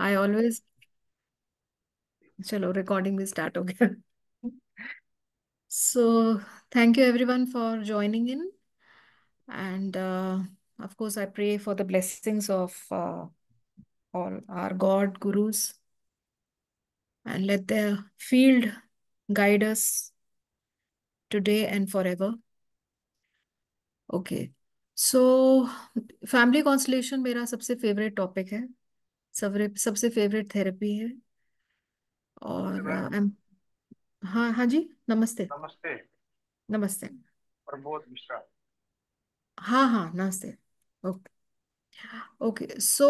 I always चलो recording भी start हो गया so thank you everyone for joining in and of course I pray for the blessings of all our god gurus and let the field guides today and forever okay so family consolation मेरा सबसे favourite topic है सबरे सबसे favourite therapy है और I am हाँ हाँ जी नमस्ते नमस्ते नमस्ते प्रबोध मिश्रा हाँ हाँ नमस्ते okay okay so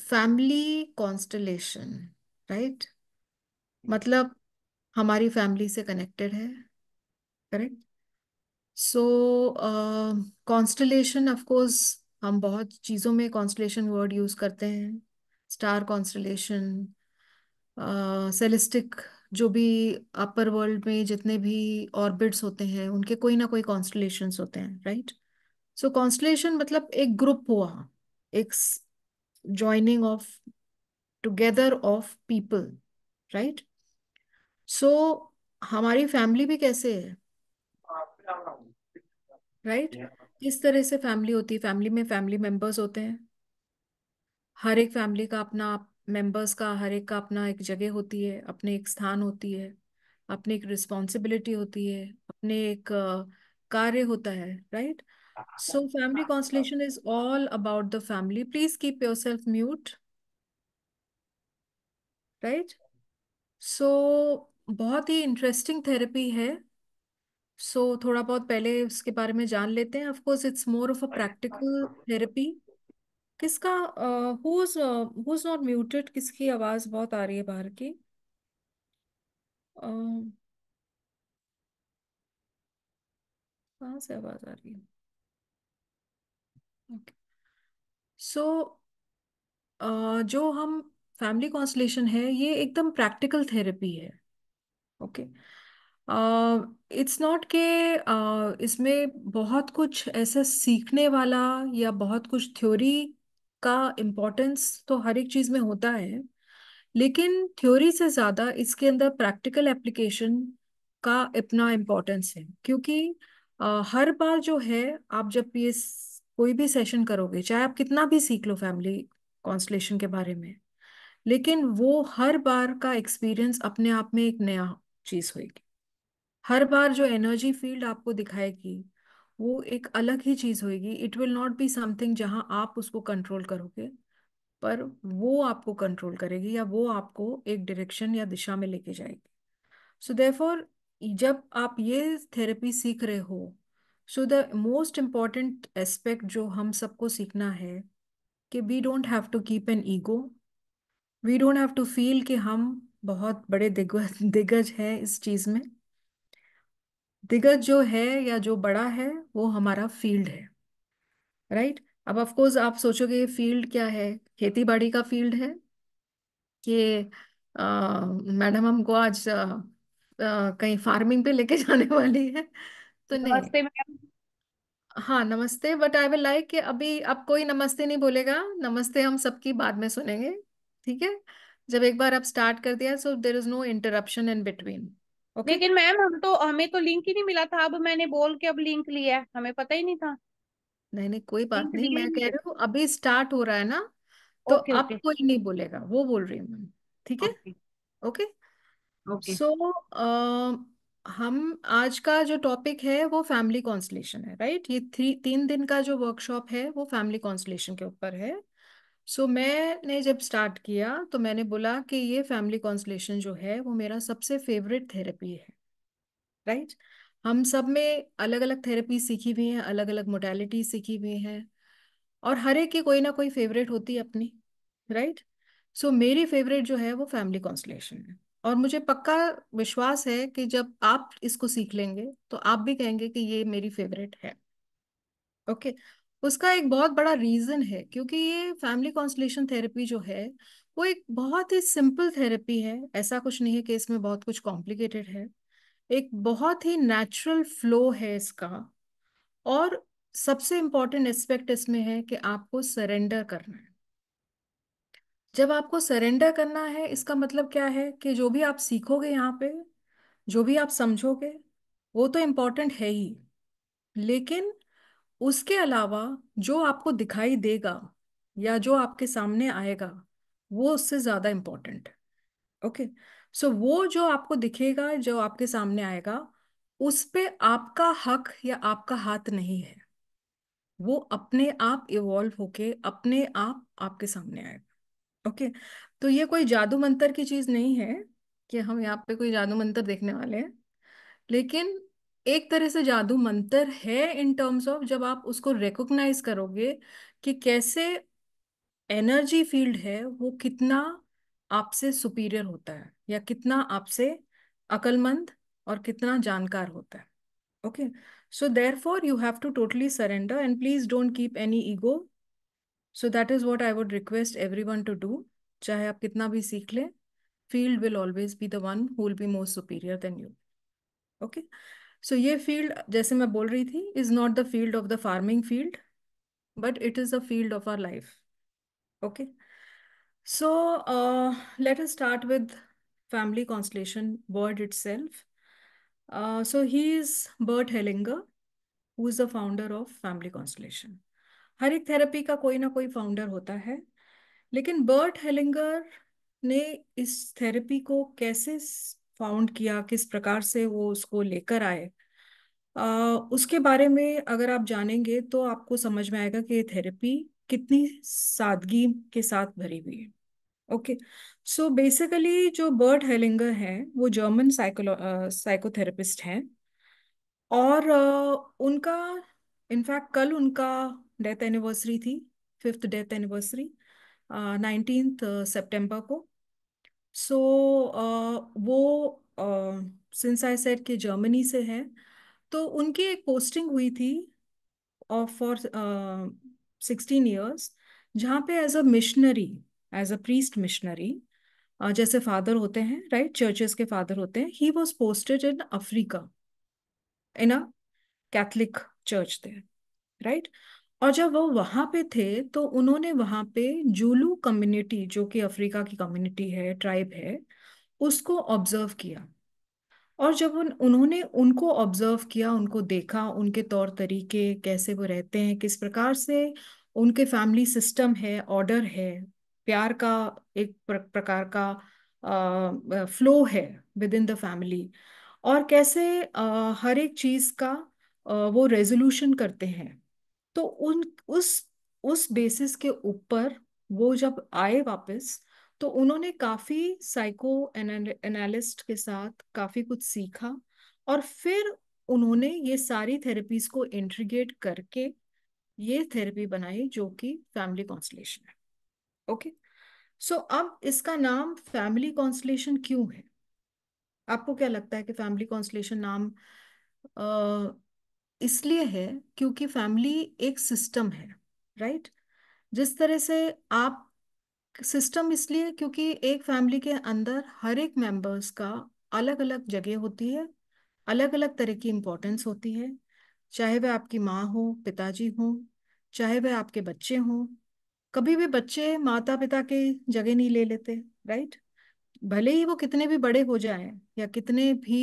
family constellation right hmm. मतलब हमारी फैमिली से कनेक्टेड है correct so constellation of course हम बहुत चीज़ों में कॉन्स्टलेशन वर्ड यूज़ करते हैं स्टार कॉन्स्टलेशन सेलिस्टिक जो भी अपर वर्ल्ड में जितने भी ऑर्बिट्स होते हैं उनके कोई ना कोई कॉन्स्टलेशन होते हैं राइट सो कॉन्स्टलेशन मतलब एक ग्रुप हुआ एक joining of together of people right so हमारी फैमिली भी कैसे है राइट हाँ, right? yeah. किस तरह से फैमिली होती है फैमिली में फैमिली मेंबर्स होते हैं हर एक फैमिली का अपना मेंबर्स का हर एक का अपना एक जगह होती है अपने एक स्थान होती है अपने एक रिस्पॉन्सिबिलिटी होती है अपने एक कार्य होता है right so family constellation is all about the family please keep yourself mute right so बहुत ही इंटरेस्टिंग थेरेपी है सो so, थोड़ा बहुत पहले उसके बारे में जान लेते हैं of course it's more of a practical therapy किसका who is who is not muted किसकी आवाज बहुत आ रही है बाहर की uh, कहाँ से आवाज आ रही है ओके सो जो हम फैमिली कॉन्सलेशन है ये एकदम प्रैक्टिकल थेरेपी है ओके okay. इट्स नॉट के इसमें बहुत कुछ ऐसा सीखने वाला या बहुत कुछ थ्योरी का इम्पोर्टेंस तो हर एक चीज़ में होता है लेकिन थ्योरी से ज़्यादा इसके अंदर प्रैक्टिकल एप्लीकेशन का इतना इम्पोर्टेंस है क्योंकि आ, हर बार जो है आप जब ये कोई भी सेशन करोगे चाहे आप कितना भी सीख लो फैमिली कॉन्स्टलेशन के बारे में लेकिन वो हर बार का एक्सपीरियंस अपने आप में एक नया चीज़ होगी हर बार जो एनर्जी फील्ड आपको दिखाएगी वो एक अलग ही चीज होगी it will not be something जहां आप उसको कंट्रोल करोगे पर वो आपको कंट्रोल करेगी या वो आपको एक डायरेक्शन या दिशा में लेके जाएगी सो देयरफॉर जब आप ये थेरेपी सीख रहे हो so the most important aspect जो हम सबको सीखना है कि we don't have to keep an ego we don't have to feel कि हम बहुत बड़े दिग्गज दिग्गज हैं इस चीज़ में दिग्गज जो है या जो बड़ा है वो हमारा फील्ड है राइट right? अब ऑफ कोर्स आप सोचोगे फील्ड क्या है खेती बाड़ी का फील्ड है कि मैडम हमको आज आ, कहीं फार्मिंग पे लेके जाने वाली है तो नहीं हाँ नमस्ते बट आई विल लाइक कि अभी अब कोई नमस्ते नहीं बोलेगा नमस्ते हम सबकी बाद में सुनेंगे ठीक है जब एक बार आप स्टार्ट कर दिया so there is no interruption in between okay लेकिन मैम हम तो हमें तो लिंक ही नहीं मिला था अब मैंने बोल के अब लिंक लिया है हमें पता ही नहीं था नहीं नहीं कोई बात नहीं मैं कह रही हूँ अभी स्टार्ट हो रहा है ना तो ओके अब ओके कोई नहीं बोलेगा वो बोल रही हूँ मैम ठीक है ओके ओके ओके सो हम आज का जो टॉपिक है वो फैमिली कॉन्सलेशन है राइट ये थ्री तीन दिन का जो वर्कशॉप है वो फैमिली कॉन्सलेशन के ऊपर है सो so, मैंने जब स्टार्ट किया तो मैंने बोला कि ये फैमिली कॉन्सलेशन जो है वो मेरा सबसे फेवरेट थेरेपी है राइट right? हम सब में अलग अलग थेरेपी सीखी हुई हैं अलग अलग मोटेलिटी सीखी हुई हैं और हर एक की कोई ना कोई फेवरेट होती है अपनी राइट right? सो so, मेरी फेवरेट जो है वो फैमिली कॉन्सलेशन है और मुझे पक्का विश्वास है कि जब आप इसको सीख लेंगे तो आप भी कहेंगे कि ये मेरी फेवरेट है ओके okay? उसका एक बहुत बड़ा रीजन है क्योंकि ये फैमिली कॉन्स्टलेशन थेरेपी जो है वो एक बहुत ही सिंपल थेरेपी है ऐसा कुछ नहीं है कि इसमें बहुत कुछ कॉम्प्लिकेटेड है एक बहुत ही नेचुरल फ्लो है इसका और सबसे इम्पॉर्टेंट एस्पेक्ट इसमें है कि आपको सरेंडर करना है जब आपको सरेंडर करना है इसका मतलब क्या है कि जो भी आप सीखोगे यहाँ पे जो भी आप समझोगे वो तो इम्पॉर्टेंट है ही लेकिन उसके अलावा जो आपको दिखाई देगा या जो आपके सामने आएगा वो उससे ज़्यादा इम्पोर्टेंट है ओके सो वो जो आपको दिखेगा जो आपके सामने आएगा उस पर आपका हक या आपका हाथ नहीं है वो अपने आप इवॉल्व होके अपने आप आपके सामने आएगा ओके तो ये कोई जादू मंतर की चीज़ नहीं है कि हम यहाँ पे कोई जादू मंत्र देखने वाले हैं लेकिन एक तरह से जादू मंत्र है इन टर्म्स ऑफ जब आप उसको रिकॉग्नाइज करोगे कि कैसे एनर्जी फील्ड है वो कितना आपसे सुपीरियर होता है या कितना आपसे अकलमंद और कितना जानकार होता है okay so there for you have to totally surrender and please don't keep any ego so that is what I would request every one to do चाहे आप कितना भी सीख लें field will always be the one who will be most superior than you okay so ये field जैसे मैं बोल रही थी is not the field of the farming field but it is the field of our life okay so let us start with family constellation word itself so he is Bert Hellinger who is the founder of family constellation हर एक therapy का कोई ना कोई founder होता है लेकिन Burt हेलिंगर ने इस थेरेपी को कैसे फाउंड किया किस प्रकार से वो उसको लेकर आए उसके बारे में अगर आप जानेंगे तो आपको समझ में आएगा कि ये थेरेपी कितनी सादगी के साथ भरी हुई है ओके सो बेसिकली जो बर्ट हेलिंगर हैं वो जर्मन साइकोलो साइकोथेरेपिस्ट हैं और uh, उनका इनफैक्ट कल उनका डेथ एनिवर्सरी थी फिफ्थ डेथ एनिवर्सरी नाइनटीन सितंबर को सो so, uh, वो सिंस आई सेड के जर्मनी से है तो उनकी एक पोस्टिंग हुई थी फॉर सिक्सटीन ईयर्स जहाँ पे as a missionary as a priest missionary जैसे फादर होते हैं राइट right? चर्चेस के फादर होते हैं he was posted in Africa in a Catholic church थे राइट और जब वो वहां पे थे तो उन्होंने वहां पे जुलू कम्युनिटी जो कि अफ्रीका की कम्युनिटी है ट्राइब है उसको ऑब्जर्व किया और जब उन उन्होंने उनको ऑब्जर्व किया उनको देखा उनके तौर तरीके कैसे वो रहते हैं किस प्रकार से उनके फैमिली सिस्टम है ऑर्डर है प्यार का एक प्र, प्रकार का फ्लो फ्लो है विद इन द फैमिली और कैसे uh, हर एक चीज़ का uh, वो रेजोल्यूशन करते हैं तो उन उस उस बेसिस के ऊपर वो जब आए वापस तो उन्होंने काफी साइको एनालिस्ट के साथ काफी कुछ सीखा और फिर उन्होंने ये सारी थेरेपीज को इंट्रीगेट करके ये थेरेपी बनाई जो कि फैमिली कॉन्सलेशन है ओके सो so, अब इसका नाम फैमिली कॉन्सलेशन क्यों है आपको क्या लगता है कि फैमिली कॉन्सलेशन नाम आ, इसलिए है क्योंकि फैमिली एक सिस्टम है राइट जिस तरह से आप सिस्टम इसलिए क्योंकि एक फैमिली के अंदर हर एक मेंबर्स का अलग अलग जगह होती है अलग अलग तरह की इम्पोर्टेंस होती है चाहे वह आपकी माँ हो पिताजी हो चाहे वह आपके बच्चे हों कभी भी बच्चे माता पिता के जगह नहीं ले लेते राइट भले ही वो कितने भी बड़े हो जाएं या कितने भी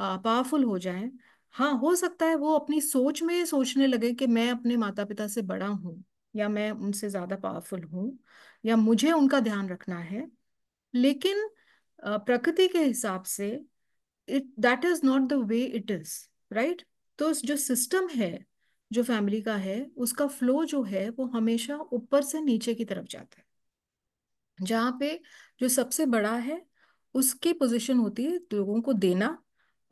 पावरफुल हो जाएं हाँ हो सकता है वो अपनी सोच में सोचने लगे कि मैं अपने माता पिता से बड़ा हूँ या मैं उनसे ज्यादा पावरफुल हूँ या मुझे उनका ध्यान रखना है लेकिन प्रकृति के हिसाब से it that is not the way it is right तो जो सिस्टम है जो फैमिली का है उसका फ्लो जो है वो हमेशा ऊपर से नीचे की तरफ जाता है जहाँ पे जो सबसे बड़ा है उसकी पोजीशन होती है लोगों को देना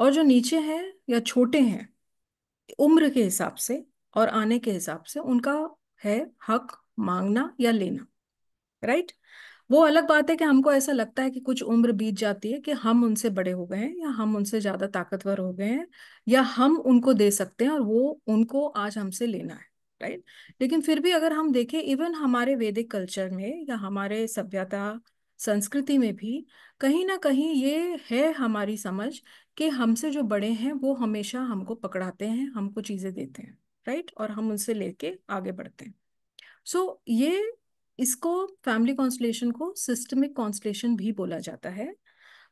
और जो नीचे हैं या छोटे हैं उम्र के हिसाब से और आने के हिसाब से उनका है हक मांगना या लेना राइट वो अलग बात है कि हमको ऐसा लगता है कि कुछ उम्र बीत जाती है कि हम उनसे बड़े हो गए हैं या हम उनसे ज्यादा ताकतवर हो गए हैं या हम उनको दे सकते हैं और वो उनको आज हमसे लेना है राइट लेकिन फिर भी अगर हम देखें इवन हमारे वैदिक कल्चर में या हमारे सभ्यता संस्कृति में भी कहीं ना कहीं ये है हमारी समझ कि हमसे जो बड़े हैं वो हमेशा हमको पकड़ाते हैं हमको चीज़ें देते हैं राइट और हम उनसे लेके आगे बढ़ते हैं सो so, ये इसको फैमिली कॉन्स्टलेशन को सिस्टमिक कॉन्स्टलेशन भी बोला जाता है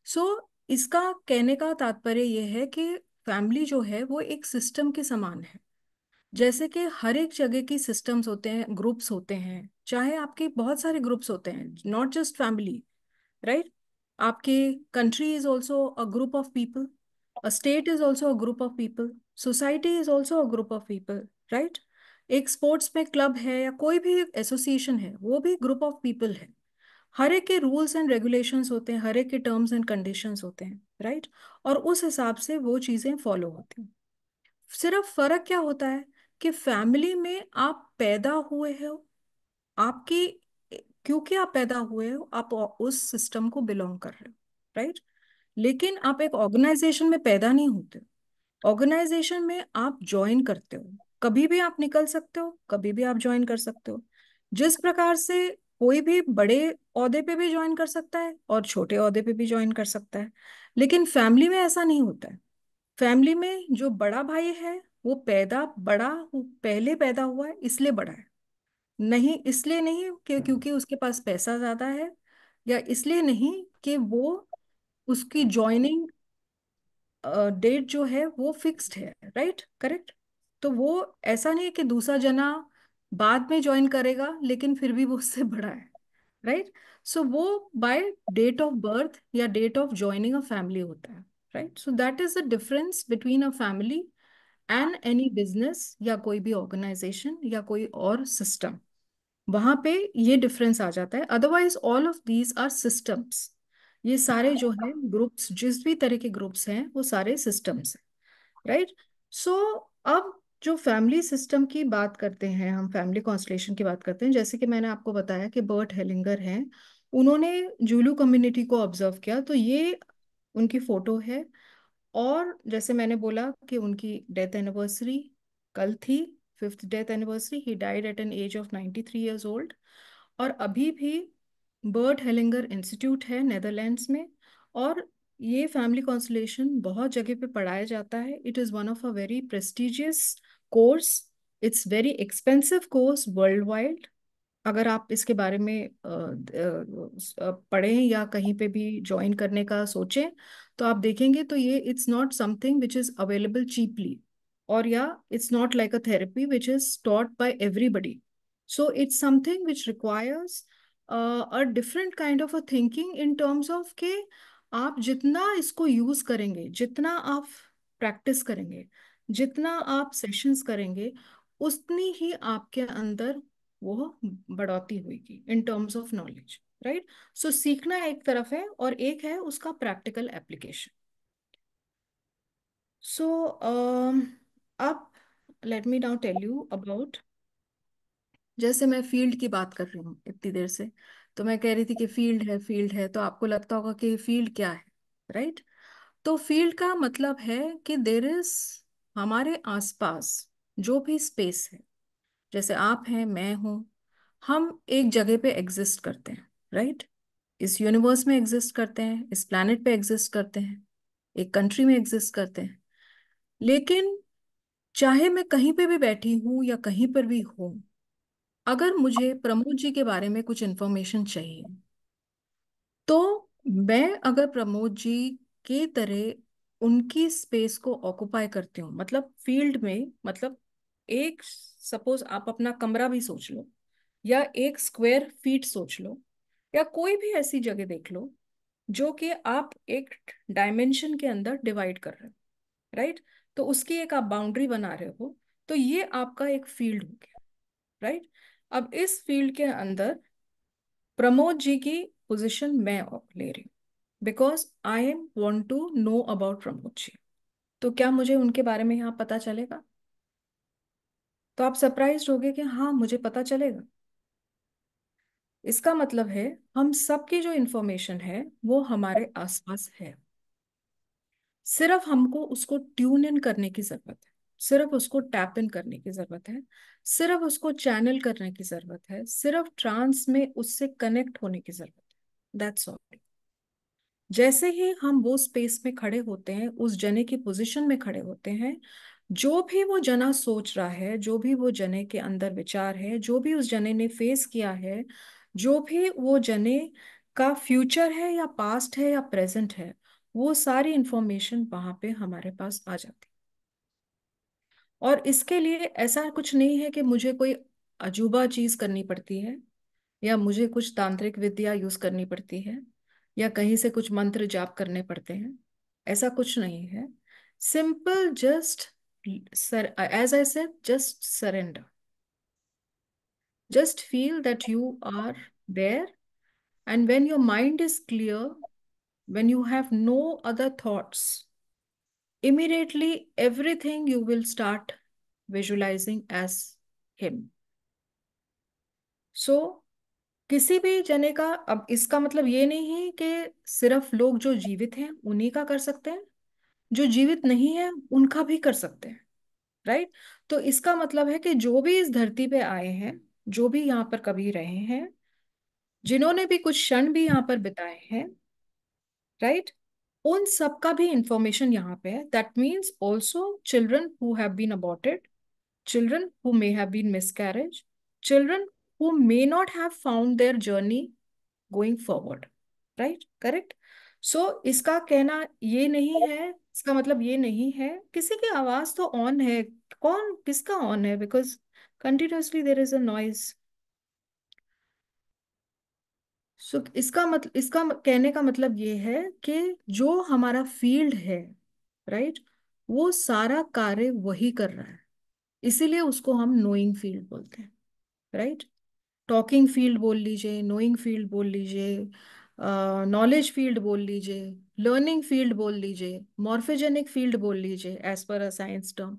सो so, इसका कहने का तात्पर्य यह है कि फैमिली जो है वो एक सिस्टम के समान है जैसे कि हर एक जगह की सिस्टम्स होते हैं ग्रुप्स होते हैं चाहे आपके बहुत सारे ग्रुप्स होते हैं नॉट जस्ट फैमिली राइट आपके country is also a group of people a state is also a group of people society is also a group of people right एक स्पोर्ट्स में क्लब है या कोई भी एसोसिएशन है वो भी ग्रुप ऑफ पीपल है हर एक के रूल्स एंड रेगुलेशंस होते हैं हर एक के टर्म्स एंड कंडीशंस होते हैं राइट right? और उस हिसाब से वो चीज़ें फॉलो होती हैं सिर्फ फर्क क्या होता है कि फैमिली में आप पैदा हुए हो आपकी क्योंकि आप पैदा हुए हो आप उस सिस्टम को बिलोंग कर रहे हो राइट लेकिन आप एक ऑर्गेनाइजेशन में पैदा नहीं होते ऑर्गेनाइजेशन में आप ज्वाइन करते हो कभी भी आप निकल सकते हो कभी भी आप ज्वाइन कर सकते हो जिस प्रकार से कोई भी बड़े औहदे पे भी ज्वाइन कर सकता है और छोटे औहदे पे भी ज्वाइन कर सकता है लेकिन फैमिली में ऐसा नहीं होता है फैमिली में जो बड़ा भाई है वो पैदा बड़ा पहले पैदा हुआ है इसलिए बड़ा है नहीं इसलिए नहीं कि हाँ। क्योंकि उसके पास पैसा ज्यादा है या इसलिए नहीं कि वो उसकी ज्वाइनिंग डेट जो है वो फिक्स्ड है राइट करेक्ट तो वो ऐसा नहीं है कि दूसरा जना बाद में ज्वाइन करेगा लेकिन फिर भी वो उससे बड़ा है राइट सो वो बाय डेट ऑफ बर्थ या date of joining a family होता है right so that is the difference between a family and any business या कोई भी ऑर्गेनाइजेशन या कोई और सिस्टम वहां पे ये डिफरेंस आ जाता है otherwise all of these are systems ये सारे जो है ग्रुप्स जिस भी तरह के ग्रुप्स हैं वो सारे सिस्टम्स हैं राइट सो अब जो फैमिली सिस्टम की बात करते हैं हम फैमिली कॉन्स्टलेशन की बात करते हैं जैसे कि मैंने आपको बताया कि बर्ट हेलिंगर हैं उन्होंने जूलू कम्युनिटी को ऑब्जर्व किया तो ये उनकी फोटो है और जैसे मैंने बोला कि उनकी डेथ एनिवर्सरी कल थी fifth death anniversary he died at an age of 93 years old और अभी भी बर्ड हेलिंगर इंस्टीट्यूट है नेदरलैंड्स में और ये फैमिली कॉन्सलेशन बहुत जगह पे पढ़ाया जाता है it is one of a very prestigious course it's very expensive course world wide अगर आप इसके बारे में पढ़ें या कहीं पे भी ज्वाइन करने का सोचें तो आप देखेंगे तो ये it's not something which is available cheaply or yeah it's not like a therapy which is taught by everybody so it's something which requires uh, a different kind of a thinking in terms of ke aap jitna isko use karenge jitna aap practice karenge jitna aap sessions karenge उतनी hi aapke andar wo बढ़ोतरी hogi in terms of knowledge right so सीखना एक तरफ है और एक है उसका practical application so so, uh, अब let me now tell you about जैसे मैं फील्ड की बात कर रही हूँ इतनी देर से तो मैं कह रही थी कि फील्ड है फील्ड है तो आपको लगता होगा कि फील्ड क्या है राइट right? तो फील्ड का मतलब है कि देर इज हमारे आसपास जो भी स्पेस है जैसे आप हैं मैं हूँ हम एक जगह पे एग्जिस्ट करते हैं राइट right? इस यूनिवर्स में एग्जिस्ट करते हैं इस प्लानट पे एग्जिस्ट करते हैं एक कंट्री में एग्जिस्ट करते हैं लेकिन चाहे मैं कहीं पे भी बैठी हूं या कहीं पर भी हूं अगर मुझे प्रमोद जी के बारे में कुछ इन्फॉर्मेशन चाहिए तो मैं अगर प्रमोद जी के तरह उनकी स्पेस को ऑक्यूपाई करती हूँ मतलब फील्ड में मतलब एक सपोज आप अपना कमरा भी सोच लो या एक स्क्वायर फीट सोच लो या कोई भी ऐसी जगह देख लो जो कि आप एक डायमेंशन के अंदर डिवाइड कर रहे हो राइट right? तो उसकी एक आप बाउंड्री बना रहे हो तो ये आपका एक फील्ड हो गया राइट अब इस फील्ड के अंदर प्रमोद जी की पोजीशन मैं ले रही हूँ because I am want to know about Pramod ji तो क्या मुझे उनके बारे में यहाँ पता चलेगा तो आप सरप्राइज होगे कि हाँ मुझे पता चलेगा इसका मतलब है हम सबकी जो इन्फॉर्मेशन है वो हमारे आसपास है सिर्फ हमको उसको ट्यून इन करने की जरूरत है सिर्फ उसको टैप इन करने की जरूरत है सिर्फ उसको चैनल करने की जरूरत है सिर्फ ट्रांस में उससे कनेक्ट होने की जरूरत है दैट्स ऑल जैसे ही हम वो स्पेस में खड़े होते हैं उस जने की पोजीशन में खड़े होते हैं जो भी वो जना सोच रहा है जो भी वो जने के अंदर विचार है जो भी उस जने ने फेस किया है जो भी वो जने का फ्यूचर है या पास्ट है या प्रेजेंट है वो सारी इंफॉर्मेशन वहां पे हमारे पास आ जाती और इसके लिए ऐसा कुछ नहीं है कि मुझे कोई अजूबा चीज करनी पड़ती है या मुझे कुछ तांत्रिक विद्या यूज करनी पड़ती है या कहीं से कुछ मंत्र जाप करने पड़ते हैं ऐसा कुछ नहीं है simple just sir as I say just surrender just feel that you are there and when your mind is clear when you have no other thoughts, immediately everything you will start visualizing as Him. So, किसी भी जने का अब इसका मतलब ये नहीं है कि सिर्फ लोग जो जीवित हैं उन्हीं का कर सकते हैं जो जीवित नहीं है उनका भी कर सकते हैं राइट तो इसका मतलब है कि जो भी इस धरती पे आए हैं जो भी यहाँ पर कभी रहे हैं जिन्होंने भी कुछ क्षण भी यहाँ पर बिताए हैं राइट उन सब का भी इंफॉर्मेशन यहाँ पे है that means also children who have been aborted children who may have been miscarriage children who may not have found their journey going forward right correct so इसका कहना ये नहीं है इसका मतलब ये नहीं है किसी की आवाज तो ऑन है कौन किसका ऑन है because continuously there is a noise so so, इसका मतलब इसका कहने का मतलब ये है कि जो हमारा फील्ड है राइट right? वो सारा कार्य वही कर रहा है इसीलिए उसको हम नोइंग फील्ड बोलते हैं राइट टॉकिंग फील्ड बोल लीजिए नोइंग फील्ड बोल लीजिए नॉलेज फील्ड बोल लीजिए लर्निंग फील्ड बोल लीजिए मॉर्फेजेनिक फील्ड बोल लीजिए as per a science term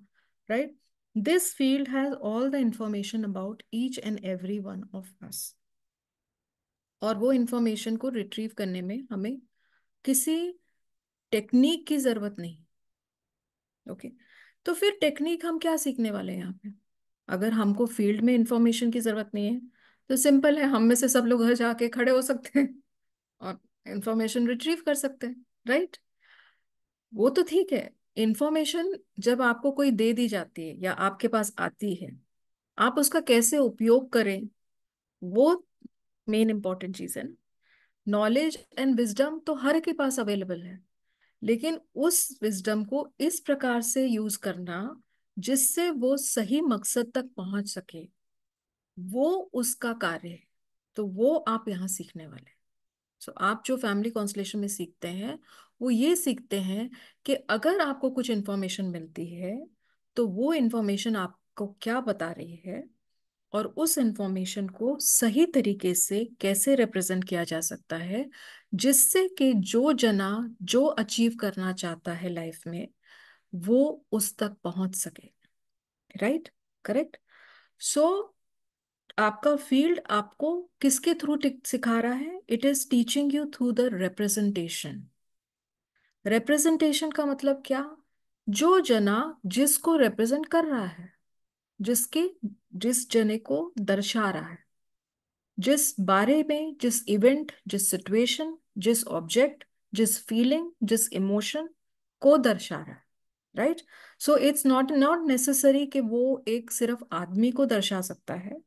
right this field has all the information about each and every one of us और वो इन्फॉर्मेशन को रिट्रीव करने में हमें किसी टेक्निक की जरूरत नहीं ओके तो फिर टेक्निक हम क्या सीखने वाले हैं यहाँ पे अगर हमको फील्ड में इंफॉर्मेशन की जरूरत नहीं है तो सिंपल है हम में से सब लोग घर जाके खड़े हो सकते हैं और इंफॉर्मेशन रिट्रीव कर सकते हैं राइट वो तो ठीक है इंफॉर्मेशन जब आपको कोई दे दी जाती है या आपके पास आती है आप उसका कैसे उपयोग करें वो मेन इंपॉर्टेंट चीज है नॉलेज एंड विजडम तो हर के पास अवेलेबल है लेकिन उस विजडम को इस प्रकार से यूज करना जिससे वो सही मकसद तक पहुंच सके वो उसका कार्य है तो वो आप यहाँ सीखने वाले सो so, आप जो फैमिली कॉन्सलेशन में सीखते हैं वो ये सीखते हैं कि अगर आपको कुछ इन्फॉर्मेशन मिलती है तो वो इन्फॉर्मेशन आपको क्या बता रही है और उस इंफॉर्मेशन को सही तरीके से कैसे रिप्रेजेंट किया जा सकता है जिससे कि जो जना जो अचीव करना चाहता है लाइफ में वो उस तक पहुंच सके राइट करेक्ट सो आपका फील्ड आपको किसके थ्रू सिखा रहा है it is teaching you through the representation representation का मतलब क्या जो जना जिसको रिप्रेजेंट कर रहा है जिसके जिस जने को दर्शा रहा है जिस बारे में जिस इवेंट जिस सिचुएशन जिस ऑब्जेक्ट जिस फीलिंग जिस इमोशन को दर्शा रहा है right so it's not not necessary कि वो एक सिर्फ आदमी को दर्शा सकता है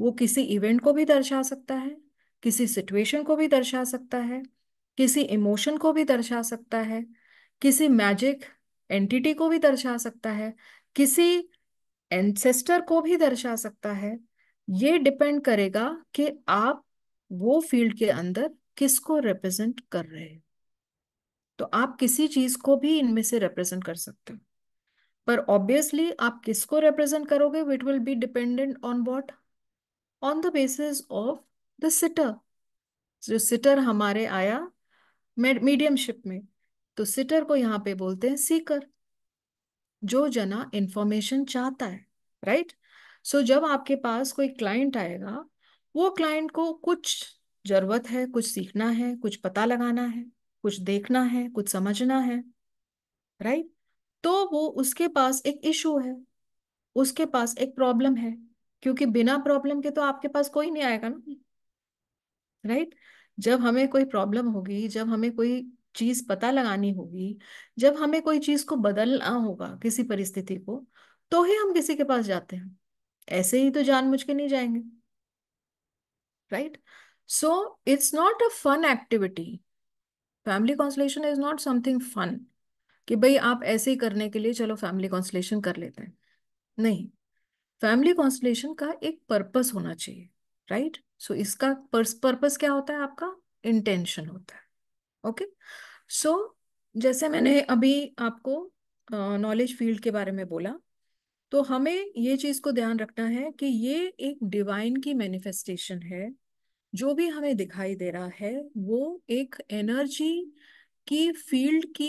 वो किसी इवेंट को भी दर्शा सकता है किसी सिचुएशन को भी दर्शा सकता है किसी इमोशन को भी दर्शा सकता है किसी मैजिक एंटिटी को भी दर्शा सकता है किसी एंसेस्टर को भी दर्शा सकता है ये डिपेंड करेगा कि आप वो फील्ड के अंदर किसको रिप्रेजेंट कर रहे हैं तो आप किसी चीज को भी इनमें से रिप्रेजेंट कर सकते हो पर ऑब्वियसली आप किसको रिप्रेजेंट करोगे it will be dependent on what on the basis of the sitter जो सिटर हमारे आया मीडियमशिप में तो सिटर को यहाँ पे बोलते हैं सीकर जो जना इंफॉर्मेशन चाहता है राइट right? सो so, जब आपके पास कोई क्लाइंट आएगा वो क्लाइंट को कुछ जरूरत है कुछ सीखना है कुछ पता लगाना है कुछ देखना है कुछ समझना है राइट right? तो वो उसके पास एक इशू है उसके पास एक प्रॉब्लम है क्योंकि बिना प्रॉब्लम के तो आपके पास कोई नहीं आएगा ना राइट right? जब हमें कोई प्रॉब्लम होगी जब हमें कोई चीज पता लगानी होगी जब हमें कोई चीज को बदलना होगा किसी परिस्थिति को तो ही हम किसी के पास जाते हैं ऐसे ही तो मुझ के नहीं जाएंगे right so it's not a fun activity family constellation is not something fun कि भाई आप ऐसे ही करने के लिए चलो फैमिली कॉन्सलेशन कर लेते हैं नहीं फैमिली कॉन्सलेशन का एक पर्पस होना चाहिए राइट right? सो so, इसका पर्पस क्या होता है आपका इंटेंशन होता है ओके okay? सो so, जैसे मैंने अभी आपको नॉलेज uh, फील्ड के बारे में बोला तो हमें ये चीज़ को ध्यान रखना है कि ये एक डिवाइन की मैनिफेस्टेशन है जो भी हमें दिखाई दे रहा है वो एक एनर्जी की फील्ड की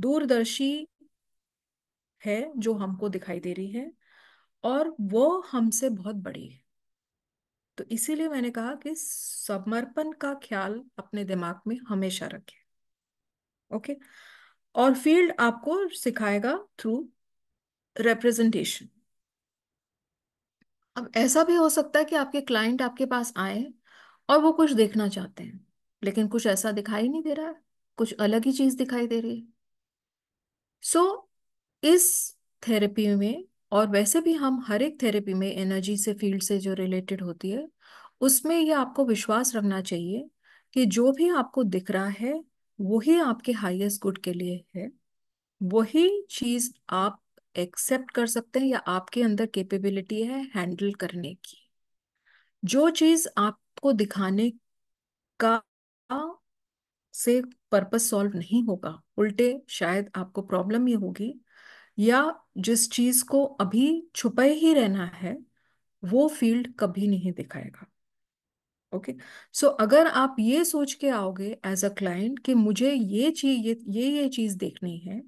दूरदर्शी है जो हमको दिखाई दे रही है और वो हमसे बहुत बड़ी है तो इसीलिए मैंने कहा कि समर्पण का ख्याल अपने दिमाग में हमेशा रखें ओके और फील्ड आपको सिखाएगा थ्रू रिप्रेजेंटेशन अब ऐसा भी हो सकता है कि आपके क्लाइंट आपके पास आए और वो कुछ देखना चाहते हैं लेकिन कुछ ऐसा दिखाई नहीं दे रहा है कुछ अलग ही चीज दिखाई दे रही है सो so, इस थेरेपी में और वैसे भी हम हर एक थेरेपी में एनर्जी से फील्ड से जो रिलेटेड होती है उसमें ये आपको विश्वास रखना चाहिए कि जो भी आपको दिख रहा है वही आपके हाईएस्ट गुड के लिए है वही चीज आप एक्सेप्ट कर सकते हैं या आपके अंदर कैपेबिलिटी है हैंडल करने की जो चीज आपको दिखाने का से पर्पस सॉल्व नहीं होगा उल्टे शायद आपको प्रॉब्लम ये होगी या जिस चीज को अभी छुपे ही रहना है वो फील्ड कभी नहीं दिखाएगा ओके okay? सो so, अगर आप ये सोच के आओगे एज अ क्लाइंट कि मुझे ये चीज ये ये ये चीज देखनी है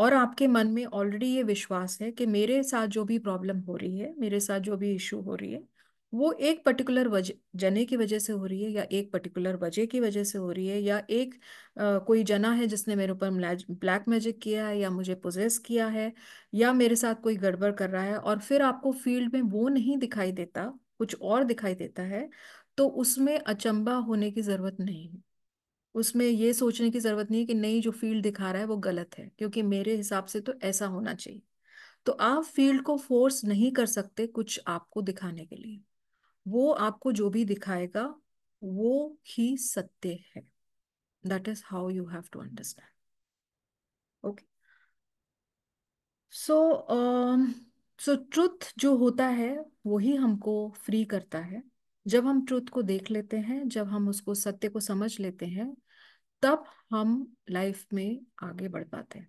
और आपके मन में ऑलरेडी ये विश्वास है कि मेरे साथ जो भी प्रॉब्लम हो रही है मेरे साथ जो भी इश्यू हो रही है वो एक पर्टिकुलर वजह जने की वजह से हो रही है या एक पर्टिकुलर वजह की वजह से हो रही है या एक आ, कोई जना है जिसने मेरे ऊपर ब्लैक मैजिक किया है या मुझे पोजेस किया है या मेरे साथ कोई गड़बड़ कर रहा है और फिर आपको फील्ड में वो नहीं दिखाई देता कुछ और दिखाई देता है तो उसमें अचंबा होने की ज़रूरत नहीं है उसमें ये सोचने की ज़रूरत नहीं है कि नहीं जो फील्ड दिखा रहा है वो गलत है क्योंकि मेरे हिसाब से तो ऐसा होना चाहिए तो आप फील्ड को फोर्स नहीं कर सकते कुछ आपको दिखाने के लिए वो आपको जो भी दिखाएगा वो ही सत्य है that is how you have to understand okay so so truth जो होता है ही हमको फ्री करता है जब हम ट्रुथ को देख लेते हैं जब हम उसको सत्य को समझ लेते हैं तब हम लाइफ में आगे बढ़ पाते हैं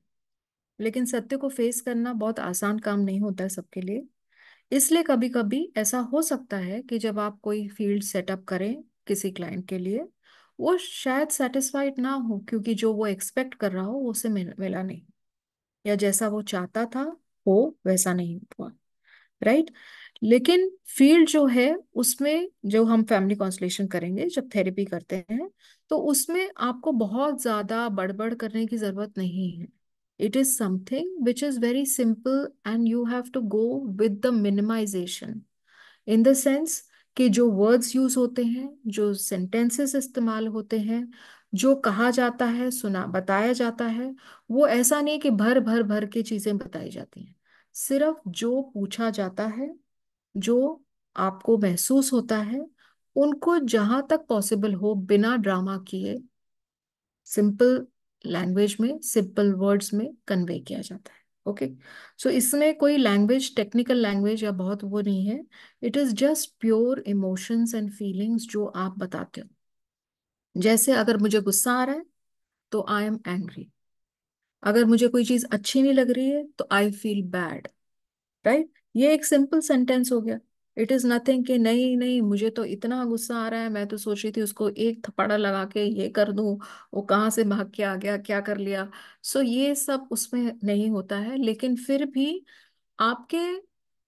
लेकिन सत्य को फेस करना बहुत आसान काम नहीं होता है सबके लिए इसलिए कभी कभी ऐसा हो सकता है कि जब आप कोई फील्ड सेटअप करें किसी क्लाइंट के लिए वो शायद सेटिस्फाइड ना हो क्योंकि जो वो एक्सपेक्ट कर रहा हो वो उसे मिला नहीं या जैसा वो चाहता था हो वैसा नहीं हुआ राइट right? लेकिन फील्ड जो है उसमें जो हम फैमिली कॉन्सलेशन करेंगे जब थेरेपी करते हैं तो उसमें आपको बहुत ज्यादा बड़बड़ करने की जरूरत नहीं है It is something which is very simple and you have to go with the minimization. In the sense कि जो वर्ड्स यूज होते हैं जो सेंटेंसेस इस्तेमाल होते हैं जो कहा जाता है सुना बताया जाता है वो ऐसा नहीं कि भर भर भर के चीजें बताई जाती हैं सिर्फ जो पूछा जाता है जो आपको महसूस होता है उनको जहां तक पॉसिबल हो बिना ड्रामा किए सिंपल लैंग्वेज में सिंपल वर्ड्स में कन्वे किया जाता है ओके okay? सो so, इसमें कोई लैंग्वेज टेक्निकल लैंग्वेज या बहुत वो नहीं है it is just pure emotions and feelings जो आप बताते हो जैसे अगर मुझे गुस्सा आ रहा है तो आई एम एंग्री अगर मुझे कोई चीज अच्छी नहीं लग रही है तो आई फील बैड राइट ये एक सिंपल सेंटेंस हो गया इट इज नथिंग कि नहीं नहीं मुझे तो इतना गुस्सा आ रहा है मैं तो सोच रही थी उसको एक थप्पड़ लगा के ये कर दूं वो कहाँ से भाग के आ गया क्या कर लिया सो so, ये सब उसमें नहीं होता है लेकिन फिर भी आपके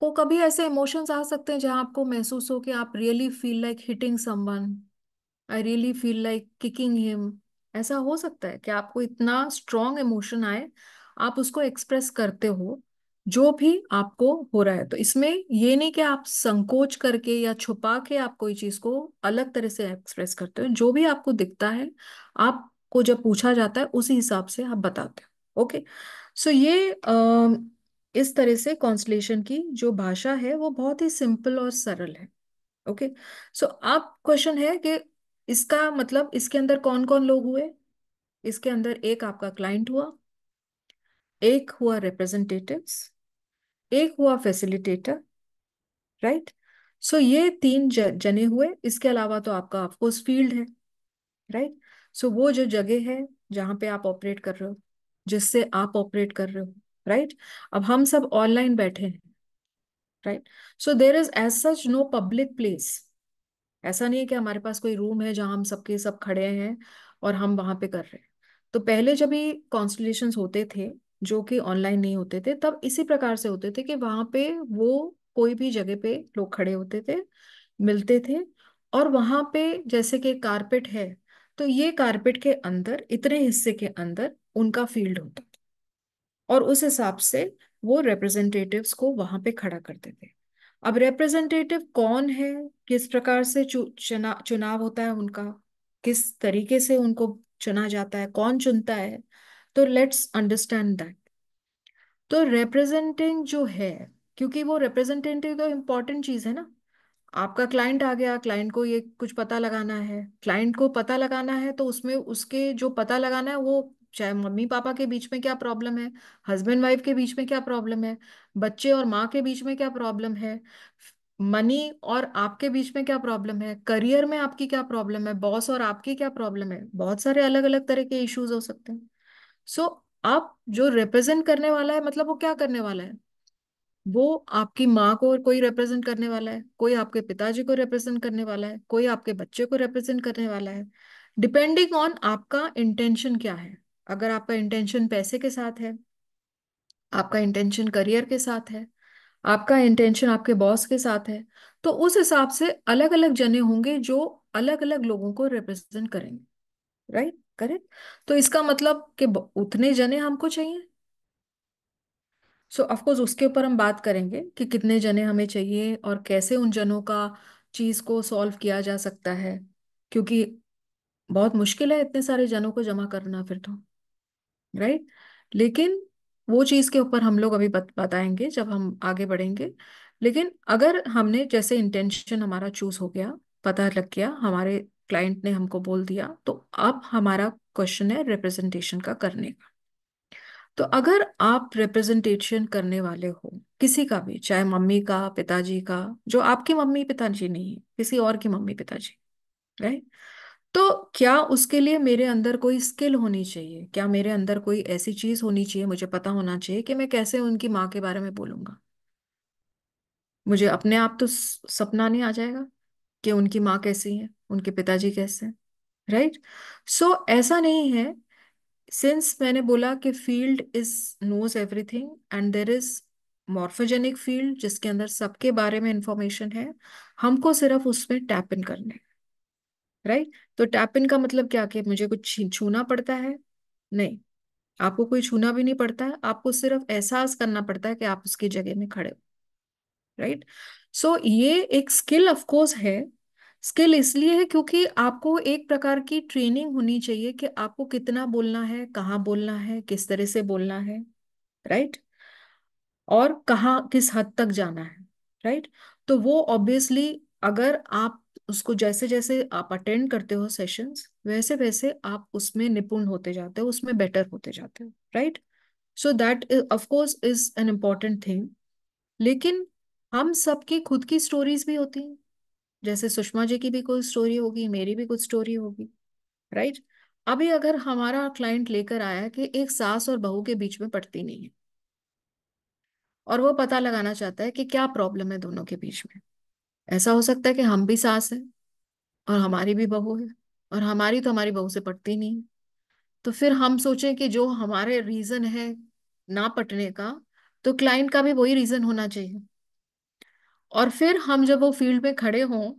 को कभी ऐसे इमोशंस आ सकते हैं जहां आपको महसूस हो कि आप really feel like hitting someone I really feel like kicking him ऐसा हो सकता है कि आपको इतना स्ट्रांग इमोशन आए आप उसको एक्सप्रेस करते हो जो भी आपको हो रहा है तो इसमें ये नहीं कि आप संकोच करके या छुपा के आप कोई चीज को अलग तरह से एक्सप्रेस करते हो जो भी आपको दिखता है आपको जब पूछा जाता है उसी हिसाब से आप बताते हो ओके सो ये आ, इस तरह से कॉन्सलेशन की जो भाषा है वो बहुत ही सिंपल और सरल है ओके सो आप क्वेश्चन है कि इसका मतलब इसके अंदर कौन कौन लोग हुए इसके अंदर एक आपका क्लाइंट हुआ एक हुआ रिप्रेजेंटेटिव्स एक हुआ फैसिलिटेटर राइट सो ये तीन ज, जने हुए इसके अलावा तो आपका ऑफकोर्स फील्ड है राइट सो so, वो जो जगह है जहां पे आप ऑपरेट कर रहे हो जिससे आप ऑपरेट कर रहे हो राइट अब हम सब ऑनलाइन बैठे हैं right so there is as such no public place ऐसा नहीं है कि हमारे पास कोई रूम है जहां हम सबके सब खड़े हैं और हम वहां पे कर रहे हैं तो पहले जब ये कॉन्स्टलेशन होते थे जो कि ऑनलाइन नहीं होते थे तब इसी प्रकार से होते थे कि वहां पे वो कोई भी जगह पे लोग खड़े होते थे मिलते थे और वहां पे जैसे कि कारपेट है तो ये कारपेट के अंदर इतने हिस्से के अंदर उनका फील्ड होता और उस हिसाब से वो रिप्रेजेंटेटिव को वहां पे खड़ा करते थे अब रिप्रेजेंटेटिव कौन है किस प्रकार से चुना चुनाव होता है उनका किस तरीके से उनको चुना जाता है कौन चुनता है तो लेट्स अंडरस्टैंड दैट तो रिप्रेजेंटिंग जो है क्योंकि वो रिप्रेजेंटेटिव तो इम्पोर्टेंट चीज है ना आपका क्लाइंट आ गया क्लाइंट को ये कुछ पता लगाना है क्लाइंट को पता लगाना है तो उसमें उसके जो पता लगाना है वो चाहे मम्मी पापा के बीच में क्या प्रॉब्लम है हस्बैंड वाइफ के बीच में क्या प्रॉब्लम है बच्चे और माँ के बीच में क्या प्रॉब्लम है मनी और आपके बीच में क्या प्रॉब्लम है करियर में आपकी क्या प्रॉब्लम है बॉस और आपकी क्या प्रॉब्लम है बहुत सारे अलग अलग तरह के इश्यूज हो सकते हैं सो so, आप जो रिप्रेजेंट करने वाला है मतलब वो क्या करने वाला है वो आपकी माँ को कोई रिप्रेजेंट करने वाला है कोई आपके पिताजी को रिप्रेजेंट करने वाला है कोई आपके बच्चे को रिप्रेजेंट करने वाला है डिपेंडिंग ऑन आपका इंटेंशन क्या है अगर आपका इंटेंशन पैसे के साथ है आपका इंटेंशन करियर के साथ है आपका इंटेंशन आपके बॉस के साथ है तो उस हिसाब से अलग अलग जने होंगे जो अलग अलग लोगों को रिप्रेजेंट करेंगे राइट करेक्ट तो इसका मतलब कि उतने जने हमको चाहिए सो so, ऑफकोर्स उसके ऊपर हम बात करेंगे कि कितने जने हमें चाहिए और कैसे उन जनों का चीज को सॉल्व किया जा सकता है क्योंकि बहुत मुश्किल है इतने सारे जनों को जमा करना फिर तो राइट लेकिन वो चीज के ऊपर हम लोग अभी बत, बताएंगे जब हम आगे बढ़ेंगे लेकिन अगर हमने जैसे इंटेंशन हमारा चूज हो गया पता लग गया हमारे क्लाइंट ने हमको बोल दिया तो अब हमारा क्वेश्चन है रिप्रेजेंटेशन का करने का तो अगर आप रिप्रेजेंटेशन करने वाले हो किसी का भी चाहे मम्मी का पिताजी का जो आपकी मम्मी पिताजी नहीं है किसी और की मम्मी पिताजी राइट तो क्या उसके लिए मेरे अंदर कोई स्किल होनी चाहिए क्या मेरे अंदर कोई ऐसी चीज होनी चाहिए मुझे पता होना चाहिए कि मैं कैसे उनकी माँ के बारे में बोलूंगा मुझे अपने आप तो सपना नहीं आ जाएगा कि उनकी माँ कैसी है उनके पिताजी कैसे हैं राइट सो ऐसा नहीं है सिंस मैंने बोला कि field is knows everything and there is morphogenic field जिसके अंदर सबके बारे में इंफॉर्मेशन है हमको सिर्फ उसमें टैप इन करने राइट right? तो टैप इन का मतलब क्या कि मुझे कुछ छूना पड़ता है नहीं आपको कोई छूना भी नहीं पड़ता है आपको सिर्फ एहसास करना पड़ता है कि आप उसकी जगह में खड़े हो राइट right? सो ये एक स्किल ऑफ कोर्स है स्किल इसलिए है क्योंकि आपको एक प्रकार की ट्रेनिंग होनी चाहिए कि आपको कितना बोलना है कहाँ बोलना है किस तरह से बोलना है राइट और कहाँ किस हद तक जाना है राइट तो वो ऑब्वियसली अगर आप उसको जैसे जैसे आप अटेंड करते हो सेशंस वैसे वैसे आप उसमें निपुण होते जाते हो उसमें बेटर होते जाते हो right so that of course is an important thing लेकिन हम सबके खुद की स्टोरीज भी होती हैं जैसे सुषमा जी की भी कोई स्टोरी होगी मेरी भी कुछ स्टोरी होगी राइट अभी अगर हमारा क्लाइंट लेकर आया कि एक सास और बहू के बीच में पटती नहीं है और वो पता लगाना चाहता है कि क्या प्रॉब्लम है दोनों के बीच में ऐसा हो सकता है कि हम भी सास है और हमारी भी बहू है और हमारी तो हमारी बहू से पटती नहीं है तो फिर हम सोचें कि जो हमारे रीजन है ना पटने का तो क्लाइंट का भी वही रीजन होना चाहिए और फिर हम जब वो फील्ड में खड़े हों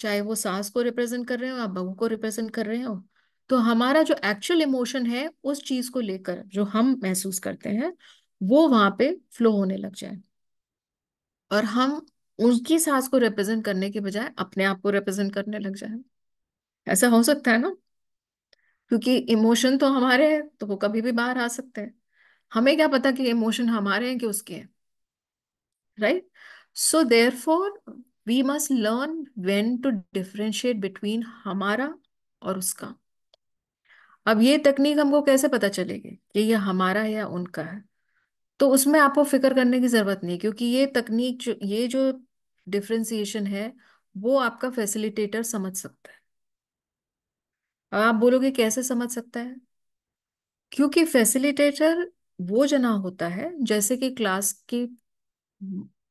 चाहे वो सास को रिप्रेजेंट कर रहे हो या बहू को रिप्रेजेंट कर रहे हो तो हमारा जो एक्चुअल इमोशन है उस चीज को लेकर जो हम महसूस करते हैं वो वहां पे फ्लो होने लग जाए और हम उनकी सास को रिप्रेजेंट करने के बजाय अपने आप को रिप्रेजेंट करने लग जाए ऐसा हो सकता है ना क्योंकि इमोशन तो हमारे हैं तो वो कभी भी बाहर आ सकते हैं हमें क्या पता कि इमोशन हमारे हैं कि उसके हैं right So therefore, we must learn when to differentiate between हमारा और उसका अब ये तकनीक हमको कैसे पता चलेगी कि ये हमारा है या उनका है तो उसमें आपको फिक्र करने की ज़रूरत नहीं क्योंकि ये तकनीक जो ये जो डिफ्रेंसिएशन है वो आपका फैसिलिटेटर समझ सकता है अब आप बोलोगे कैसे समझ सकता है क्योंकि फैसिलिटेटर वो जना होता है जैसे कि क्लास की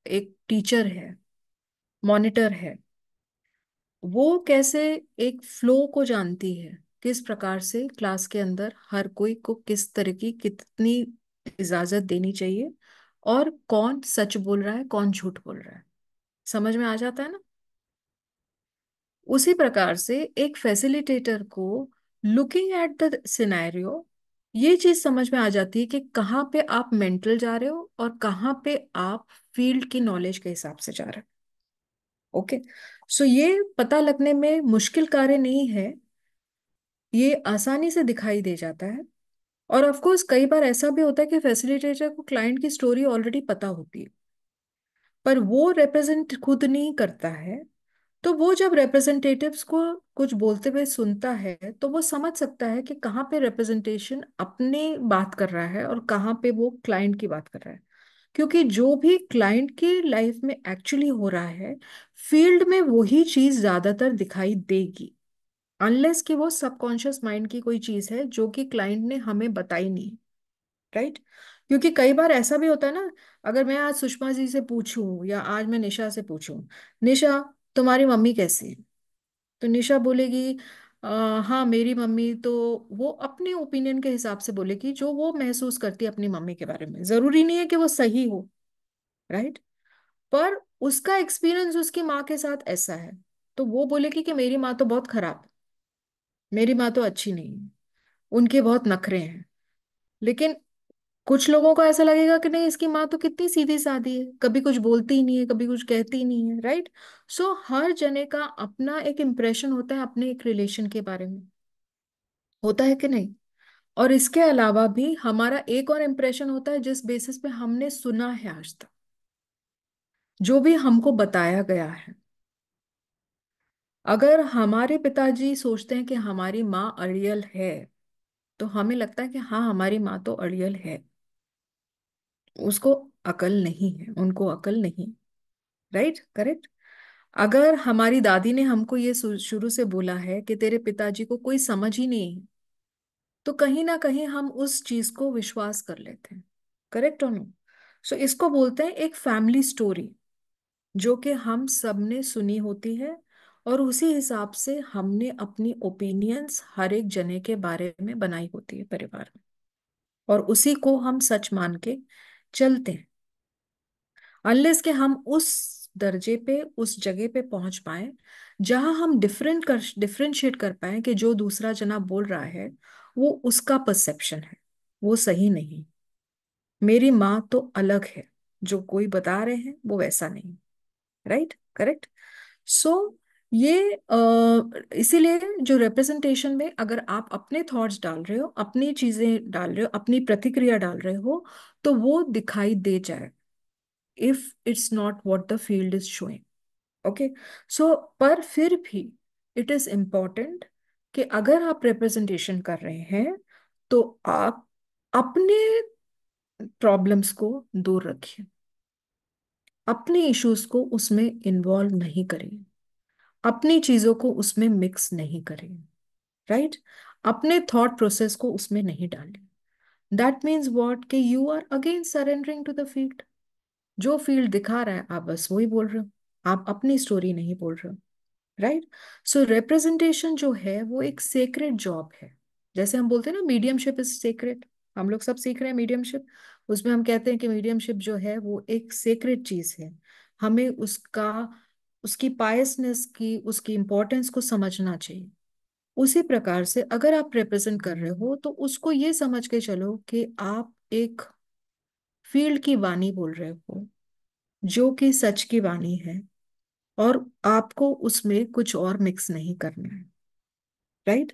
एक टीचर है मॉनिटर है वो कैसे एक फ्लो को जानती है किस प्रकार से क्लास के अंदर हर कोई को किस तरह की कितनी इजाजत देनी चाहिए और कौन सच बोल रहा है कौन झूठ बोल रहा है समझ में आ जाता है ना उसी प्रकार से एक फैसिलिटेटर को लुकिंग एट द सिनेरियो ये चीज समझ में आ जाती है कि कहाँ पे आप मेंटल जा रहे हो और कहाँ पे आप फील्ड की नॉलेज के हिसाब से जा रहे हो ओके सो ये पता लगने में मुश्किल कार्य नहीं है ये आसानी से दिखाई दे जाता है और ऑफ कोर्स कई बार ऐसा भी होता है कि फैसिलिटेटर को क्लाइंट की स्टोरी ऑलरेडी पता होती है पर वो रिप्रेजेंट खुद नहीं करता है तो वो जब रिप्रेजेंटेटिव्स को कुछ बोलते हुए सुनता है तो वो समझ सकता है कि कहाँ पे रिप्रेजेंटेशन अपने बात कर रहा है और कहाँ पे वो क्लाइंट की बात कर रहा है क्योंकि जो भी क्लाइंट की लाइफ में एक्चुअली हो रहा है फील्ड में वही चीज ज्यादातर दिखाई देगी अनलेस कि वो सबकॉन्शियस माइंड की कोई चीज है जो कि क्लाइंट ने हमें बताई नहीं राइट क्योंकि कई बार ऐसा भी होता है ना अगर मैं आज सुषमा जी से पूछूं या आज मैं निशा से पूछूं निशा तुम्हारी मम्मी कैसी है तो निशा बोलेगी हाँ मेरी मम्मी तो वो अपने ओपिनियन के हिसाब से बोलेगी जो वो महसूस करती है अपनी मम्मी के बारे में जरूरी नहीं है कि वो सही हो राइट पर उसका एक्सपीरियंस उसकी माँ के साथ ऐसा है तो वो बोलेगी कि मेरी माँ तो बहुत खराब है, मेरी माँ तो अच्छी नहीं है उनके बहुत नखरे हैं लेकिन कुछ लोगों को ऐसा लगेगा कि नहीं इसकी माँ तो कितनी सीधी सादी है कभी कुछ बोलती ही नहीं है कभी कुछ कहती ही नहीं है राइट सो हर जने का अपना एक इम्प्रेशन होता है अपने एक रिलेशन के बारे में होता है कि नहीं और इसके अलावा भी हमारा एक और इम्प्रेशन होता है जिस बेसिस पे हमने सुना है आज तक जो भी हमको बताया गया है अगर हमारे पिताजी सोचते हैं कि हमारी माँ अड़ियल है तो हमें लगता है कि हाँ हमारी माँ तो अड़ियल है उसको अकल नहीं है उनको अकल नहीं राइट करेक्ट अगर हमारी दादी ने हमको ये शुरू से बोला है कि तेरे पिताजी को कोई समझ ही नहीं है तो कहीं ना कहीं हम उस चीज को विश्वास कर लेते हैं करेक्ट और नो सो इसको बोलते हैं एक फैमिली स्टोरी जो कि हम सब ने सुनी होती है और उसी हिसाब से हमने अपनी ओपिनियंस हर एक जने के बारे में बनाई होती है परिवार में और उसी को हम सच मान के चलते हैं अनलेस के हम उस दर्जे पे उस जगह पे पहुंच पाए जहां हम डिफरेंट कर डिफ्रेंशिएट कर पाए कि जो दूसरा जना बोल रहा है वो उसका परसेप्शन है वो सही नहीं मेरी माँ तो अलग है जो कोई बता रहे हैं वो वैसा नहीं राइट करेक्ट सो ये इसीलिए जो रिप्रेजेंटेशन में अगर आप अपने थॉट्स डाल रहे हो अपनी चीजें डाल रहे हो अपनी प्रतिक्रिया डाल रहे हो तो वो दिखाई दे जाए if it's not what the field is showing okay so पर फिर भी इट इज इम्पॉर्टेंट कि अगर आप रिप्रेजेंटेशन कर रहे हैं तो आप अपने प्रॉब्लम्स को दूर रखिए अपने इश्यूज को उसमें इन्वॉल्व नहीं करें अपनी चीजों को उसमें मिक्स नहीं करें राइट right? अपने थॉट प्रोसेस को उसमें नहीं डालें दैट मीन्स वॉट कि you are again surrendering to the field जो फील्ड दिखा रहा है आप बस वही बोल रहे हो आप अपनी स्टोरी नहीं बोल रहे हो राइट सो रिप्रेजेंटेशन जो है वो एक सेक्रेट जॉब है जैसे हम बोलते हैं ना मीडियमशिप इज सेक्रेट हम लोग सब सीख रहे हैं मीडियमशिप उसमें हम कहते हैं कि मीडियमशिप जो है वो एक सेक्रेट चीज है हमें उसका उसकी पायसनेस की उसकी इम्पोर्टेंस को समझना चाहिए उसी प्रकार से अगर आप रिप्रेजेंट कर रहे हो तो उसको ये समझ के चलो कि आप एक फील्ड की वाणी बोल रहे हो जो कि सच की वाणी है और आपको उसमें कुछ और मिक्स नहीं करना है right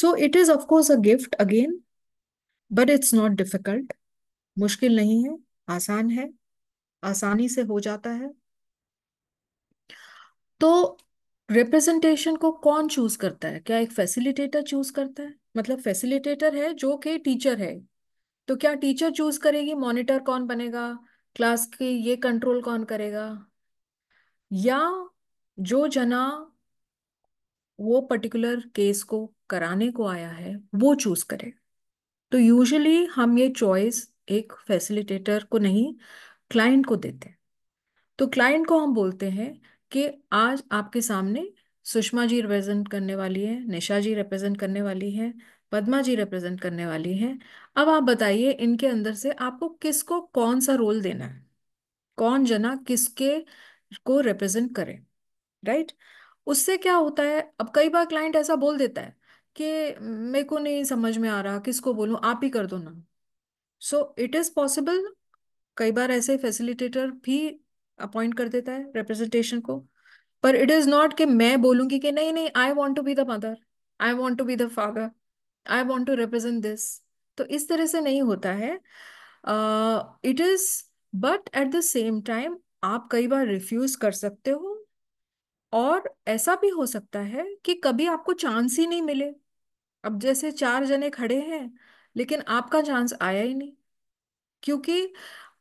so it is of course a gift again but it's not difficult मुश्किल नहीं है आसान है आसानी से हो जाता है तो रिप्रेजेंटेशन को कौन चूज करता है क्या एक फैसिलिटेटर चूज करता है मतलब फैसिलिटेटर है जो कि टीचर है तो क्या टीचर चूज करेगी मॉनिटर कौन बनेगा क्लास के ये कंट्रोल कौन करेगा या जो जना वो पर्टिकुलर केस को कराने को आया है वो चूज करे तो यूजुअली हम ये चॉइस एक फैसिलिटेटर को नहीं क्लाइंट को देते हैं तो क्लाइंट को हम बोलते हैं कि आज आपके सामने सुषमा जी रिप्रेजेंट करने वाली है निशा जी रिप्रेजेंट करने वाली है पद्मा जी रिप्रेजेंट करने वाली है अब आप बताइए इनके अंदर से आपको किसको कौन सा रोल देना है कौन जना किसके को रिप्रेजेंट करे राइट उससे क्या होता है अब कई बार क्लाइंट ऐसा बोल देता है कि मेरे को नहीं समझ में आ रहा किसको बोलूं आप ही कर दो ना सो इट इज पॉसिबल कई बार ऐसे फैसिलिटेटर भी अपॉइंट कर देता है रिप्रेजेंटेशन को पर इट इज नॉट कि मैं बोलूंगी कि नहीं नहीं I want to be the mother I want to be the father I want to represent this तो इस तरह से नहीं होता है it is but at the same time आप कई बार रिफ्यूज कर सकते हो और ऐसा भी हो सकता है कि कभी आपको चांस ही नहीं मिले अब जैसे चार जने खड़े हैं लेकिन आपका चांस आया ही नहीं क्योंकि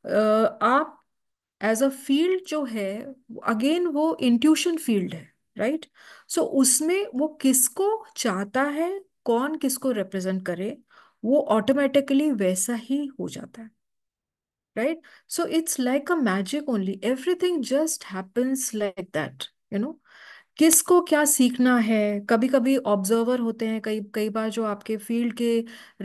आप एज अ फील्ड जो है अगेन वो इंट्यूशन फील्ड है राइट right? सो so, उसमें वो किसको चाहता है कौन किसको रिप्रेजेंट करे वो ऑटोमेटिकली वैसा ही हो जाता है right so it's like a magic only everything just happens like that you know किसको क्या सीखना है कभी कभी ऑब्जर्वर होते हैं कई कई बार जो आपके फील्ड के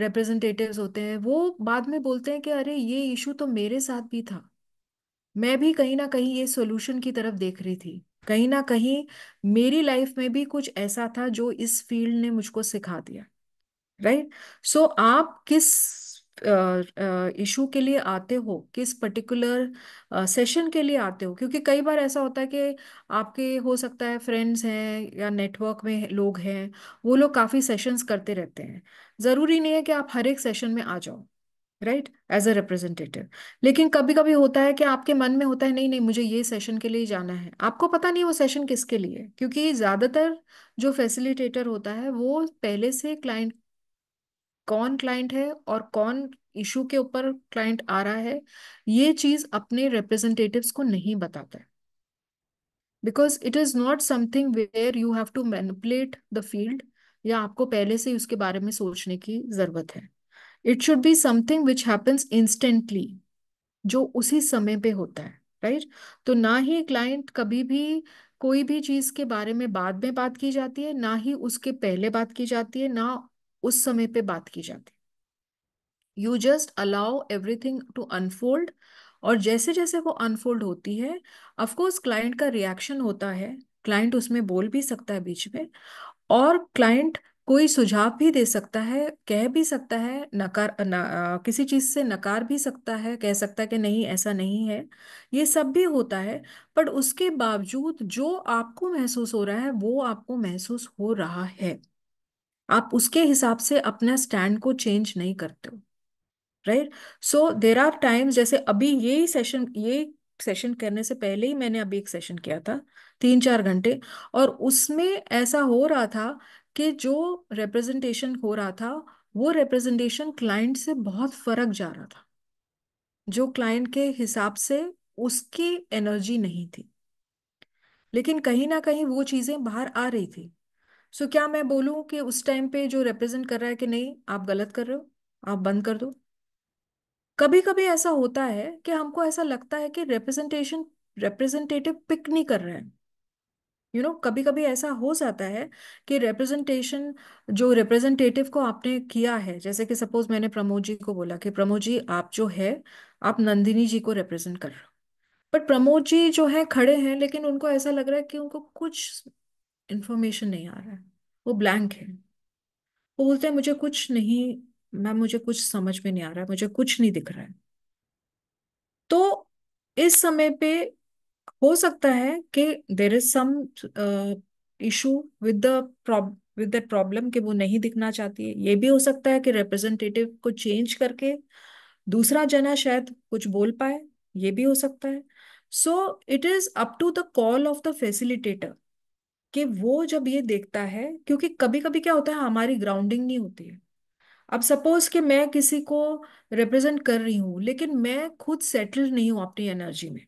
रिप्रेजेंटेटिव्स होते हैं वो बाद में बोलते हैं कि अरे ये इशू तो मेरे साथ भी था मैं भी कहीं ना कहीं ये सॉल्यूशन की तरफ देख रही थी कहीं ना कहीं मेरी लाइफ में भी कुछ ऐसा था जो इस फील्ड ने मुझको सिखा दिया राइट right? सो so, आप किस इशू के लिए आते हो किस पर्टिकुलर सेशन के लिए आते हो क्योंकि कई बार ऐसा होता है कि आपके हो सकता है फ्रेंड्स हैं या नेटवर्क में लोग हैं वो लोग काफ़ी सेशंस करते रहते हैं ज़रूरी नहीं है कि आप हर एक सेशन में आ जाओ राइट एज अ रिप्रेजेंटेटिव लेकिन कभी कभी होता है कि आपके मन में होता है नहीं नहीं मुझे ये सेशन के लिए जाना है आपको पता नहीं वो सेशन किसके लिए क्योंकि ज़्यादातर जो फैसिलिटेटर होता है वो पहले से क्लाइंट कौन क्लाइंट है और कौन इशू के ऊपर क्लाइंट आ रहा है ये चीज़ अपने रिप्रेजेंटेटिव्स को नहीं बताता है because it is not something where you have to manipulate the field या आपको पहले से उसके बारे में सोचने की ज़रूरत है it should be something which happens instantly जो उसी समय पे होता है राइट right? तो ना ही क्लाइंट कभी भी कोई भी चीज के बारे में बाद में बात की जाती है ना ही उसके पहले बात की जाती है ना उस समय पे बात की जाती है you just allow everything to unfold और जैसे जैसे वो अनफोल्ड होती है अफकोर्स क्लाइंट का रिएक्शन होता है क्लाइंट उसमें बोल भी सकता है बीच में और क्लाइंट कोई सुझाव भी दे सकता है कह भी सकता है नकार न, किसी चीज़ से नकार भी सकता है कह सकता है कि नहीं ऐसा नहीं है ये सब भी होता है पर उसके बावजूद जो आपको महसूस हो रहा है वो आपको महसूस हो रहा है आप उसके हिसाब से अपना स्टैंड को चेंज नहीं करते हो right so there are times जैसे अभी यही सेशन ये सेशन करने से पहले ही मैंने अभी एक सेशन किया था तीन चार घंटे और उसमें ऐसा हो रहा था कि जो रिप्रेजेंटेशन हो रहा था वो रिप्रेजेंटेशन क्लाइंट से बहुत फर्क जा रहा था जो क्लाइंट के हिसाब से उसकी एनर्जी नहीं थी लेकिन कहीं ना कहीं वो चीज़ें बाहर आ रही थी सो so, क्या मैं बोलूँ कि उस टाइम पे जो रिप्रेजेंट कर रहा है कि नहीं आप गलत कर रहे हो आप बंद कर दो कभी कभी ऐसा होता है कि हमको ऐसा लगता है कि रिप्रेजेंटेशन रिप्रेजेंटेटिव पिक नहीं कर रहे हैं यू नो कभी कभी ऐसा हो जाता है कि रिप्रेजेंटेशन जो रिप्रेजेंटेटिव को आपने किया है जैसे कि सपोज मैंने प्रमोद जी को बोला कि प्रमोद जी आप जो है आप नंदिनी जी को रिप्रेजेंट कर रहे हो बट प्रमोद जी जो है खड़े हैं लेकिन उनको ऐसा लग रहा है कि उनको कुछ इन्फॉर्मेशन नहीं आ रहा है वो ब्लैंक है वो बोलते हैं मुझे कुछ नहीं मैम मुझे कुछ समझ में नहीं आ रहा है मुझे कुछ नहीं दिख रहा है तो इस समय पे हो सकता है कि there is some issue with the with that problem कि वो नहीं दिखना चाहती है ये भी हो सकता है कि रिप्रेजेंटेटिव को चेंज करके दूसरा जना शायद कुछ बोल पाए ये भी हो सकता है so it is up to the call of the facilitator कि वो जब ये देखता है क्योंकि कभी कभी क्या होता है हमारी ग्राउंडिंग नहीं होती है अब सपोज कि मैं किसी को रिप्रेजेंट कर रही हूँ लेकिन मैं खुद सेटल नहीं हूँ अपनी एनर्जी में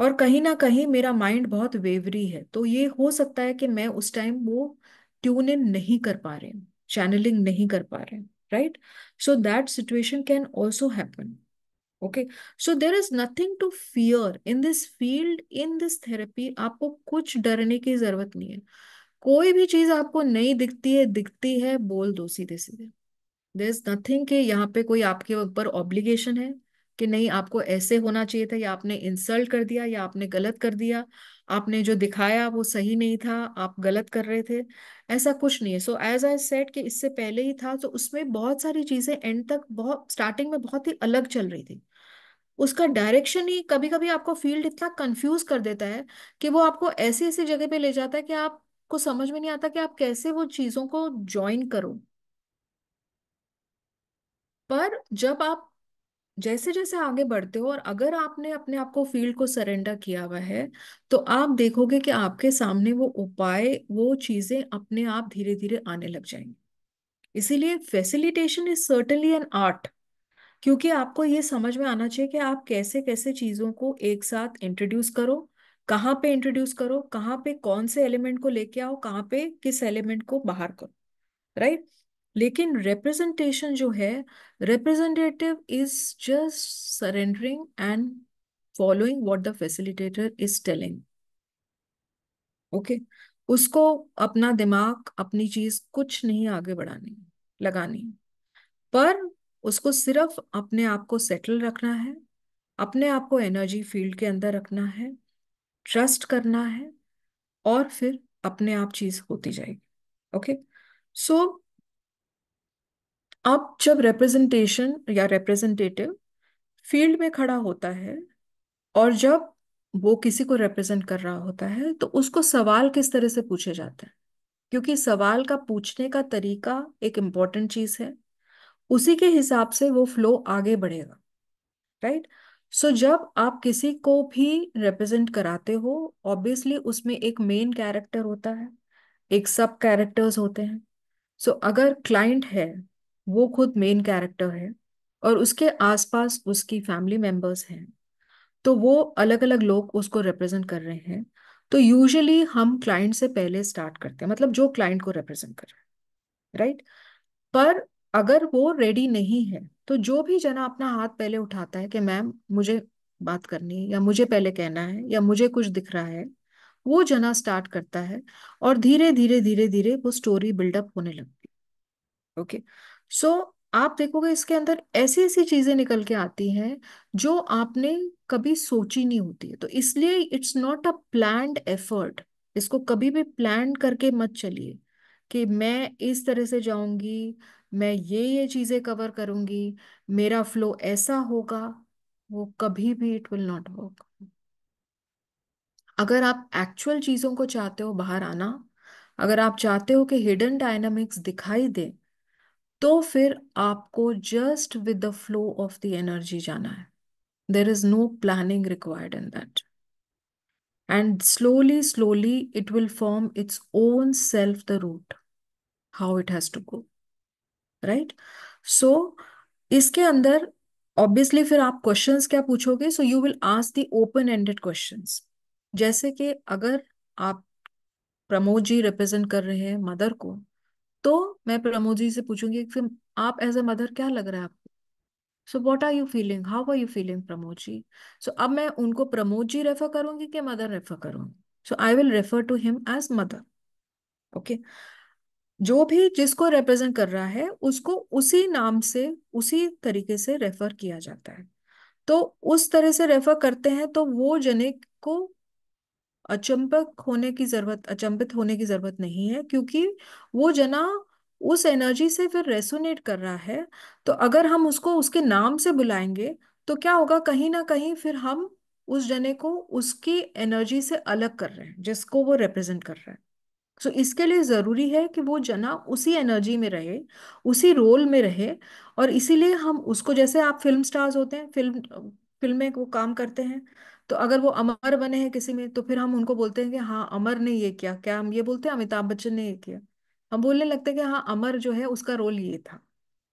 और कहीं ना कहीं मेरा माइंड बहुत वेवरी है तो ये हो सकता है कि मैं उस टाइम वो ट्यून इन नहीं कर पा रहे चैनलिंग नहीं कर पा रहे right so that situation can also happen okay so there is nothing to fear in this field in this therapy आपको कुछ डरने की जरूरत नहीं है कोई भी चीज आपको नहीं दिखती है दिखती है बोल दो सीधे सीधे देर इज नथिंग के यहाँ पे कोई आपके ऊपर ऑब्लिगेशन है कि नहीं आपको ऐसे होना चाहिए था या आपने इंसल्ट कर दिया या आपने गलत कर दिया आपने जो दिखाया वो सही नहीं था आप गलत कर रहे थे ऐसा कुछ नहीं है सो एज आई सेट कि इससे पहले ही था तो उसमें बहुत सारी चीजें एंड तक बहुत स्टार्टिंग में बहुत ही अलग चल रही थी उसका डायरेक्शन ही कभी कभी आपको फील्ड इतना कंफ्यूज कर देता है कि वो आपको ऐसी ऐसी जगह पे ले जाता है कि आपको समझ में नहीं आता कि आप कैसे वो चीजों को ज्वाइन करो पर जब आप जैसे जैसे आगे बढ़ते हो और अगर आपने अपने आप को फील्ड को सरेंडर किया हुआ है तो आप देखोगे कि आपके सामने वो उपाय वो चीजें अपने आप धीरे धीरे आने लग जाएंगी इसीलिए facilitation is certainly an art क्योंकि आपको ये समझ में आना चाहिए कि आप कैसे कैसे चीजों को एक साथ इंट्रोड्यूस करो कहाँ पे इंट्रोड्यूस करो कहाँ पे कौन से एलिमेंट को लेके आओ कहाँ पे किस एलिमेंट को बाहर करो राइट right? लेकिन रिप्रेजेंटेशन जो है representative is just surrendering and following what the facilitator is telling okay उसको अपना दिमाग अपनी चीज कुछ नहीं आगे बढ़ानी लगानी पर उसको सिर्फ अपने आप को सेटल रखना है अपने आप को एनर्जी फील्ड के अंदर रखना है ट्रस्ट करना है और फिर अपने आप चीज होती जाएगी ओके सो अब जब रिप्रेजेंटेशन या रिप्रेजेंटेटिव फील्ड में खड़ा होता है और जब वो किसी को रिप्रेजेंट कर रहा होता है तो उसको सवाल किस तरह से पूछे जाते हैं क्योंकि सवाल का पूछने का तरीका एक इम्पॉर्टेंट चीज है उसी के हिसाब से वो फ्लो आगे बढ़ेगा राइट right? सो so, जब आप किसी को भी रिप्रेजेंट कराते हो ऑब्वियसली उसमें एक मेन कैरेक्टर होता है एक सब कैरेक्टर्स होते हैं सो so, अगर क्लाइंट है वो खुद मेन कैरेक्टर है और उसके आसपास उसकी फैमिली मेंबर्स हैं तो वो अलग अलग लोग उसको रिप्रेजेंट कर रहे हैं तो यूजुअली हम क्लाइंट से पहले स्टार्ट करते हैं मतलब जो क्लाइंट को रिप्रेजेंट कर रहे हैं राइट पर अगर वो रेडी नहीं है तो जो भी जना अपना हाथ पहले उठाता है कि मैम मुझे बात करनी है या मुझे पहले कहना है या मुझे कुछ दिख रहा है वो जना स्टार्ट करता है और धीरे धीरे धीरे धीरे वो स्टोरी बिल्डअप होने लगती है ओके okay? सो आप देखोगे इसके अंदर ऐसी ऐसी चीजें निकल के आती हैं जो आपने कभी सोची नहीं होती है तो इसलिए it's not a planned effort इसको कभी भी प्लान करके मत चलिए कि मैं इस तरह से जाऊंगी मैं ये ये चीजें कवर करूंगी मेरा फ्लो ऐसा होगा वो कभी भी इट विल नॉट वर्क अगर आप एक्चुअल चीजों को चाहते हो बाहर आना अगर आप चाहते हो कि हिडन डायनामिक्स दिखाई दे तो फिर आपको just with the flow of the energy जाना है there is no planning required in that and slowly slowly it will form its own self the route how it has to go right so इसके अंदर obviously फिर आप question क्या पूछोगे so you will ask the open ended question जैसे कि अगर आप प्रमोद जी रिप्रेजेंट कर रहे हैं मदर को तो मैं प्रमोद जी से पूछूंगी कि आप एज अ मदर क्या लग रहा है आपको so what are you feeling how are you feeling Pramod ji so अब मैं उनको प्रमोद जी रेफर करूंगी कि मदर रेफर करूंगी so I will refer to him as mother okay जो भी जिसको रिप्रेजेंट कर रहा है उसको उसी नाम से उसी तरीके से रेफर किया जाता है तो उस तरह से रेफर करते हैं तो वो जने को अचंबक होने की जरूरत अचंबित होने की जरूरत नहीं है क्योंकि वो जना उस एनर्जी से फिर रेसोनेट कर रहा है तो अगर हम उसको उसके नाम से बुलाएंगे तो क्या होगा कहीं ना कहीं फिर हम उस जने को उसकी एनर्जी से अलग कर रहे हैं जिसको वो रिप्रेजेंट कर रहा है सो so, इसके लिए ज़रूरी है कि वो जना उसी एनर्जी में रहे उसी रोल में रहे और इसीलिए हम उसको जैसे आप फिल्म स्टार्स होते हैं फिल्म फिल्म में वो काम करते हैं तो अगर वो अमर बने हैं किसी में तो फिर हम उनको बोलते हैं कि हाँ अमर ने ये किया क्या हम ये बोलते हैं अमिताभ बच्चन ने ये किया हम बोलने लगते हैं कि हाँ अमर जो है उसका रोल ये था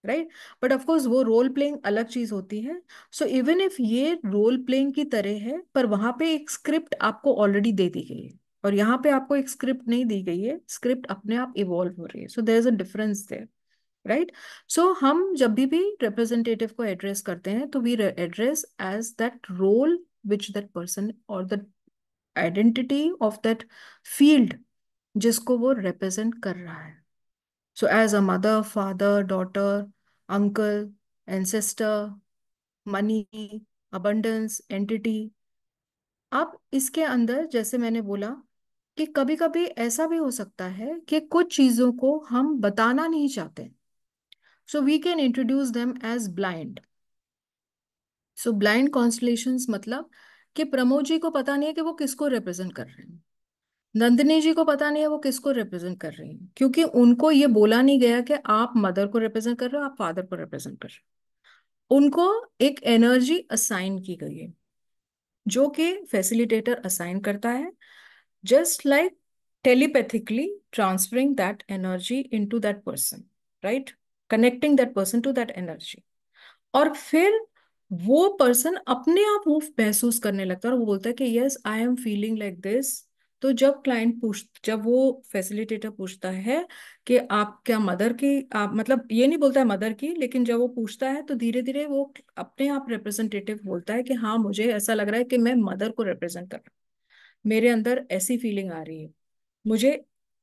राइट बट ऑफकोर्स वो रोल प्लेइंग अलग चीज होती है सो इवन इफ ये रोल प्लेइंग की तरह है पर वहां पे एक स्क्रिप्ट आपको ऑलरेडी दे दी गई है और यहाँ पे आपको एक स्क्रिप्ट नहीं दी गई है स्क्रिप्ट अपने आप इवॉल्व हो रही है so there is a difference there right so हम जब भी भी रिप्रेजेंटेटिव को एड्रेस करते हैं तो we address as that role which that person or the identity of that field जिसको वो रिप्रेजेंट कर रहा है so as a mother father daughter uncle ancestor money abundance entity आप इसके अंदर जैसे मैंने बोला कि कभी कभी ऐसा भी हो सकता है कि कुछ चीज़ों को हम बताना नहीं चाहते so we can introduce them as blind so blind constellation मतलब कि प्रमोद जी को पता नहीं है कि वो किसको रिप्रेजेंट कर रहे हैं नंदिनी जी को पता नहीं है वो किसको रिप्रेजेंट कर रही हैं क्योंकि उनको ये बोला नहीं गया कि आप मदर को रिप्रेजेंट कर रहे हो आप फादर को रिप्रेजेंट कर रहे हो उनको एक एनर्जी असाइन की गई है जो कि फैसिलिटेटर असाइन करता है just like telepathically transferring that energy into that person right connecting that person to that energy और फिर वो पर्सन अपने आप वो महसूस करने लगता है और वो बोलता है कि yes I am feeling like this तो जब क्लाइंट पूछ जब वो फैसिलिटेटर पूछता है कि आप क्या मदर की आप मतलब ये नहीं बोलता है मदर की लेकिन जब वो पूछता है तो धीरे धीरे वो अपने आप रिप्रेजेंटेटिव बोलता है कि हाँ मुझे ऐसा लग रहा है कि मैं मदर को रिप्रेजेंट कर रहा मेरे अंदर ऐसी फीलिंग आ रही है मुझे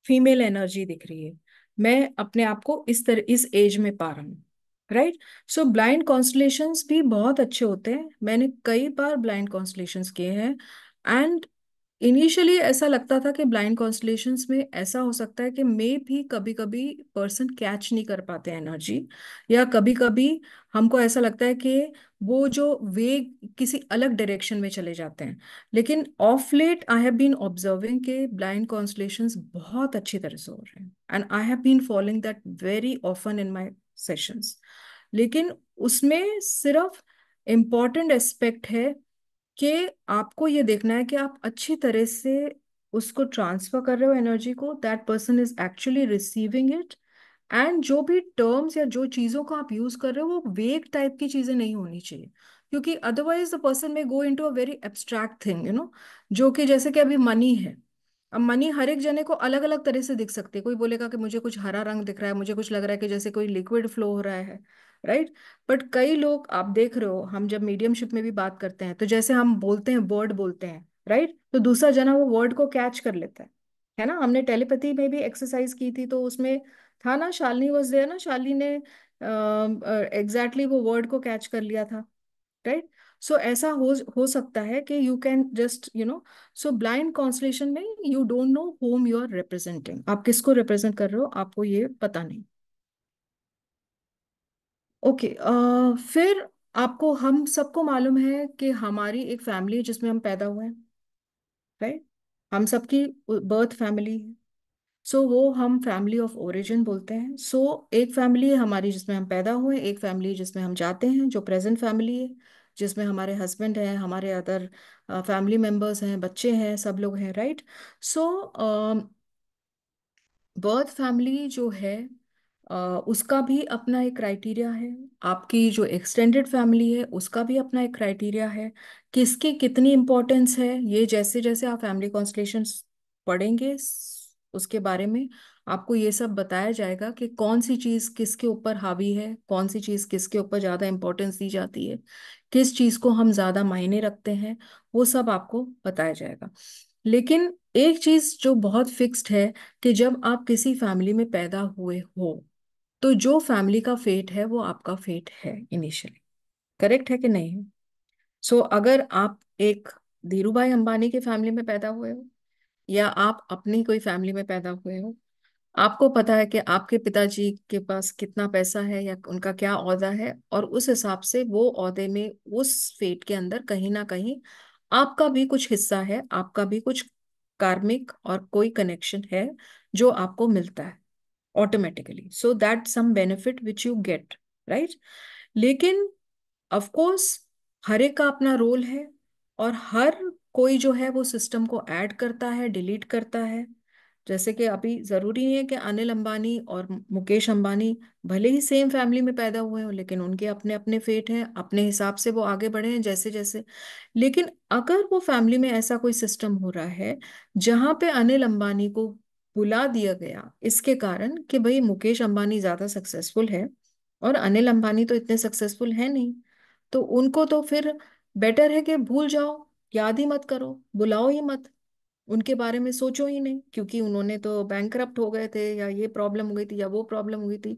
फीमेल एनर्जी दिख रही है मैं अपने आप को इस तरह इस एज में पा रहा हूँ राइट सो ब्लाइंड कॉन्स्टलेशंस भी बहुत अच्छे होते हैं मैंने कई बार ब्लाइंड कॉन्स्टलेशन किए हैं एंड इनिशियली ऐसा लगता था कि ब्लाइंड कॉन्स्टलेशन में ऐसा हो सकता है कि मे भी कभी कभी पर्सन कैच नहीं कर पाते एनर्जी या कभी कभी हमको ऐसा लगता है कि वो जो वे किसी अलग डायरेक्शन में चले जाते हैं लेकिन of late I have been observing के ब्लाइंड कॉन्स्टलेशन बहुत अच्छी तरह से हो रहे हैं and I have been following that very often in my sessions लेकिन उसमें सिर्फ इम्पॉर्टेंट एस्पेक्ट है कि आपको ये देखना है कि आप अच्छी तरह से उसको ट्रांसफर कर रहे हो एनर्जी को that person is actually receiving it and जो भी टर्म्स या जो चीज़ों को आप यूज़ कर रहे हो वो वेग टाइप की चीज़ें नहीं होनी चाहिए क्योंकि otherwise the person may go into a very abstract thing you know जो कि जैसे कि अभी मनी है अब मनी हर एक जने को अलग अलग तरह से दिख सकती है कोई बोलेगा कि मुझे कुछ हरा रंग दिख रहा है मुझे कुछ लग रहा है कि जैसे कोई लिक्विड फ्लो हो रहा है राइट बट कई लोग आप देख रहे हो हम जब मीडियमशिप में भी बात करते हैं तो जैसे हम बोलते हैं वर्ड बोलते हैं राइट तो दूसरा जना वो वर्ड को कैच कर लेता है है ना हमने टेलीपैथी में भी एक्सरसाइज की थी तो उसमें था ना शालिनी वॉज देयर ना शालिनी ने एग्जैक्टली exactly वो वर्ड को कैच कर लिया था राइट सो so, ऐसा हो हो सकता है कि you can just you know so blind constellation में you don't know whom you are representing आप किसको रिप्रेजेंट कर रहे हो आपको ये पता नहीं ओके uh, फिर आपको हम सबको मालूम है कि हमारी एक फैमिली है जिसमें हम पैदा हुए हैं राइट हम सबकी बर्थ फैमिली है सो वो हम फैमिली ऑफ ओरिजिन बोलते हैं सो एक फैमिली है हमारी जिसमें हम पैदा हुए एक फैमिली जिसमें हम जाते हैं जो प्रेजेंट फैमिली है जिसमें हमारे हस्बैंड हैं हमारे अदर फैमिली मेम्बर्स हैं बच्चे हैं सब लोग हैं राइट सो बर्थ फैमिली जो है उसका भी अपना एक क्राइटेरिया है आपकी जो एक्सटेंडेड फैमिली है उसका भी अपना एक क्राइटेरिया है किसकी कितनी इम्पोर्टेंस है ये जैसे जैसे आप फैमिली कॉन्स्टलेशन पढ़ेंगे उसके बारे में आपको ये सब बताया जाएगा कि कौन सी चीज़ किसके ऊपर हावी है कौन सी चीज़ किसके ऊपर ज़्यादा इम्पोर्टेंस दी जाती है किस चीज़ को हम ज़्यादा मायने रखते हैं वो सब आपको बताया जाएगा लेकिन एक चीज़ जो बहुत फिक्स्ड है कि जब आप किसी फैमिली में पैदा हुए हो तो जो फैमिली का फेट है वो आपका फेट है इनिशियली करेक्ट है कि नहीं सो so, अगर आप एक धीरू भाई अंबानी की फैमिली में पैदा हुए हो या आप अपनी कोई फैमिली में पैदा हुए हो आपको पता है कि आपके पिताजी के पास कितना पैसा है या उनका क्या अहदा है और उस हिसाब से वो अहदे में उस फेट के अंदर कहीं ना कहीं आपका भी कुछ हिस्सा है आपका भी कुछ कार्मिक और कोई कनेक्शन है जो आपको मिलता है automatically so that some benefit which you get right लेकिन ऑफ हर एक का अपना रोल है और हर कोई जो है वो सिस्टम को ऐड करता है डिलीट करता है जैसे कि अभी ज़रूरी नहीं है कि अनिल अंबानी और मुकेश अंबानी भले ही सेम फैमिली में पैदा हुए हों लेकिन उनके अपने अपने फेट हैं अपने हिसाब से वो आगे बढ़े हैं जैसे जैसे लेकिन अगर वो फैमिली में ऐसा कोई सिस्टम हो रहा है जहां पे अनिल अंबानी को भुला दिया गया इसके कारण कि भाई मुकेश अंबानी ज्यादा सक्सेसफुल है और अनिल अंबानी तो इतने सक्सेसफुल है नहीं तो उनको तो फिर बेटर है कि भूल जाओ याद ही मत करो बुलाओ ही मत उनके बारे में सोचो ही नहीं क्योंकि उन्होंने तो बैंक हो गए थे या ये प्रॉब्लम हो गई थी या वो प्रॉब्लम हो गई थी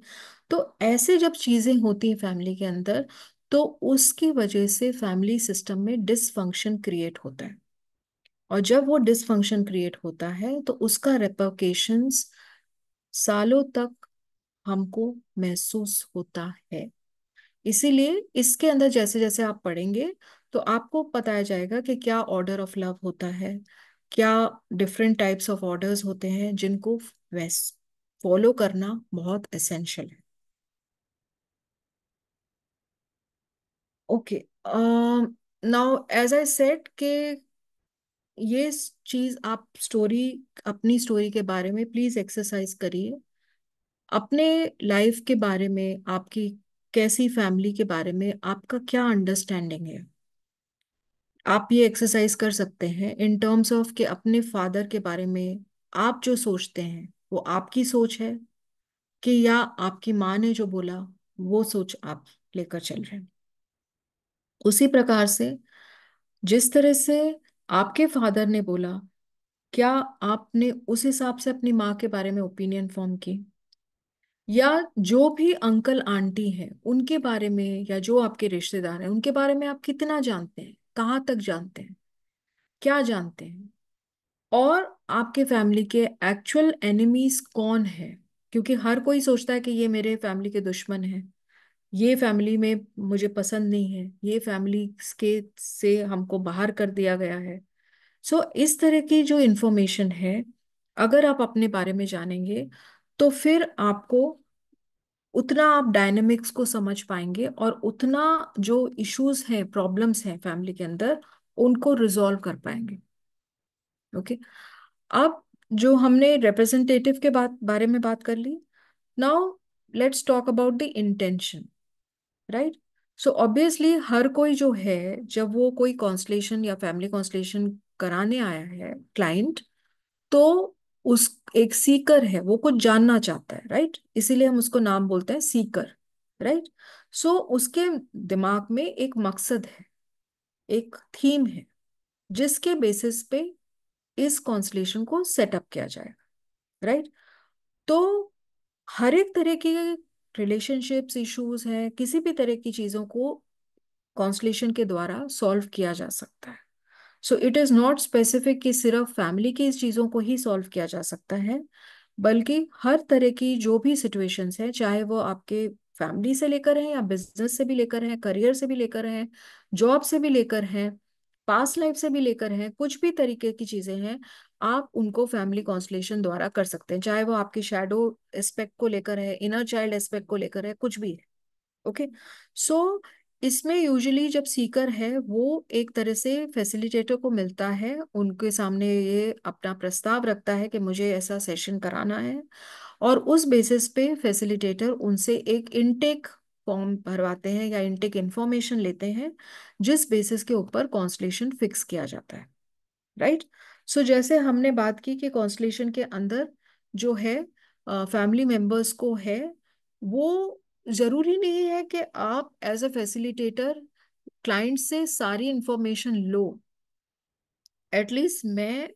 तो ऐसे जब चीज़ें होती हैं फैमिली के अंदर तो उसकी वजह से फैमिली सिस्टम में डिसफंक्शन क्रिएट होता है और जब वो डिसफंक्शन क्रिएट होता है तो उसका रेपोकेशंस सालों तक हमको महसूस होता है इसीलिए इसके अंदर जैसे जैसे आप पढ़ेंगे तो आपको बताया जाएगा कि क्या ऑर्डर ऑफ लव होता है क्या डिफरेंट टाइप्स ऑफ ऑर्डर्स होते हैं जिनको फॉलो करना बहुत एसेंशियल है okay now as I said के ये चीज आप स्टोरी अपनी स्टोरी के बारे में प्लीज एक्सरसाइज करिए अपने लाइफ के बारे में आपकी कैसी फैमिली के बारे में आपका क्या अंडरस्टैंडिंग है आप ये एक्सरसाइज कर सकते हैं इन टर्म्स ऑफ के अपने फादर के बारे में आप जो सोचते हैं वो आपकी सोच है कि या आपकी माँ ने जो बोला वो सोच आप लेकर चल रहे हैं उसी प्रकार से जिस तरह से आपके फादर ने बोला क्या आपने उस हिसाब से अपनी माँ के बारे में ओपिनियन फॉर्म की या जो भी अंकल आंटी हैं उनके बारे में या जो आपके रिश्तेदार हैं उनके बारे में आप कितना जानते हैं कहाँ तक जानते हैं क्या जानते हैं और आपके फैमिली के एक्चुअल एनिमीज कौन है क्योंकि हर कोई सोचता है कि ये मेरे फैमिली के दुश्मन हैं ये फैमिली में मुझे पसंद नहीं है ये फैमिली के से हमको बाहर कर दिया गया है सो so, इस तरह की जो इन्फॉर्मेशन है अगर आप अपने बारे में जानेंगे तो फिर आपको उतना आप डायनेमिक्स को समझ पाएंगे और उतना जो इश्यूज हैं प्रॉब्लम्स हैं फैमिली के अंदर उनको रिजॉल्व कर पाएंगे ओके okay? अब जो हमने रिप्रेजेंटेटिव के बात बारे में बात कर ली now let's talk about the intention right so obviously हर कोई जो है जब वो कोई कॉन्स्टलेशन या फैमिली कॉन्स्टलेशन कराने आया है क्लाइंट तो उस एक सीकर है वो कुछ जानना चाहता है राइट इसीलिए हम उसको नाम बोलते हैं सीकर राइट सो उसके दिमाग में एक मकसद है एक थीम है जिसके बेसिस पे इस कॉन्स्टलेशन को सेटअप किया जाएगा राइट तो हर एक तरह के रिलेशनशिप्स इश्यूज है किसी भी तरह की चीज़ों को कॉन्सलेशन के द्वारा सॉल्व किया जा सकता है so it is not specific कि सिर्फ फैमिली की इस चीज़ों को ही सॉल्व किया जा सकता है बल्कि हर तरह की जो भी सिचुएशंस है चाहे वो आपके फैमिली से लेकर है या बिजनेस से भी लेकर है करियर से भी लेकर है जॉब से भी लेकर है पास लाइफ से भी लेकर है कुछ भी तरीके की चीज़ें हैं आप उनको फैमिली कॉन्सलेशन द्वारा कर सकते हैं चाहे वो आपके शेडो एस्पेक्ट को लेकर है इनर चाइल्ड एस्पेक्ट को लेकर है कुछ भी है ओके सो इसमें यूजुअली जब सीकर है वो एक तरह से फैसिलिटेटर को मिलता है उनके सामने ये अपना प्रस्ताव रखता है कि मुझे ऐसा सेशन कराना है और उस बेसिस पे फैसिलिटेटर उनसे एक इनटेक फॉर्म भरवाते हैं या इनटेक इन्फॉर्मेशन लेते हैं जिस बेसिस के ऊपर कॉन्स्टलेशन फिक्स किया जाता है राइट right? सो so, जैसे हमने बात की कि कॉन्स्टलेशन के अंदर जो है फैमिली मेंबर्स को है वो जरूरी नहीं है कि आप एज अ फैसिलिटेटर क्लाइंट से सारी इंफॉर्मेशन लो एटलीस्ट मैं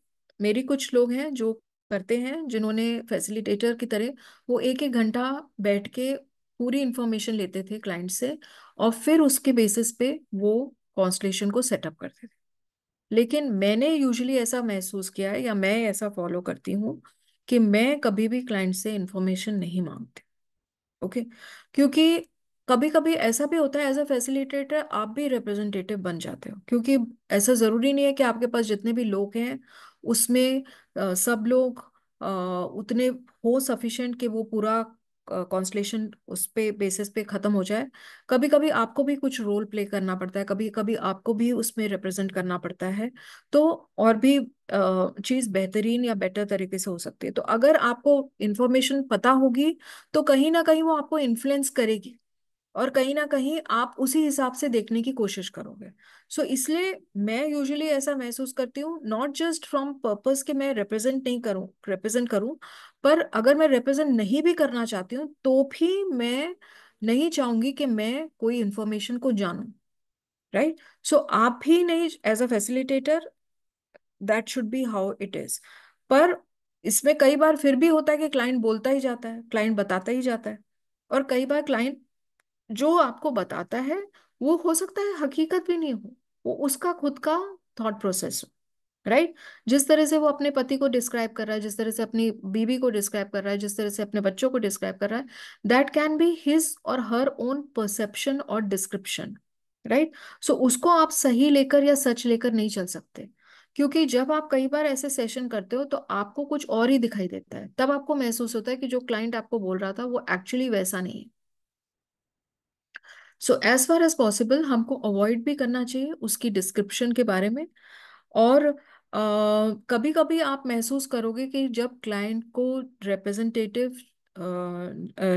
मेरी कुछ लोग हैं जो करते हैं जिन्होंने फैसिलिटेटर की तरह वो एक एक घंटा बैठ के पूरी इंफॉर्मेशन लेते थे क्लाइंट से और फिर उसके बेसिस पे वो कॉन्स्टलेशन को सेटअप करते थे लेकिन मैंने यूजुअली ऐसा महसूस किया है या मैं ऐसा फॉलो करती हूँ कि मैं कभी भी क्लाइंट से इंफॉर्मेशन नहीं मांगती ओके okay? क्योंकि कभी कभी ऐसा भी होता है एज अ फैसिलिटेटर आप भी रिप्रेजेंटेटिव बन जाते हो क्योंकि ऐसा ज़रूरी नहीं है कि आपके पास जितने भी लोग हैं उसमें आ, सब लोग आ, उतने हो सफिशेंट कि वो पूरा कॉन्सलेशन उस पे बेसिस पे ख़त्म हो जाए कभी कभी आपको भी कुछ रोल प्ले करना पड़ता है कभी कभी आपको भी उसमें रिप्रेजेंट करना पड़ता है तो और भी चीज़ बेहतरीन या बेटर तरीके से हो सकती है तो अगर आपको इन्फॉर्मेशन पता होगी तो कहीं ना कहीं वो आपको इन्फ्लुएंस करेगी और कहीं ना कहीं आप उसी हिसाब से देखने की कोशिश करोगे सो so, इसलिए मैं यूजुअली ऐसा महसूस करती हूँ नॉट जस्ट फ्रॉम पर्पस के मैं रिप्रेजेंट नहीं करूँ रिप्रेजेंट करूँ पर अगर मैं रिप्रेजेंट नहीं भी करना चाहती हूँ तो भी मैं नहीं चाहूंगी कि मैं कोई इंफॉर्मेशन को जानू राइट सो आप भी नहीं as a facilitator that should be how it is पर इसमें कई बार फिर भी होता है कि क्लाइंट बोलता ही जाता है क्लाइंट बताता ही जाता है और कई बार क्लाइंट जो आपको बताता है वो हो सकता है हकीकत भी नहीं हो वो उसका खुद का थॉट प्रोसेस हो राइट right? जिस तरह से वो अपने पति को डिस्क्राइब कर रहा है जिस तरह से अपनी बीबी को डिस्क्राइब कर रहा है जिस तरह से अपने बच्चों को डिस्क्राइब कर रहा है दैट कैन बी हिज और हर ओन परसेप्शन और डिस्क्रिप्शन राइट सो उसको आप सही लेकर या सच लेकर नहीं चल सकते क्योंकि जब आप कई बार ऐसे सेशन करते हो तो आपको कुछ और ही दिखाई देता है तब आपको महसूस होता है कि जो क्लाइंट आपको बोल रहा था वो एक्चुअली वैसा नहीं है so as far as possible हमको अवॉइड भी करना चाहिए उसकी डिस्क्रिप्शन के बारे में और कभी कभी आप महसूस करोगे कि जब क्लाइंट को रिप्रेजेंटेटिव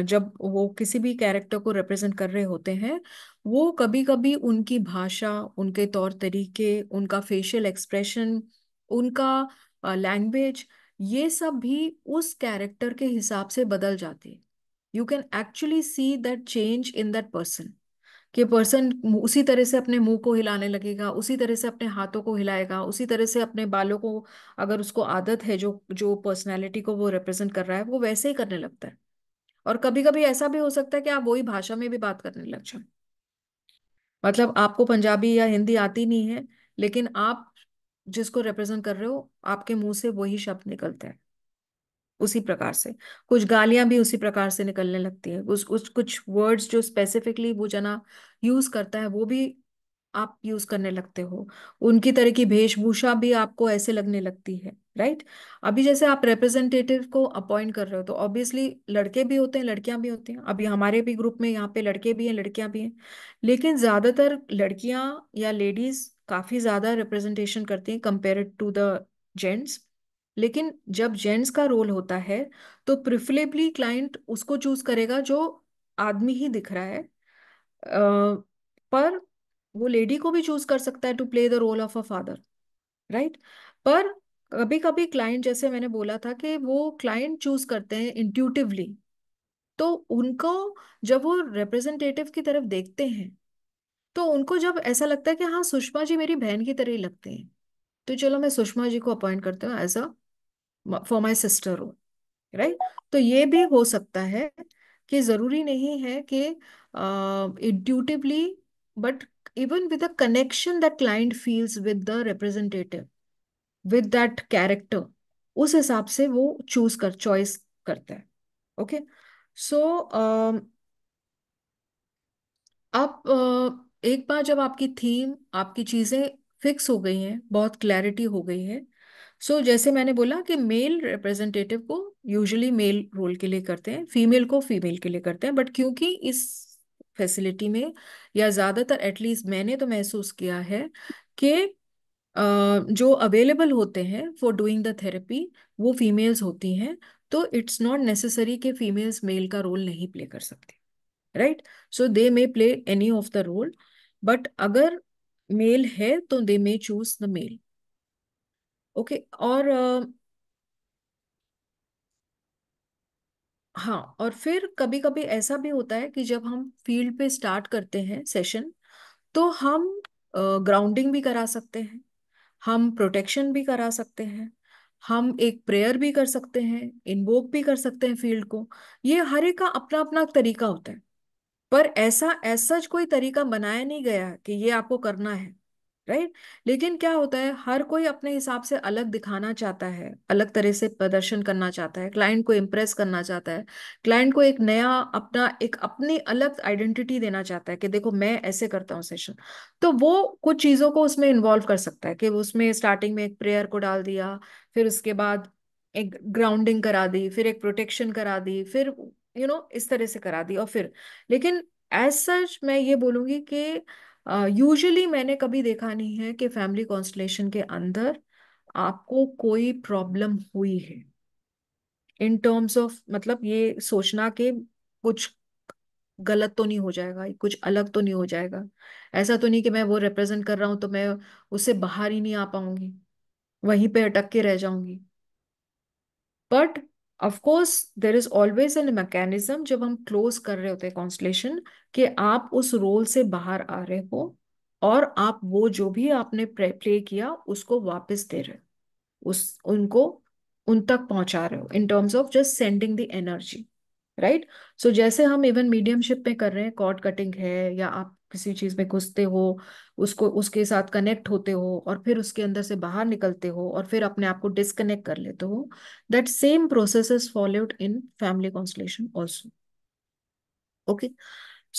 जब वो किसी भी कैरेक्टर को रिप्रेजेंट कर रहे होते हैं वो कभी कभी उनकी भाषा उनके तौर तरीके उनका फेशियल एक्सप्रेशन उनका लैंग्वेज ये सब भी उस कैरेक्टर के हिसाब से बदल जाते हैं you can actually see that change in that person कि पर्सन उसी तरह से अपने मुंह को हिलाने लगेगा उसी तरह से अपने हाथों को हिलाएगा उसी तरह से अपने बालों को अगर उसको आदत है जो जो पर्सनैलिटी को वो रिप्रेजेंट कर रहा है वो वैसे ही करने लगता है और कभी कभी ऐसा भी हो सकता है कि आप वही भाषा में भी बात करने लग जाए मतलब आपको पंजाबी या हिंदी आती नहीं है लेकिन आप जिसको रिप्रेजेंट कर रहे हो आपके मुंह से वही शब्द निकलता है उसी प्रकार से कुछ गालियां भी उसी प्रकार से निकलने लगती है उस उस कुछ वर्ड्स जो स्पेसिफिकली वो जना यूज करता है वो भी आप यूज करने लगते हो उनकी तरह की वेशभूषा भी आपको ऐसे लगने लगती है राइट अभी जैसे आप रिप्रेजेंटेटिव को अपॉइंट कर रहे हो तो ऑब्वियसली लड़के भी होते हैं लड़कियां भी होती हैं अभी हमारे भी ग्रुप में यहाँ पे लड़के भी हैं लड़कियां भी हैं लेकिन ज्यादातर लड़कियां या लेडीज काफी ज्यादा रिप्रेजेंटेशन करती हैं कंपेयर टू द जेंट्स लेकिन जब जेंट्स का रोल होता है तो प्रिफरेबली क्लाइंट उसको चूज करेगा जो आदमी ही दिख रहा है पर वो लेडी को भी चूज कर सकता है to play the role of a father right पर कभी कभी क्लाइंट जैसे मैंने बोला था कि वो क्लाइंट चूज करते हैं इंट्यूटिवली तो उनको जब वो रिप्रेजेंटेटिव की तरफ देखते हैं तो उनको जब ऐसा लगता है कि हाँ सुषमा जी मेरी बहन की तरह ही लगते हैं तो चलो मैं सुषमा जी को अपॉइंट करती हूँ as a for my sister हो राइट तो ये भी हो सकता है कि जरूरी नहीं है कि intuitively but even with a connection that client feels with the representative with that character उस हिसाब से वो चूज कर चॉइस करता है ओके सो आप एक बार जब आपकी थीम आपकी चीजें फिक्स हो गई हैं बहुत क्लैरिटी हो गई है सो so, जैसे मैंने बोला कि मेल रिप्रेजेंटेटिव को यूजुअली मेल रोल के लिए करते हैं फीमेल को फीमेल के लिए करते हैं बट क्योंकि इस फैसिलिटी में या ज़्यादातर एटलीस्ट मैंने तो महसूस किया है कि जो अवेलेबल होते हैं फॉर डूइंग द थेरेपी वो फीमेल्स होती हैं तो इट्स नॉट नेसेसरी कि फीमेल्स मेल का रोल नहीं प्ले कर सकती right so they may play any of the role but अगर मेल है तो they may choose the male okay और हाँ और फिर कभी कभी ऐसा भी होता है कि जब हम फील्ड पे स्टार्ट करते हैं सेशन तो हम ग्राउंडिंग भी करा सकते हैं हम प्रोटेक्शन भी करा सकते हैं हम एक प्रेयर भी कर सकते हैं इन्वोक भी कर सकते हैं फील्ड को ये हर एक का अपना अपना तरीका होता है पर ऐसा ऐसा कोई तरीका बनाया नहीं गया है कि ये आपको करना है राइट लेकिन क्या होता है हर कोई अपने हिसाब से अलग दिखाना चाहता है अलग तरह से प्रदर्शन करना चाहता है क्लाइंट को इम्प्रेस करना चाहता है क्लाइंट को एक नया अपना एक अपनी अलग आइडेंटिटी देना चाहता है कि देखो मैं ऐसे करता हूँ सेशन तो वो कुछ चीज़ों को उसमें इन्वॉल्व कर सकता है कि उसमें स्टार्टिंग में एक प्रेयर को डाल दिया फिर उसके बाद एक ग्राउंडिंग करा दी फिर एक प्रोटेक्शन करा दी फिर यू you नो know, इस तरह से करा दी और फिर लेकिन एज सच मैं ये बोलूंगी कि यूजुअली uh, मैंने कभी देखा नहीं है कि फैमिली कॉन्स्टलेशन के अंदर आपको कोई प्रॉब्लम हुई है इन टर्म्स ऑफ मतलब ये सोचना कि कुछ गलत तो नहीं हो जाएगा कुछ अलग तो नहीं हो जाएगा ऐसा तो नहीं कि मैं वो रिप्रेजेंट कर रहा हूं तो मैं उससे बाहर ही नहीं आ पाऊंगी वहीं पे अटक के रह जाऊंगी but of course there is always an mechanism जब हम क्लोज कर रहे होते हैं कॉन्स्टलेशन कि आप उस रोल से बाहर आ रहे हो और आप वो जो भी आपने प्ले किया उसको वापस दे रहे उस उनको उन तक पहुंचा रहे हो in terms of just sending the energy right so जैसे हम इवन मीडियमशिप में कर रहे हैं कॉर्ड कटिंग है या आप किसी चीज में घुसते हो उसको उसके साथ कनेक्ट होते हो और फिर उसके अंदर से बाहर निकलते हो और फिर अपने आप को डिस्कनेक्ट कर लेते हो that same process is followed in family constellation also okay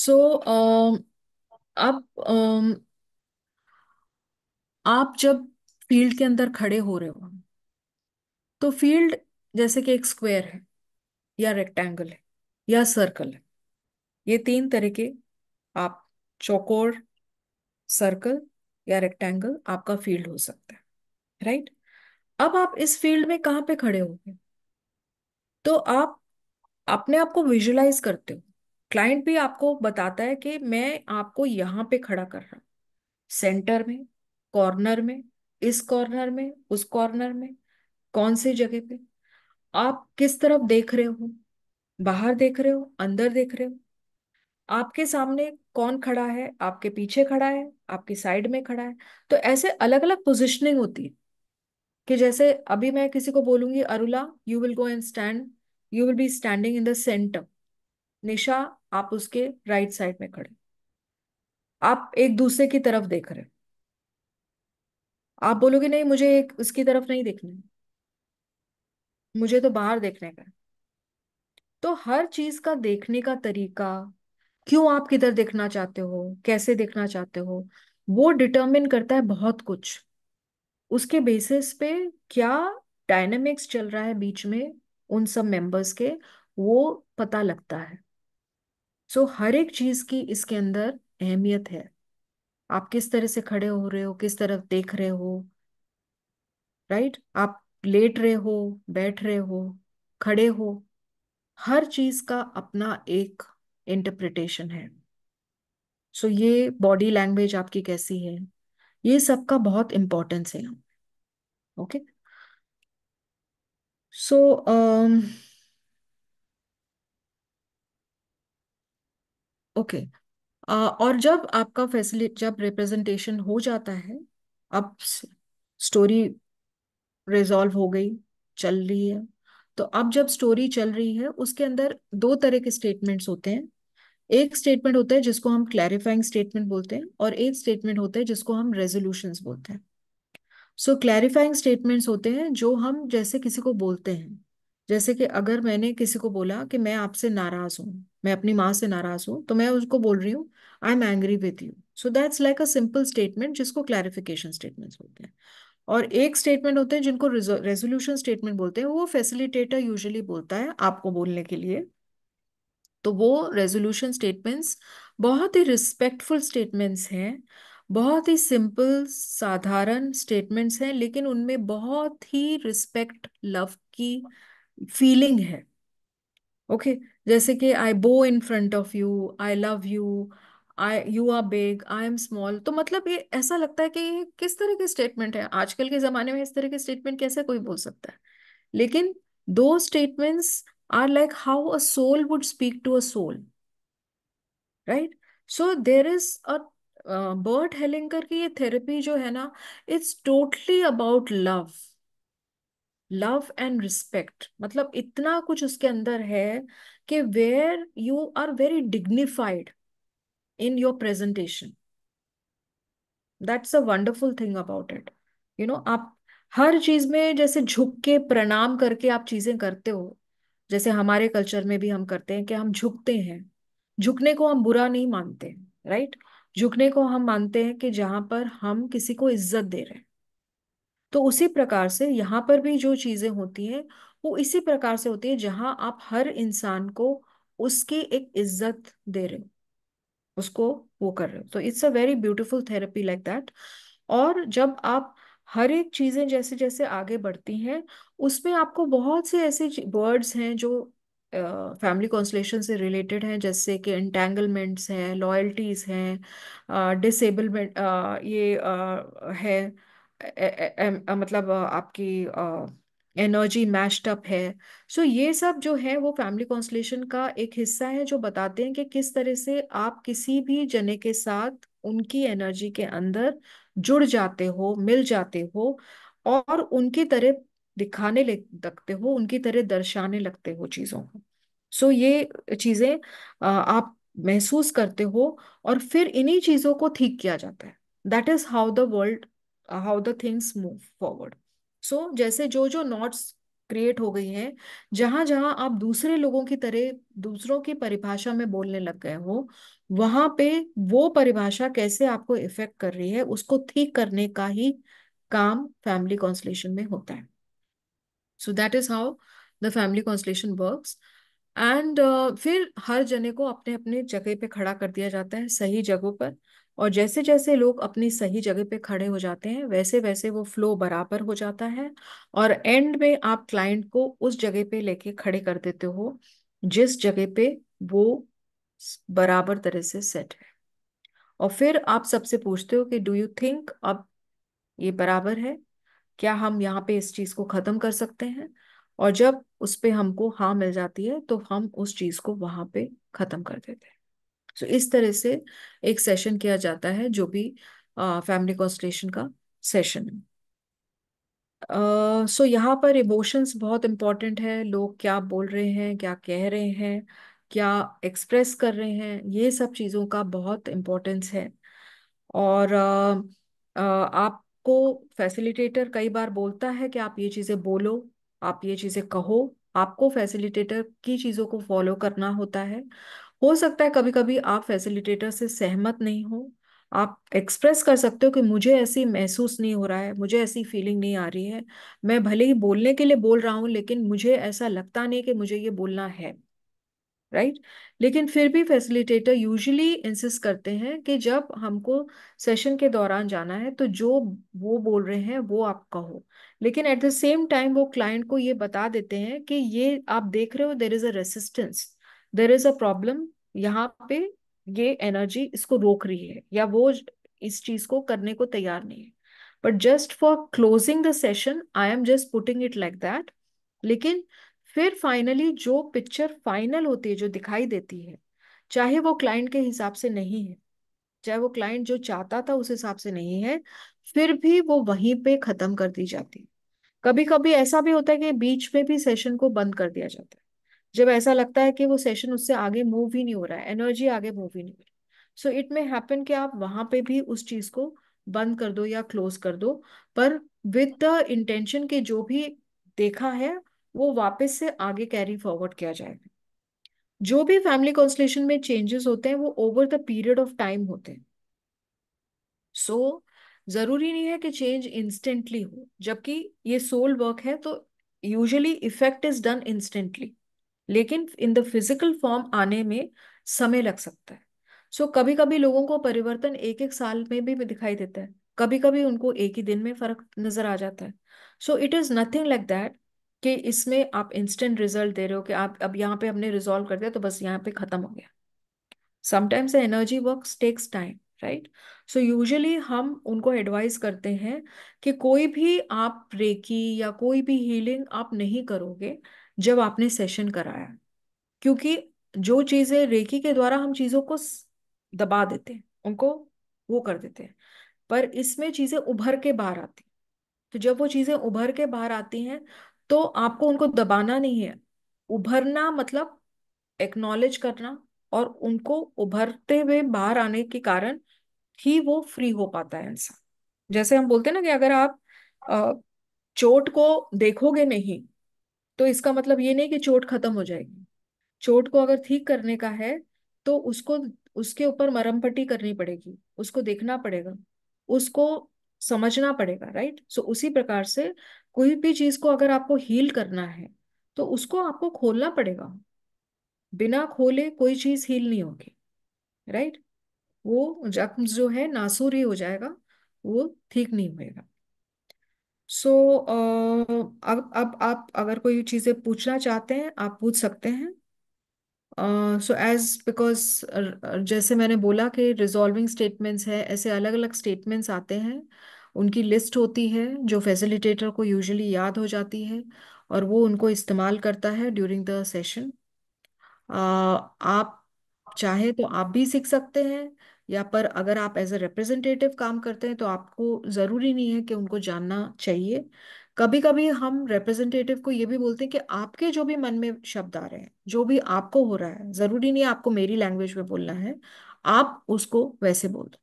so अब uh, आप जब फील्ड के अंदर खड़े हो रहे हो तो फील्ड जैसे कि एक स्क्वायर है या रेक्टेंगल है या सर्कल है ये तीन तरह के आप चौकोर सर्कल या रेक्टेंगल आपका फील्ड हो सकता है राइट अब आप इस फील्ड में कहां पे खड़े होंगे तो आप अपने आप को विजुलाइज करते हो क्लाइंट भी आपको बताता है कि मैं आपको यहां पे खड़ा कर रहा हूं सेंटर में कॉर्नर में इस कॉर्नर में उस कॉर्नर में कौन सी जगह पे आप किस तरफ देख रहे हो बाहर देख रहे हो अंदर देख रहे हो आपके सामने कौन खड़ा है आपके पीछे खड़ा है आपकी साइड में खड़ा है तो ऐसे अलग अलग पोजिशनिंग होती है कि जैसे अभी मैं किसी को बोलूंगी Arula you will go and stand you will be standing in the center Nisha आप उसके राइट साइड में खड़े आप एक दूसरे की तरफ देख रहे आप बोलोगे नहीं मुझे एक उसकी तरफ नहीं देखने मुझे तो बाहर देखने का है तो हर चीज का देखने का तरीका क्यों आप किधर देखना चाहते हो कैसे देखना चाहते हो वो डिटरमिन करता है बहुत कुछ उसके बेसिस पे क्या डायनेमिक्स चल रहा है बीच में उन सब मेंबर्स के वो पता लगता है सो so, हर एक चीज की इसके अंदर अहमियत है आप किस तरह से खड़े हो रहे हो किस तरफ देख रहे हो राइट right? आप लेट रहे हो बैठ रहे हो खड़े हो हर चीज का अपना एक इंटरप्रिटेशन है सो so, ये बॉडी लैंग्वेज आपकी कैसी है ये सबका बहुत इंपॉर्टेंस है ओके सो ओके और जब आपका फैसिलिट जब रिप्रेजेंटेशन हो जाता है अब स्टोरी रिजॉल्व हो गई चल रही है तो अब जब स्टोरी चल रही है उसके अंदर दो तरह के स्टेटमेंट्स होते हैं एक स्टेटमेंट होता है जिसको हम क्लैरिफाइंग स्टेटमेंट बोलते हैं और एक स्टेटमेंट होता है जिसको हम रेजोल्यूशन बोलते हैं सो क्लैरिफाइंग स्टेटमेंट्स होते हैं जो हम जैसे किसी को बोलते हैं जैसे कि अगर मैंने किसी को बोला कि मैं आपसे नाराज हूँ मैं अपनी माँ से नाराज हूँ तो मैं उसको बोल रही हूँ I am angry with you so that's like a simple statement जिसको क्लैरिफिकेशन स्टेटमेंट्स बोलते हैं और एक स्टेटमेंट होते हैं जिनको रेजोल्यूशन स्टेटमेंट बोलते हैं वो फैसिलिटेटर यूजली बोलता है आपको बोलने के लिए तो वो रेजोल्यूशन स्टेटमेंट्स बहुत ही रिस्पेक्टफुल स्टेटमेंट्स हैं बहुत ही सिंपल साधारण स्टेटमेंट्स हैं लेकिन उनमें बहुत ही रिस्पेक्ट लव की फीलिंग है ओके okay? जैसे कि I bow in front of you I love you I you are big I am small तो मतलब ये ऐसा लगता है कि ये किस तरह के स्टेटमेंट है आजकल के ज़माने में इस तरह के स्टेटमेंट कैसे कोई बोल सकता है लेकिन दो statements are like how a soul would speak to a soul right so there is a Bert uh, Hellinger की ये थेरेपी जो है ना it's totally about love love and respect मतलब इतना कुछ उसके अंदर है कि where you are very dignified in your presentation that's a wonderful thing about it you know आप हर चीज में जैसे झुक के प्रणाम करके आप चीजें करते हो जैसे हमारे कल्चर में भी हम करते हैं कि हम झुकते हैं झुकने को हम बुरा नहीं मानते राइट झुकने को हम मानते हैं कि जहां पर हम किसी को इज्जत दे रहे हैं तो उसी प्रकार से यहाँ पर भी जो चीजें होती हैं वो इसी प्रकार से होती है जहां आप हर इंसान को उसकी एक इज्जत दे रहे हो उसको वो कर रहे हो तो it's a very beautiful therapy like that और जब आप हर एक चीज़ें जैसे जैसे आगे बढ़ती हैं उसमें आपको बहुत से ऐसे वर्ड्स हैं जो फैमिली कॉन्सलेशन से रिलेटेड हैं जैसे कि इंटेंगलमेंट्स हैं लॉयल्टीज़ हैं डिसेबलमेंट ये uh, है ए, ए, ए, मतलब आपकी एनर्जी मैश्ड अप है सो so, ये सब जो है वो फैमिली कॉन्सलेशन का एक हिस्सा है जो बताते हैं कि किस तरह से आप किसी भी जने के साथ उनकी एनर्जी के अंदर जुड़ जाते हो मिल जाते हो और उनकी तरह दिखाने लगते हो उनकी तरह दर्शाने लगते हो चीजों को सो ये चीजें आप महसूस करते हो और फिर इन्हीं चीजों को ठीक किया जाता है that is how the world how the things move forward so जैसे जो जो नॉट्स क्रिएट हो गई है जहां जहां आप दूसरे लोगों की तरह दूसरों की परिभाषा में बोलने लग गए हो वहां पे वो परिभाषा कैसे आपको इफेक्ट कर रही है उसको ठीक करने का ही काम फैमिली कॉन्स्टलेशन में होता है so that is how the family constellation work and फिर हर जने को अपने अपने जगह पे खड़ा कर दिया जाता है सही जगहों पर और जैसे जैसे लोग अपनी सही जगह पे खड़े हो जाते हैं वैसे वैसे वो फ्लो बराबर हो जाता है और एंड में आप क्लाइंट को उस जगह पे लेके खड़े कर देते हो जिस जगह पे वो बराबर तरह से सेट है और फिर आप सबसे पूछते हो कि डू यू थिंक अब ये बराबर है क्या हम यहाँ पे इस चीज को खत्म कर सकते हैं और जब उस पर हमको हाँ मिल जाती है तो हम उस चीज को वहां पे खत्म कर देते हैं सो तो so, इस तरह से एक सेशन किया जाता है जो भी फैमिली कॉन्स्टलेशन का सेशन है सो uh, so यहाँ पर इमोशंस बहुत इम्पॉर्टेंट है लोग क्या बोल रहे हैं क्या कह रहे हैं क्या एक्सप्रेस कर रहे हैं ये सब चीज़ों का बहुत इम्पोर्टेंस है और uh, uh, आपको फैसिलिटेटर कई बार बोलता है कि आप ये चीज़ें बोलो आप ये चीज़ें कहो आपको फैसिलिटेटर की चीज़ों को फॉलो करना होता है हो सकता है कभी कभी आप फैसिलिटेटर से सहमत नहीं हो आप एक्सप्रेस कर सकते हो कि मुझे ऐसी महसूस नहीं हो रहा है मुझे ऐसी फीलिंग नहीं आ रही है मैं भले ही बोलने के लिए बोल रहा हूं लेकिन मुझे ऐसा लगता नहीं कि मुझे ये बोलना है राइट right? लेकिन फिर भी फैसिलिटेटर यूजुअली इंसिस्ट करते हैं कि जब हमको सेशन के दौरान जाना है तो जो वो बोल रहे हैं वो आप कहो लेकिन एट द सेम टाइम वो क्लाइंट को ये बता देते हैं कि ये आप देख रहे हो there is a resistance there is a problem यहाँ पे ये एनर्जी इसको रोक रही है या वो इस चीज को करने को तैयार नहीं है but just for closing the session I am just putting it like that लेकिन फिर फाइनली जो पिक्चर फाइनल होती है जो दिखाई देती है चाहे वो क्लाइंट के हिसाब से नहीं है चाहे वो क्लाइंट जो चाहता था उस हिसाब से नहीं है फिर भी वो वहीं पे खत्म कर दी जाती है कभी कभी ऐसा भी होता है कि बीच में भी सेशन को बंद कर दिया जाता है जब ऐसा लगता है कि वो सेशन उससे आगे मूव ही नहीं हो रहा है एनर्जी आगे मूव ही नहीं हो रही सो इट मे हैपन कि आप वहां पे भी उस चीज को बंद कर दो या क्लोज कर दो पर विद द इंटेंशन के जो भी देखा है वो वापस से आगे कैरी फॉरवर्ड किया जाएगा जो भी फैमिली कॉन्स्टलेशन में चेंजेस होते हैं वो over the period of time होते हैं सो so, जरूरी नहीं है कि चेंज इंस्टेंटली हो जबकि ये सोल वर्क है तो usually effect is done instantly लेकिन इन द फिजिकल फॉर्म आने में समय लग सकता है सो so, कभी कभी लोगों को परिवर्तन एक एक साल में भी दिखाई देता है कभी कभी उनको एक ही दिन में फर्क नजर आ जाता है so it is nothing like that कि इसमें आप इंस्टेंट रिजल्ट दे रहे हो कि आप अब यहाँ पे हमने रिजोल्व कर दिया तो बस यहाँ पे खत्म हो गया sometimes energy work takes time right so usually हम उनको एडवाइस करते हैं कि कोई भी आप रेकी या कोई भी हीलिंग आप नहीं करोगे जब आपने सेशन कराया क्योंकि जो चीजें रेकी के द्वारा हम चीजों को दबा देते हैं उनको वो कर देते हैं पर इसमें चीजें उभर के बाहर आती तो जब वो चीजें उभर के बाहर आती हैं तो आपको उनको दबाना नहीं है उभरना मतलब एक्नॉलेज करना और उनको उभरते हुए बाहर आने के कारण ही वो फ्री हो पाता है इंसान जैसे हम बोलते हैं ना कि अगर आप चोट को देखोगे नहीं तो इसका मतलब ये नहीं कि चोट खत्म हो जाएगी चोट को अगर ठीक करने का है तो उसको उसके ऊपर मरम पट्टी करनी पड़ेगी उसको देखना पड़ेगा उसको समझना पड़ेगा राइट सो so, उसी प्रकार से कोई भी चीज को अगर आपको हील करना है तो उसको आपको खोलना पड़ेगा बिना खोले कोई चीज हील नहीं होगी राइट वो जख्म जो है नासूर ही हो जाएगा वो ठीक नहीं होएगा सो अब अब आप अगर कोई चीज़ें पूछना चाहते हैं आप पूछ सकते हैं सो एज बिकॉज जैसे मैंने बोला कि रिजॉल्विंग स्टेटमेंट्स है ऐसे अलग अलग स्टेटमेंट्स आते हैं उनकी लिस्ट होती है जो फैसिलिटेटर को यूजुअली याद हो जाती है और वो उनको इस्तेमाल करता है ड्यूरिंग द सेशन आप चाहे तो आप भी सीख सकते हैं या पर अगर आप एज ए रिप्रेजेंटेटिव काम करते हैं तो आपको ज़रूरी नहीं है कि उनको जानना चाहिए कभी कभी हम रिप्रेजेंटेटिव को ये भी बोलते हैं कि आपके जो भी मन में शब्द आ रहे हैं जो भी आपको हो रहा है ज़रूरी नहीं है आपको मेरी लैंग्वेज में बोलना है आप उसको वैसे बोल दो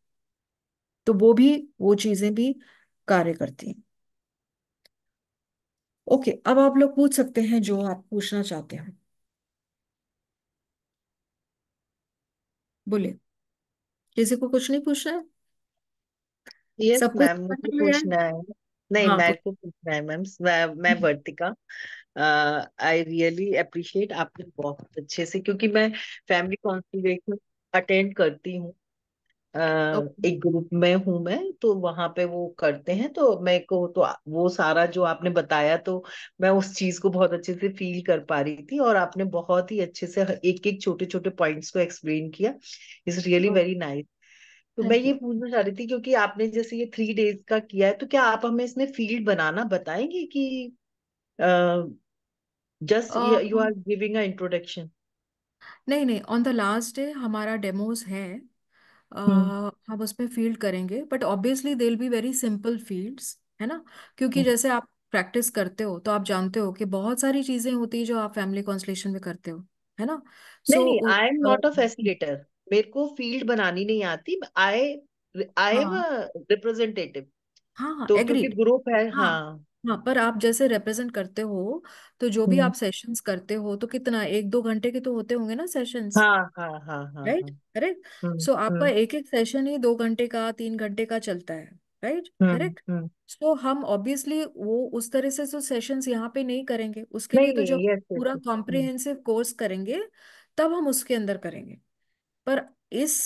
तो वो भी वो चीज़ें भी कार्य करती हैं ओके अब आप लोग पूछ सकते हैं जो आप पूछना चाहते हैं बोलिए किसी को कुछ नहीं पूछना है यस सब कुछ मैम मुझे समझ में पूछना है नहीं हाँ मेरे को पूछना है मैम मैं मैं हम्म। वर्तिका आई रियली अप्रिशिएट आपने बहुत अच्छे से क्योंकि मैं फैमिली कॉन्सल्टेशन अटेंड करती हूँ एक ग्रुप में हूं मैं तो वहां पे वो करते हैं तो मेरे को तो वो सारा जो आपने बताया तो मैं उस चीज को बहुत अच्छे से फील कर पा रही थी और आपने बहुत ही अच्छे से एक एक छोटे छोटे पॉइंट्स को एक्सप्लेन किया इज रियली वेरी नाइस तो मैं थैंक ये यू पूछना चाह रही थी क्योंकि आपने जैसे ये थ्री डेज का किया है तो क्या आप हमें इसमें फील्ड बनाना बताएंगे कि just you are giving a introduction नहीं नहीं ऑन द लास्ट डे हमारा डेमोज है हम्म, हम उसमें फील्ड करेंगे but obviously they will be very simple fields है ना क्योंकि हम्म। जैसे आप प्रैक्टिस करते हो तो आप जानते हो कि बहुत सारी चीजें होती है जो आप फैमिली कॉन्सलेशन में करते हो है ना नहीं सो नहीं I am not a facilitator मेरे को फील्ड बनानी नहीं आती आई आई एम हाँ अ रिप्रेजेंटेटिव हाँ तो क्योंकि एग्रीड ग्रुप है हाँ हाँ हाँ पर आप जैसे रिप्रेजेंट करते हो तो जो भी आप हम्म। सेशंस करते हो तो कितना एक दो घंटे के तो होते होंगे ना सेशंस हाँ हाँ हाँ हाँ राइट हाँ करेक्ट हम्म सो आपका हम्म एक एक सेशन ही दो घंटे का तीन घंटे का चलता है राइट हम्म, करेक्ट हम्म सो हम ऑब्वियसली वो उस तरह से तो सेशंस यहाँ पे नहीं करेंगे उसके लिए तो नहीं तो जब नहीं यस पूरा यस हम्म। कॉम्प्रिहेंसिव कोर्स करेंगे तब हम उसके अंदर करेंगे पर इस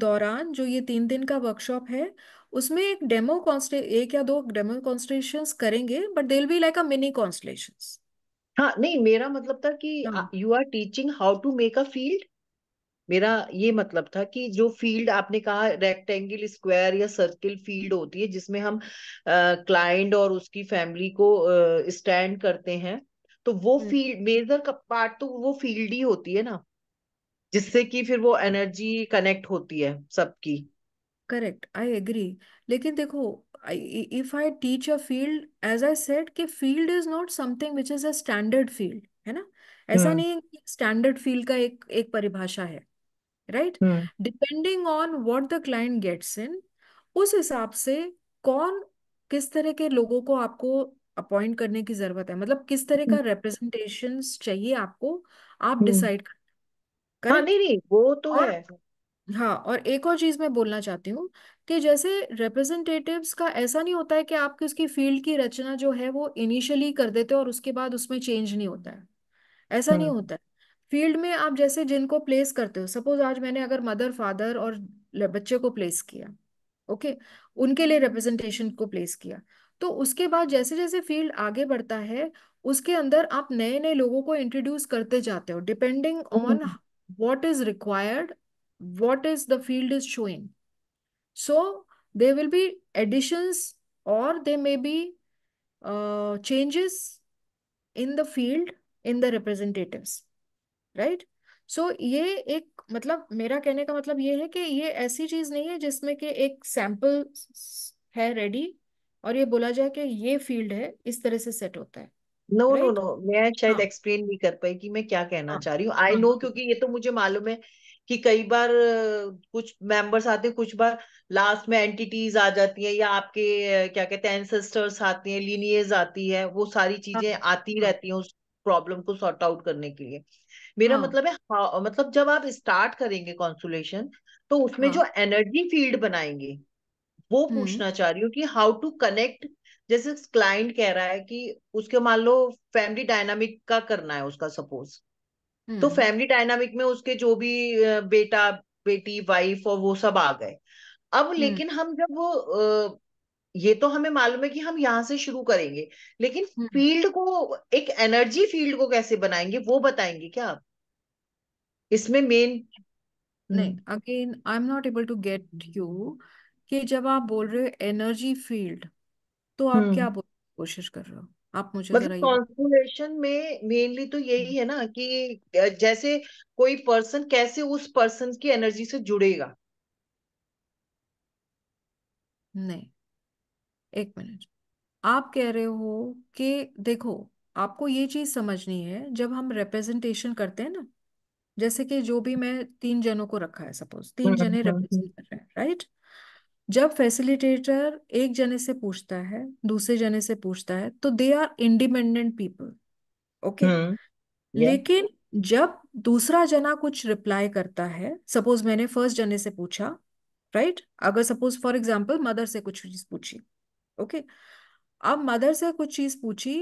दौरान जो ये तीन दिन का वर्कशॉप है उसमें एक डेमो कॉन्स्टे एक या दो डेमो कॉन्स्टेशन करेंगे but they be like a mini constellations हाँ नहीं मेरा मतलब था कि you are teaching how to make a field मेरा ये मतलब था कि जो फील्ड आपने कहा रेक्टेंगल स्क्वायर या सर्किल फील्ड होती है जिसमें हम क्लाइंट और उसकी फैमिली को स्टैंड uh, करते हैं तो वो फील्ड हम्म। मेजर का पार्ट तो वो फील्ड ही होती है ना जिससे कि फिर वो एनर्जी कनेक्ट होती है सबकी करेक्ट आई एग्री लेकिन देखो if I teach a field as I said कि field is not something which is a standard field है ना ऐसा हम्म। नहीं है कि स्टैंडर्ड फील्ड का एक एक परिभाषा है right depending on what the client gets in उस हिसाब से कौन किस तरह के लोगों को आपको अपॉइंट करने की जरूरत है मतलब किस तरह का रिप्रेजेंटेशन हम्म। चाहिए आपको आप डिसाइड हम्म। कर हाँ नहीं नहीं वो तो और, है हाँ और एक और चीज मैं बोलना चाहती हूँ कि जैसे रिप्रेजेंटेटिव्स का ऐसा नहीं होता है कि आपकी उसकी फील्ड की रचना जो है वो इनिशियली कर देते हो और उसके बाद उसमें चेंज नहीं होता है ऐसा नहीं हम्म। होता है फील्ड में आप जैसे जिनको प्लेस करते हो सपोज आज मैंने अगर मदर फादर और बच्चे को प्लेस किया ओके उनके लिए रिप्रेजेंटेशन को प्लेस किया तो उसके बाद जैसे जैसे फील्ड आगे बढ़ता है उसके अंदर आप नए नए लोगों को इंट्रोड्यूस करते जाते हो depending on hmm, what is required what is the field is showing. So there will be additions or there may be uh, changes in the field in the representatives, right? so, ye ek मतलब मेरा कहने का मतलब ये है कि ये ऐसी चीज नहीं है जिसमें कि एक सैंपल है रेडी और ये बोला जाए कि ये फील्ड है इस तरह से सेट होता है नो नो नो मैं शायद एक्सप्लेन नहीं कर पाई कि मैं क्या कहना चाह रही हूँ आई नो क्योंकि ये तो मुझे मालूम है कि कई बार कुछ मेंबर्स आते हैं कुछ बार लास्ट में एंटिटीज आ जाती हैं या आपके क्या कहते हैं एंसेस्टर्स आते हैं लीनियज आती है वो सारी चीजें हाँ। आती हाँ। रहती हैं उस प्रॉब्लम को सॉर्ट आउट करने के लिए मेरा हाँ। मतलब है हाँ, मतलब जब आप स्टार्ट करेंगे कॉन्सुलेशन तो उसमें हाँ। जो एनर्जी फील्ड बनाएंगे वो हम्म। पूछना चाह रही हूँ कि हाउ टू कनेक्ट जैसे क्लाइंट कह रहा है कि उसके मान लो फैमिली डायनामिक का करना है उसका सपोज तो फैमिली हम्म। डायनामिक में उसके जो भी बेटा बेटी वाइफ और वो सब आ गए अब हम्म। लेकिन हम जब ये तो हमें मालूम है कि हम यहाँ से शुरू करेंगे लेकिन फील्ड हम्म। को एक एनर्जी फील्ड को कैसे बनाएंगे वो बताएंगे क्या आप इसमें मेन नहीं again I am not able to get you कि जब आप बोल रहे हो एनर्जी फील्ड तो आप क्या बोल कोशिश कर रहा हूँ आप मुझे मतलब कॉन्सुलेशन में मेनली तो यही है ना कि जैसे कोई पर्सन कैसे उस पर्सन की एनर्जी से जुड़ेगा नहीं एक मिनट आप कह रहे हो कि देखो आपको ये चीज समझनी है जब हम रिप्रेजेंटेशन करते हैं ना जैसे कि जो भी मैं तीन जनों को रखा है सपोज तीन हम्म, जने रिप्रेजेंट हम्म, हम्म। कर रहे हैं राइट right? जब फैसिलिटेटर एक जने से पूछता है दूसरे जने से पूछता है तो they are independent people okay लेकिन जब दूसरा जना कुछ रिप्लाई करता है सपोज मैंने फर्स्ट जने से पूछा राइट right? अगर सपोज फॉर एग्जाम्पल मदर से कुछ चीज पूछी ओके okay? अब मदर से कुछ चीज पूछी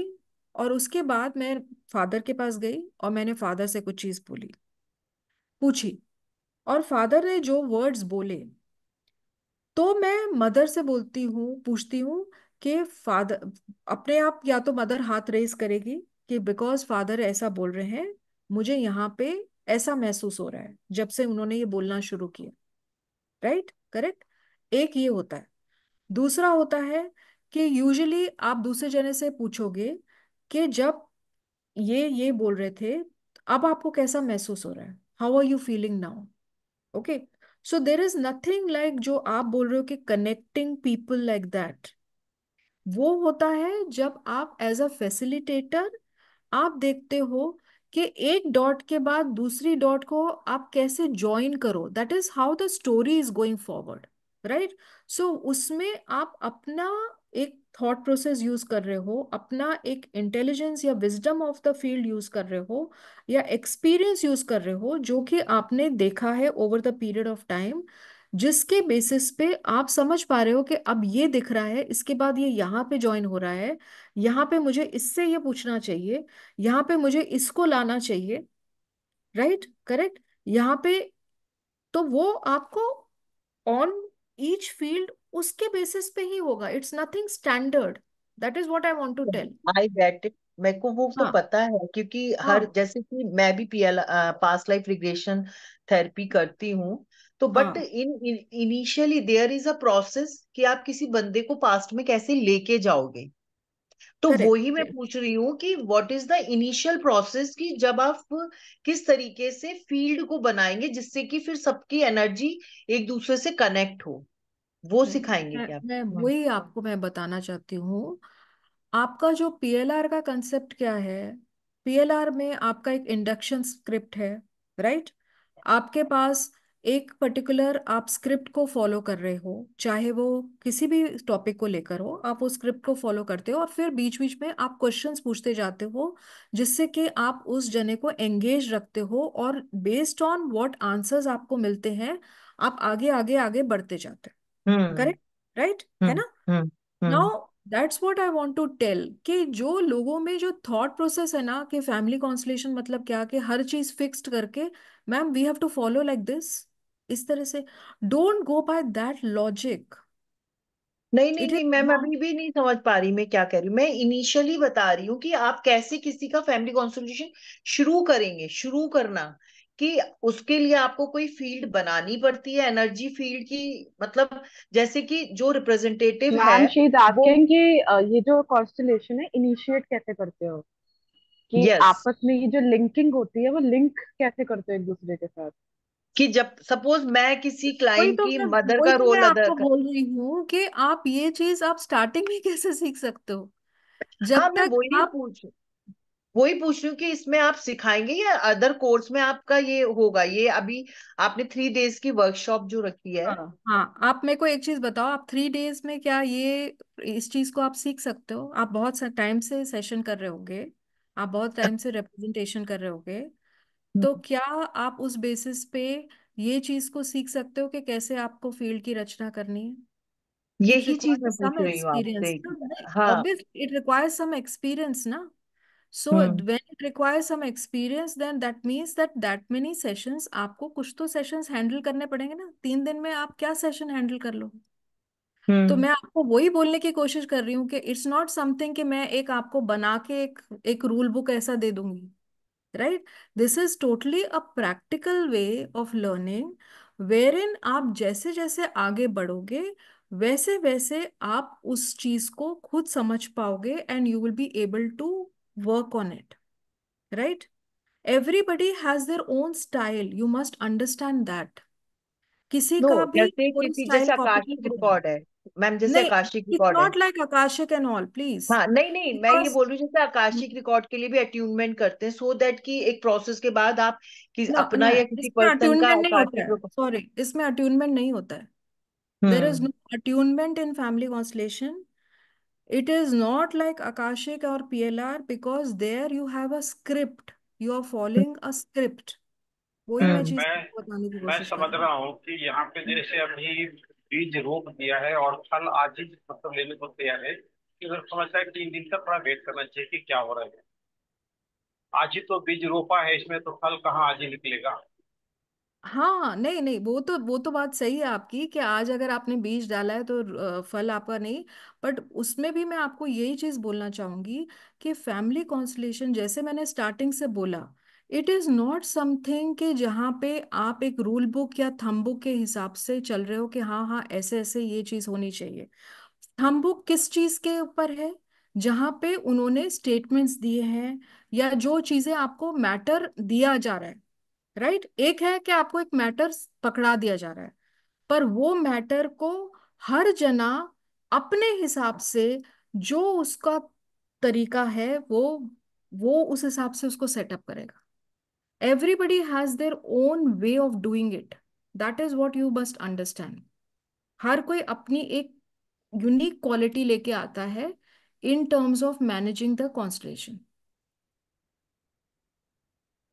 और उसके बाद मैं फादर के पास गई और मैंने फादर से कुछ चीज बोली पूछी और फादर ने जो वर्ड्स बोले तो मैं मदर से बोलती हूँ पूछती हूँ कि फादर अपने आप या तो मदर हाथ रेस करेगी कि बिकॉज फादर ऐसा बोल रहे हैं मुझे यहाँ पे ऐसा महसूस हो रहा है जब से उन्होंने ये बोलना शुरू किया राइट करेक्ट एक ये होता है दूसरा होता है कि यूजुअली आप दूसरे जने से पूछोगे कि जब ये ये बोल रहे थे अब आपको कैसा महसूस हो रहा है how are you feeling now okay so there is nothing like जो आप बोल रहे हो कि कनेक्टिंग पीपल लाइक दैट वो होता है जब आप एज अ फैसिलिटेटर आप देखते हो कि एक डॉट के बाद दूसरी डॉट को आप कैसे ज्वाइन करो that is how the story is going forward right so उसमें आप अपना एक थॉट प्रोसेस यूज कर रहे हो अपना एक इंटेलिजेंस या wisdom of the field use कर रहे हो या एक्सपीरियंस यूज कर रहे हो जो कि आपने देखा है over the period of time जिसके बेसिस पे आप समझ पा रहे हो कि अब ये दिख रहा है इसके बाद ये यहाँ पे ज्वाइन हो रहा है यहाँ पे मुझे इससे ये पूछना चाहिए यहाँ पे मुझे इसको लाना चाहिए राइट करेक्ट यहाँ पे तो वो आपको ऑन ईच फील्ड उसके बेसिस पे ही होगा it's nothing standard that is what I want to tell I get it मेरे को वो तो हाँ. तो पता है क्योंकि हाँ. हर जैसे कि मैं भी पीएल पास लाइफ रिग्रेशन थेरेपी करती हूँ तो but in initially there is a process कि आप किसी बंदे को पास्ट में कैसे लेके जाओगे तो वही वो ही मैं पूछ रही हूँ कि what is the initial process कि जब आप किस तरीके से फील्ड को बनाएंगे जिससे कि फिर सबकी एनर्जी एक दूसरे से कनेक्ट हो वो सिखाएंगे क्या मैं हाँ। वही आपको मैं बताना चाहती हूँ आपका जो पीएलआर का कंसेप्ट क्या है पीएलआर में आपका एक इंडक्शन स्क्रिप्ट है राइट आपके पास एक पर्टिकुलर आप स्क्रिप्ट को फॉलो कर रहे हो चाहे वो किसी भी टॉपिक को लेकर हो आप वो स्क्रिप्ट को फॉलो करते हो और फिर बीच बीच में आप क्वेश्चंस पूछते जाते हो जिससे कि आप उस जने को एंगेज रखते हो और बेस्ड ऑन व्हाट आंसर्स आपको मिलते हैं आप आगे आगे आगे बढ़ते जाते हो करेक्ट हम्म। राइट हम्म, है ना now that's what I want to tell कि जो लोगों में जो थॉट प्रोसेस है ना कि फैमिली कॉन्सलेशन मतलब क्या कि हर चीज फिक्स करके ma'am we have to follow like this इस तरह से don't go by that logic नहीं नहीं नहीं मैम अभी भी नहीं समझ पा रही मैं क्या कह रही हूँ मैं इनिशियली बता रही हूँ कि आप कैसे किसी का फैमिली कॉन्सल्टेशन शुरू करेंगे शुरू करना कि उसके लिए आपको कोई फील्ड बनानी पड़ती है एनर्जी फील्ड की मतलब जैसे कि जो रिप्रेजेंटेटिव है आस्किंग कि ये जो कॉन्स्टलेशन है इनिशिएट कैसे करते हो कि yes. आपस में ये जो लिंकिंग होती है वो लिंक कैसे करते हो एक दूसरे के साथ कि जब सपोज मैं किसी क्लाइंट तो की मैं, मदर का रोल तो अदा कर बोल रही हूँ कि आप ये चीज आप स्टार्टिंग में कैसे सीख सकते हो जब हाँ, तक वही आप पूछ वही पूछ रही हूँ कि इसमें आप सिखाएंगे या अदर कोर्स में आपका ये होगा ये अभी आपने थ्री डेज की वर्कशॉप जो रखी है हाँ, हाँ आप मेरे को एक चीज बताओ आप थ्री डेज में क्या ये इस चीज को आप सीख सकते हो आप बहुत टाइम से सेशन कर रहे होगे आप बहुत टाइम से रिप्रेजेंटेशन कर रहे होगे हम्म। तो क्या आप उस बेसिस पे ये चीज को सीख सकते हो कि कैसे आपको फील्ड की रचना करनी है यही चीज experience it requires some experience ना so when it requires some experience then that means that that many sessions आपको कुछ तो सेशंस हैंडल करने पड़ेंगे ना तीन दिन में आप क्या सेशन हैंडल कर लो तो हम्म। मैं आपको वही बोलने की कोशिश कर रही हूँ कि इट्स नॉट समथिंग कि मैं एक आपको बना के एक एक रूल बुक ऐसा दे दूंगी right this is totally a practical way of learning where in आप जैसे जैसे आगे बढ़ोगे वैसे वैसे आप उस चीज को खुद समझ पाओगे and you will be able to work on it right everybody has their own style you must understand that किसी no, का भी जैसे किसी जैसे आकाश की रिकॉर्ड है मैम जैसे Akashic record not like Akashic and all please हाँ नहीं नहीं मैं ये बोल रही हूँ जैसे आकाशिक hmm. रिकॉर्ड के लिए भी अट्यूनमेंट करते हैं सो so दैट कि एक प्रोसेस के बाद आप कि no, अपना या किसी पर्सन का सॉरी इसमें अट्यूनमेंट नहीं होता है there is no attunement in family constellation it is not like Akashic और P L R because there you have a script you are following a script वही मैं hmm. चीज बताने की कोशिश मैं समझ रहा हूँ कि यहाँ पे hmm. जैसे अभी बीज रोप दिया है और फल आज ही मतलब लेने को तैयार है कि अगर समझता है तीन दिन तक थोड़ा वेट करना चाहिए कि क्या हो रहा है आज ही तो बीज रोपा है इसमें तो फल कहाँ आज ही निकलेगा हाँ नहीं नहीं वो तो वो तो बात सही है आपकी कि आज अगर आपने बीज डाला है तो फल आपका नहीं बट उसमें भी मैं आपको यही चीज़ बोलना चाहूँगी कि फैमिली कॉन्सलेशन जैसे मैंने स्टार्टिंग से बोला इट इज नॉट समथिंग कि जहाँ पे आप एक रूल बुक या थम्बुक बुक के हिसाब से चल रहे हो कि हाँ हाँ ऐसे ऐसे ये चीज होनी चाहिए थम बुक किस चीज के ऊपर है जहाँ पे उन्होंने स्टेटमेंट्स दिए हैं या जो चीजें आपको मैटर दिया जा रहा है राइट right? एक है कि आपको एक मैटर पकड़ा दिया जा रहा है पर वो मैटर को हर जना अपने हिसाब से जो उसका तरीका है वो वो उस हिसाब से उसको सेटअप करेगा Everybody has their own way of doing it. That is what you must understand. हर कोई अपनी एक यूनिक क्वालिटी लेके आता है in terms of managing the constellation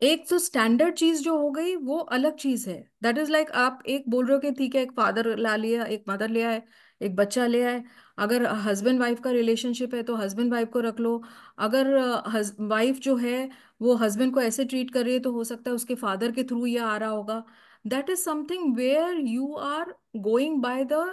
एक तो स्टैंडर्ड चीज जो हो गई वो अलग चीज है दैट इज लाइक आप एक बोल रहे हो कि ठीक है एक फादर ला लिया एक मदर ले आए एक बच्चा ले आए अगर हस्बैंड वाइफ का रिलेशनशिप है तो हस्बैंड वाइफ को रख लो अगर वाइफ जो है वो हस्बैंड को ऐसे ट्रीट कर रही है तो हो सकता है उसके फादर के थ्रू ये आ रहा होगा that is something where you are going by the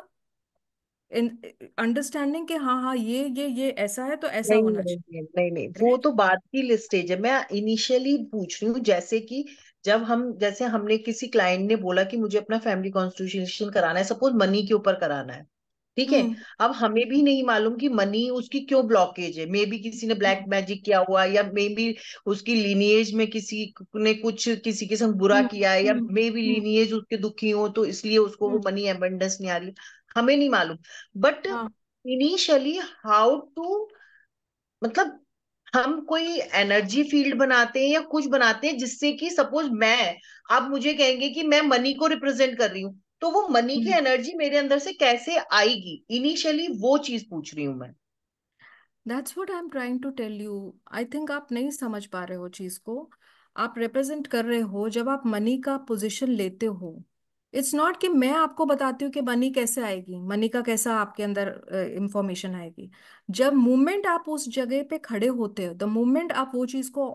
understanding कि हाँ हाँ ये ये ये ऐसा है तो ऐसा नहीं होना चाहिए नहीं नहीं नहीं वो तो बाद की लिस्ट स्टेज है मैं इनिशियली पूछ रही हूँ जैसे कि जब हम जैसे हमने किसी क्लाइंट ने बोला कि मुझे अपना फैमिली कॉन्स्टिट्यूशन कराना है सपोज मनी के ऊपर कराना है ठीक है हम्म। अब हमें भी नहीं मालूम कि मनी उसकी क्यों ब्लॉकेज है मे बी किसी ने ब्लैक हम्म। मैजिक किया हुआ या मे बी उसकी लीनिएज में किसी ने कुछ किसी के संग बुरा हम्म, किया है या मे बी लीनिएज उसके दुखी हो तो इसलिए उसको वो मनी एबेंडेंस नहीं आ रही हमें नहीं मालूम बट इनिशियली हाउ टू मतलब हम कोई एनर्जी फील्ड बनाते हैं या कुछ बनाते हैं जिससे कि सपोज मैं आप मुझे कहेंगे कि मैं मनी को रिप्रेजेंट कर रही हूँ तो वो मनी की एनर्जी हम्म। मेरे अंदर से कैसे आएगी इनिशियली वो चीज पूछ रही हूँ मैं that's what I am trying to tell you I think आप नहीं समझ पा रहे हो चीज को आप रिप्रेजेंट कर रहे हो जब आप मनी का पोजिशन लेते हो इट्स नॉट कि मैं आपको बताती हूँ कि मनी कैसे आएगी मनी का कैसा आपके अंदर इंफॉर्मेशन uh, आएगी जब मूवमेंट आप उस जगह पे खड़े होते हो द मूवमेंट आप वो चीज़ को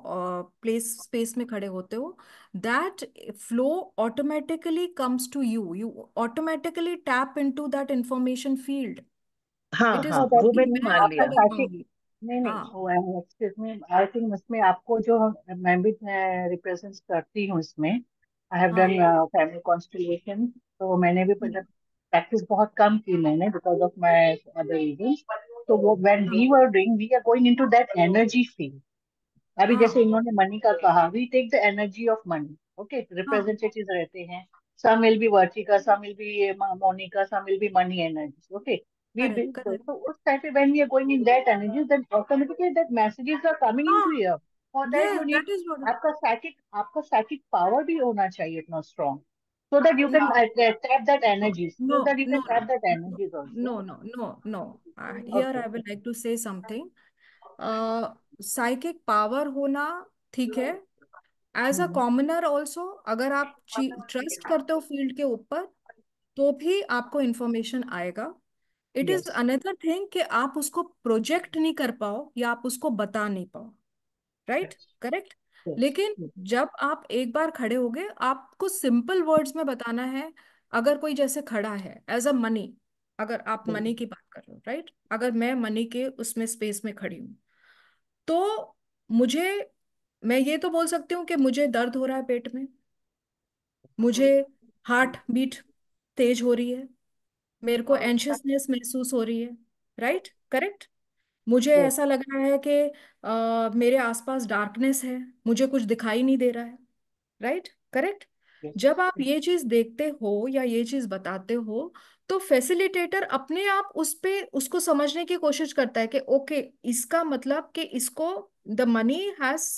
प्लेस uh, स्पेस में खड़े होते हो that flow automatically comes to you you automatically tap into that information field it is नहीं नहीं हाँ. हुआ है एक्सक्यूज मी आई थिंक उसमें आपको जो मैं भी रिप्रेजेंट करती हूँ इसमें I have done family constellation तो मैंने भी hmm. मतलब प्रैक्टिस बहुत कम की मैंने because of my other reason तो वो when we were doing we are going into that energy field अभी hmm. जैसे इन्होंने मनी का कहा we take the energy of money okay representative रहते हैं some will be Vertika some will be Monica some will be money energy okay we correct, build, correct. so, so when we are going in that energy then automatically that messages are coming for that you need आपका static आपका static power भी होना चाहिए इतना strong so that you can no. uh, tap that energy so no, that you can no, tap that energy also. no no no no uh, here okay. i would like to say something uh psychic power hona theek hai as a commoner also अगर आप trust करते हो field के ऊपर तो भी आपको information आएगा इट इज अनदर थिंग कि आप उसको प्रोजेक्ट नहीं कर पाओ या आप उसको बता नहीं पाओ राइट करेक्ट लेकिन जब आप एक बार खड़े हो गए आपको सिंपल वर्ड्स में बताना है अगर कोई जैसे खड़ा है एज अ मनी अगर आप मनी की बात कर रहे हो राइट अगर मैं मनी के उसमें स्पेस में खड़ी हूं तो मुझे मैं ये तो बोल सकती हूँ कि मुझे दर्द हो रहा है पेट में मुझे हार्ट बीट तेज हो रही है मेरे को एंशियसनेस हाँ, महसूस हो रही है राइट करेक्ट मुझे तो ऐसा लग रहा है कि अ, मेरे आसपास डार्कनेस है मुझे कुछ दिखाई नहीं दे रहा है राइट करेक्ट जब आप ये चीज देखते हो या ये चीज बताते हो तो फैसिलिटेटर अपने आप उस पे उसको समझने की कोशिश करता है कि ओके इसका मतलब कि इसको द मनी हैज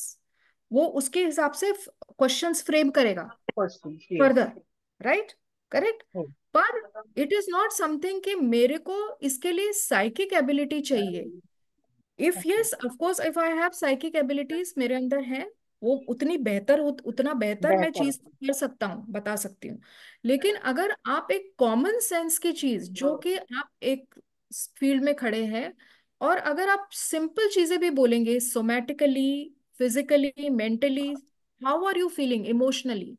वो उसके हिसाब से क्वेश्चंस फ्रेम करेगा फर्दर राइट करेक्ट पर इट इज नॉट समथिंग कि मेरे को इसके लिए साइकिक एबिलिटी चाहिए if yes of if I have psychic abilities मेरे अंदर है वो उतनी बेहतर उतना बेहतर मैं चीज कर सकता हूँ बता सकती हूँ लेकिन अगर आप एक कॉमन सेंस की चीज जो हाँ। कि आप एक फील्ड में खड़े हैं और अगर आप सिंपल चीजें भी बोलेंगे somatically physically mentally how are you feeling emotionally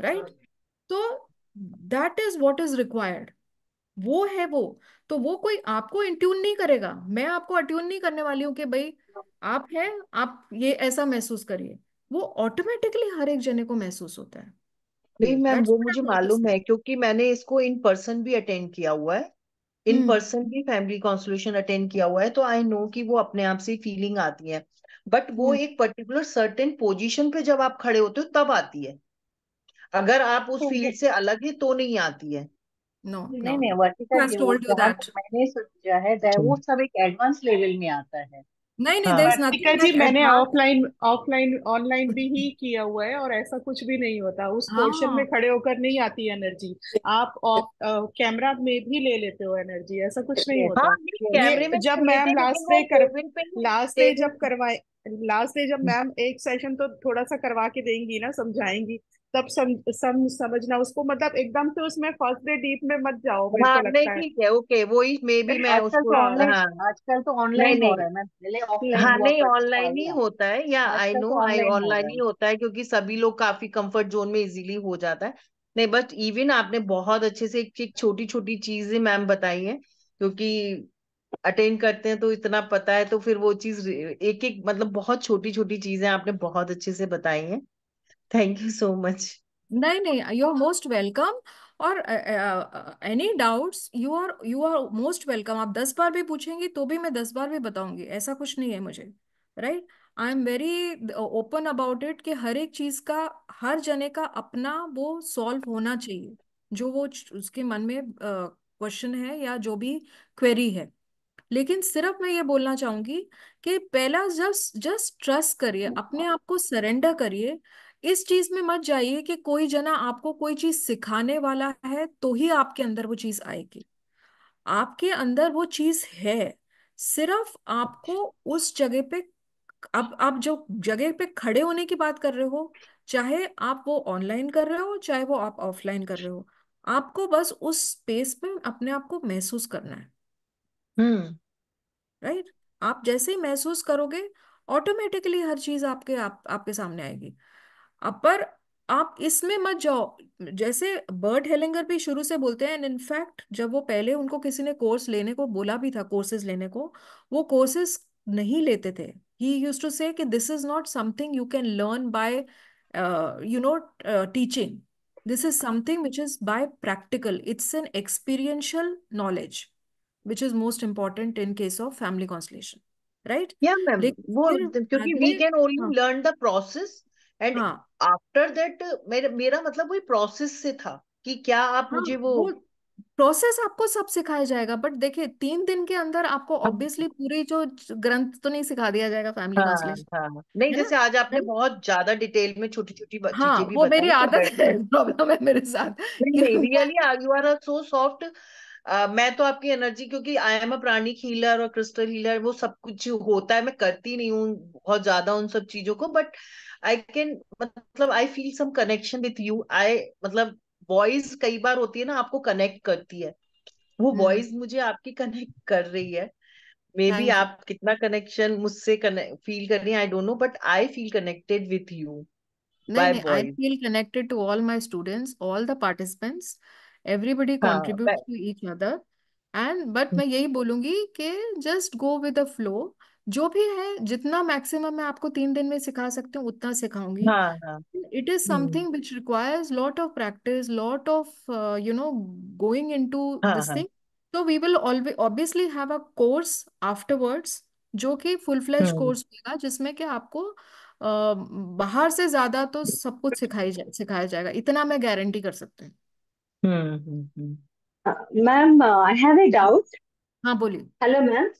right तो that is what is required वो है वो तो वो कोई आपको इंट्यून नहीं करेगा मैं आपको अट्यून नहीं करने वाली हूँ कि भाई आप हैं आप ये ऐसा महसूस करिए वो ऑटोमेटिकली हर एक जने को महसूस होता है नहीं मैम वो मुझे मालूम है क्योंकि मैंने इसको इन पर्सन भी अटेंड किया हुआ है इन पर्सन हम्म। भी फैमिली कॉन्सुलेशन अटेंड किया हुआ है तो आई नो कि वो अपने आप से फीलिंग आती है बट वो हम्म। एक पर्टिकुलर सर्टेन पोजीशन पे जब आप खड़े होते हो तब आती है अगर आप उस फील्ड से अलग है तो नहीं आती है नो नहीं नहीं वर्टिकल टोल्ड यू दैट मैंने सोचा है दैट अच्छा। वो सब एक एडवांस लेवल में आता है नहीं नहीं देयर इज नथिंग जी मैंने ऑफलाइन ऑफलाइन ऑनलाइन भी ही किया हुआ है और ऐसा कुछ भी नहीं होता उस पोर्शन हाँ। में खड़े होकर नहीं आती एनर्जी आप कैमरा में भी ले लेते हो एनर्जी ऐसा कुछ नहीं हाँ, होता कैमरे में जब मैम लास्ट डे कर लास्ट डे जब करवाए लास्ट डे जब मैम एक सेशन तो थोड़ा सा करवा के देंगी ना समझाएंगी तब सम, सम, समझना उसको मतलब एकदम से उसमें फर्स्ट डे डीप में मत जाओ मेरे हाँ, लगता नहीं है ठीक है ओके वो ही मे बी मैं आजकल तो उसको तो हाँ आजकल तो ऑनलाइन हो रहा है मैं पहले ऑफलाइन हाँ नहीं ऑनलाइन अच्छा ही होता है या आई नो आई ऑनलाइन ही होता है क्योंकि सभी लोग काफी कंफर्ट जोन में इजीली हो जाता है नहीं बट इवन आपने बहुत अच्छे से एक छोटी छोटी चीजें मैम बताई है क्योंकि अटेंड करते हैं तो इतना पता है तो फिर वो चीज एक एक मतलब बहुत छोटी छोटी चीजें आपने बहुत अच्छे से बताई हैं थैंक यू सो मच नहीं नहीं यू आर मोस्ट वेलकम और any doubts you are you are most welcome आप दस बार भी पूछेंगी तो भी मैं दस बार भी बताऊंगी ऐसा कुछ नहीं है मुझे right I am very open about it कि हर एक चीज का हर जने का अपना वो सॉल्व होना चाहिए जो वो उसके मन में क्वेश्चन uh, है या जो भी क्वेरी है लेकिन सिर्फ मैं ये बोलना चाहूंगी कि पहला जस्ट जस्ट ट्रस्ट करिए अपने आप को सरेंडर करिए इस चीज में मत जाइए कि कोई जना आपको कोई चीज सिखाने वाला है तो ही आपके अंदर वो चीज आएगी आपके अंदर वो चीज है सिर्फ आपको उस जगह पे आप आप जो जगह पे खड़े होने की बात कर रहे हो चाहे आप वो ऑनलाइन कर रहे हो चाहे वो आप ऑफलाइन कर रहे हो आपको बस उस स्पेस पे अपने आप को महसूस करना है हम्म राइट right? आप जैसे ही महसूस करोगे ऑटोमेटिकली हर चीज आपके आप, आपके सामने आएगी अब पर आप इसमें मत जाओ जैसे बर्ड हेलिंगर भी शुरू से बोलते हैं एंड इनफैक्ट जब वो पहले उनको किसी ने कोर्स लेने को बोला भी था कोर्सेज लेने को वो कोर्सेज नहीं लेते थे ही used to say this is not something you can learn by you know teaching this is something which is by practical it's an experiential knowledge which is most important in case of family constellation right क्योंकि we can only learn the process and after that मेरा मतलब वही process से था कि क्या आप हाँ, मुझे वो, वो प्रोसेस आपको सब सिखाया जाएगा बट देखिए तीन दिन के अंदर आपको ऑब्वियसली हाँ। पूरी जो ग्रंथ तो नहीं सिखा दिया जाएगा फैमिली हाँ, कंसलेशन हाँ, नहीं जैसे ना? आज आपने बहुत ज्यादा डिटेल में छोटी छोटी हाँ, भी वो मेरी आदत है प्रॉब्लम है मेरे साथ really you are so soft मैं तो आपकी एनर्जी क्योंकि I am a pranic healer और क्रिस्टल हीलर वो सब कुछ होता है मैं करती नहीं हूँ बहुत ज्यादा उन सब चीजों को बट आई कैन मतलब I feel some connection with you I मतलब वॉइस कई बार होती है ना आपको कनेक्ट करती है वो वॉइस हम्म। मुझे आपकी कनेक्ट कर रही है मे बी हाँ आप कितना कनेक्शन मुझसे फील कर रही है I don't know but I feel connected with you नहीं I feel connected to all my students all the participants everybody contribute to each other and but मैं यही बोलूंगी कि just go with the flow जो भी है जितना maximum मैं आपको तीन दिन में सिखा सकती हूँ उतना सिखाऊंगी हाँ हाँ it is something which requires lot of practice lot of you know going into हाँ दिस हाँ थिंग तो we will always obviously have a course afterwards जो कि फुल फ्लेज कोर्स होगा जिसमें कि आपको बाहर से ज्यादा तो सब कुछ सिखाई जाए सिखाया जाएगा इतना मैं गारंटी कर सकती हूँ ma'am I have a doubt हाँ बोलिए hello ma'am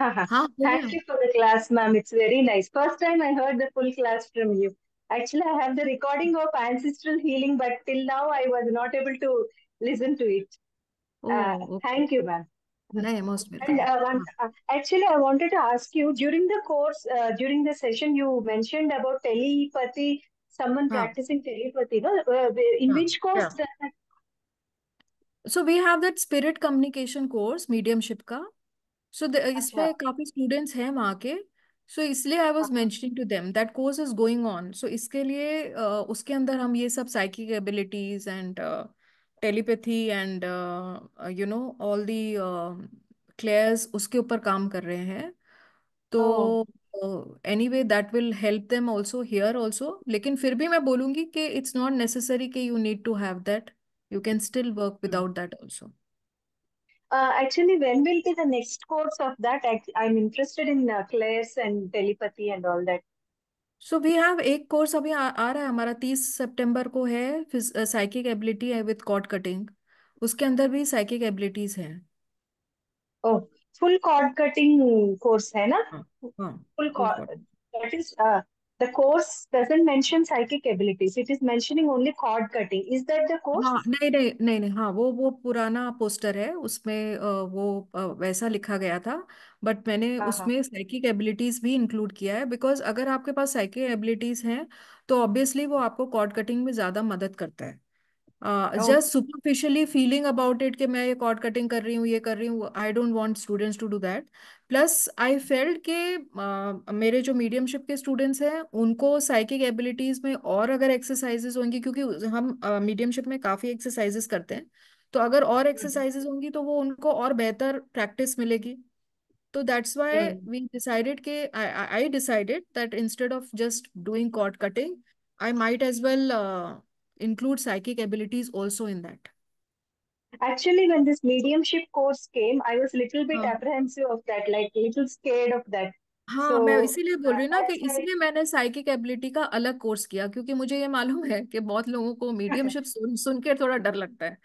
Thank you for the class, ma'am. It's very nice. First time I heard the full class from you. Actually, I have the recording of ancestral healing, but till now I was not able to listen to it. Oh, uh, okay. Thank you, ma'am. No, most and, uh, uh, actually, I wanted to ask you during the course, uh, during the session, you mentioned about telepathy, someone practicing telepathy. No? Uh, in which course? Yeah. So, we have that spirit communication course, mediumship. Ka. So uh, इसमें अच्छा काफी students हैं वहाँ के so इसलिए I was mentioning to them that course is going on so इसके लिए उसके अंदर हम ये सब psychic abilities and telepathy and you know all the clairs उसके ऊपर काम कर रहे हैं तो anyway that will help them also here also लेकिन फिर भी मैं बोलूंगी कि इट्स नॉट नेसेसरी कि you need to have that you can still work without that also Uh, actually, when will be the next course of that? I, am interested in uh, clairs and telepathy and all that. So we have एक course अभी आ, आ रहा है हमारा तीस सितंबर को है साइकिक एबिलिटी uh, है विद कॉर्ड कटिंग उसके अंदर भी साइकिक एबिलिटीज हैं oh full cord cutting course है ना full cord that is the course doesn't mention psychic abilities it is mentioning only cord cutting is that the course हाँ नहीं नहीं नहीं नहीं हाँ वो वो पुराना पोस्टर है उसमें अ, वो अ, वैसा लिखा गया था बट मैंने हाँ हाँ उसमें साइकिक एबिलिटीज भी इंक्लूड किया है बिकॉज अगर आपके पास साइकिक एबिलिटीज हैं तो ऑब्वियसली वो आपको कॉर्ड कटिंग में ज़्यादा मदद करता है just superficially feeling about it कि मैं ये कॉर्ड कटिंग कर रही हूँ ये कर रही हूँ I don't want students to do that plus I felt के मेरे जो मीडियमशिप के स्टूडेंट्स हैं उनको साइकिक एबिलिटीज़ में और अगर एक्सरसाइजेस होंगी क्योंकि हम मीडियमशिप uh, में काफ़ी एक्सरसाइजेस करते हैं तो अगर और एक्सरसाइजेस हम्म। होंगी तो वो उनको और बेहतर प्रैक्टिस मिलेगी तो दैट्स वाई वी डिसाइडेड के I decided that instead of just doing cord cutting I might as well include psychic abilities also in that actually when this mediumship course came i was little bit uh, apprehensive of that like little scared of that हाँ so, मैं इसीलिए बोल रही हूँ ना कि इसीलिए मैंने साइकिक एबिलिटी का अलग कोर्स किया क्योंकि मुझे ये मालूम है कि बहुत लोगों को मीडियमशिप सुन सुन के थोड़ा डर लगता है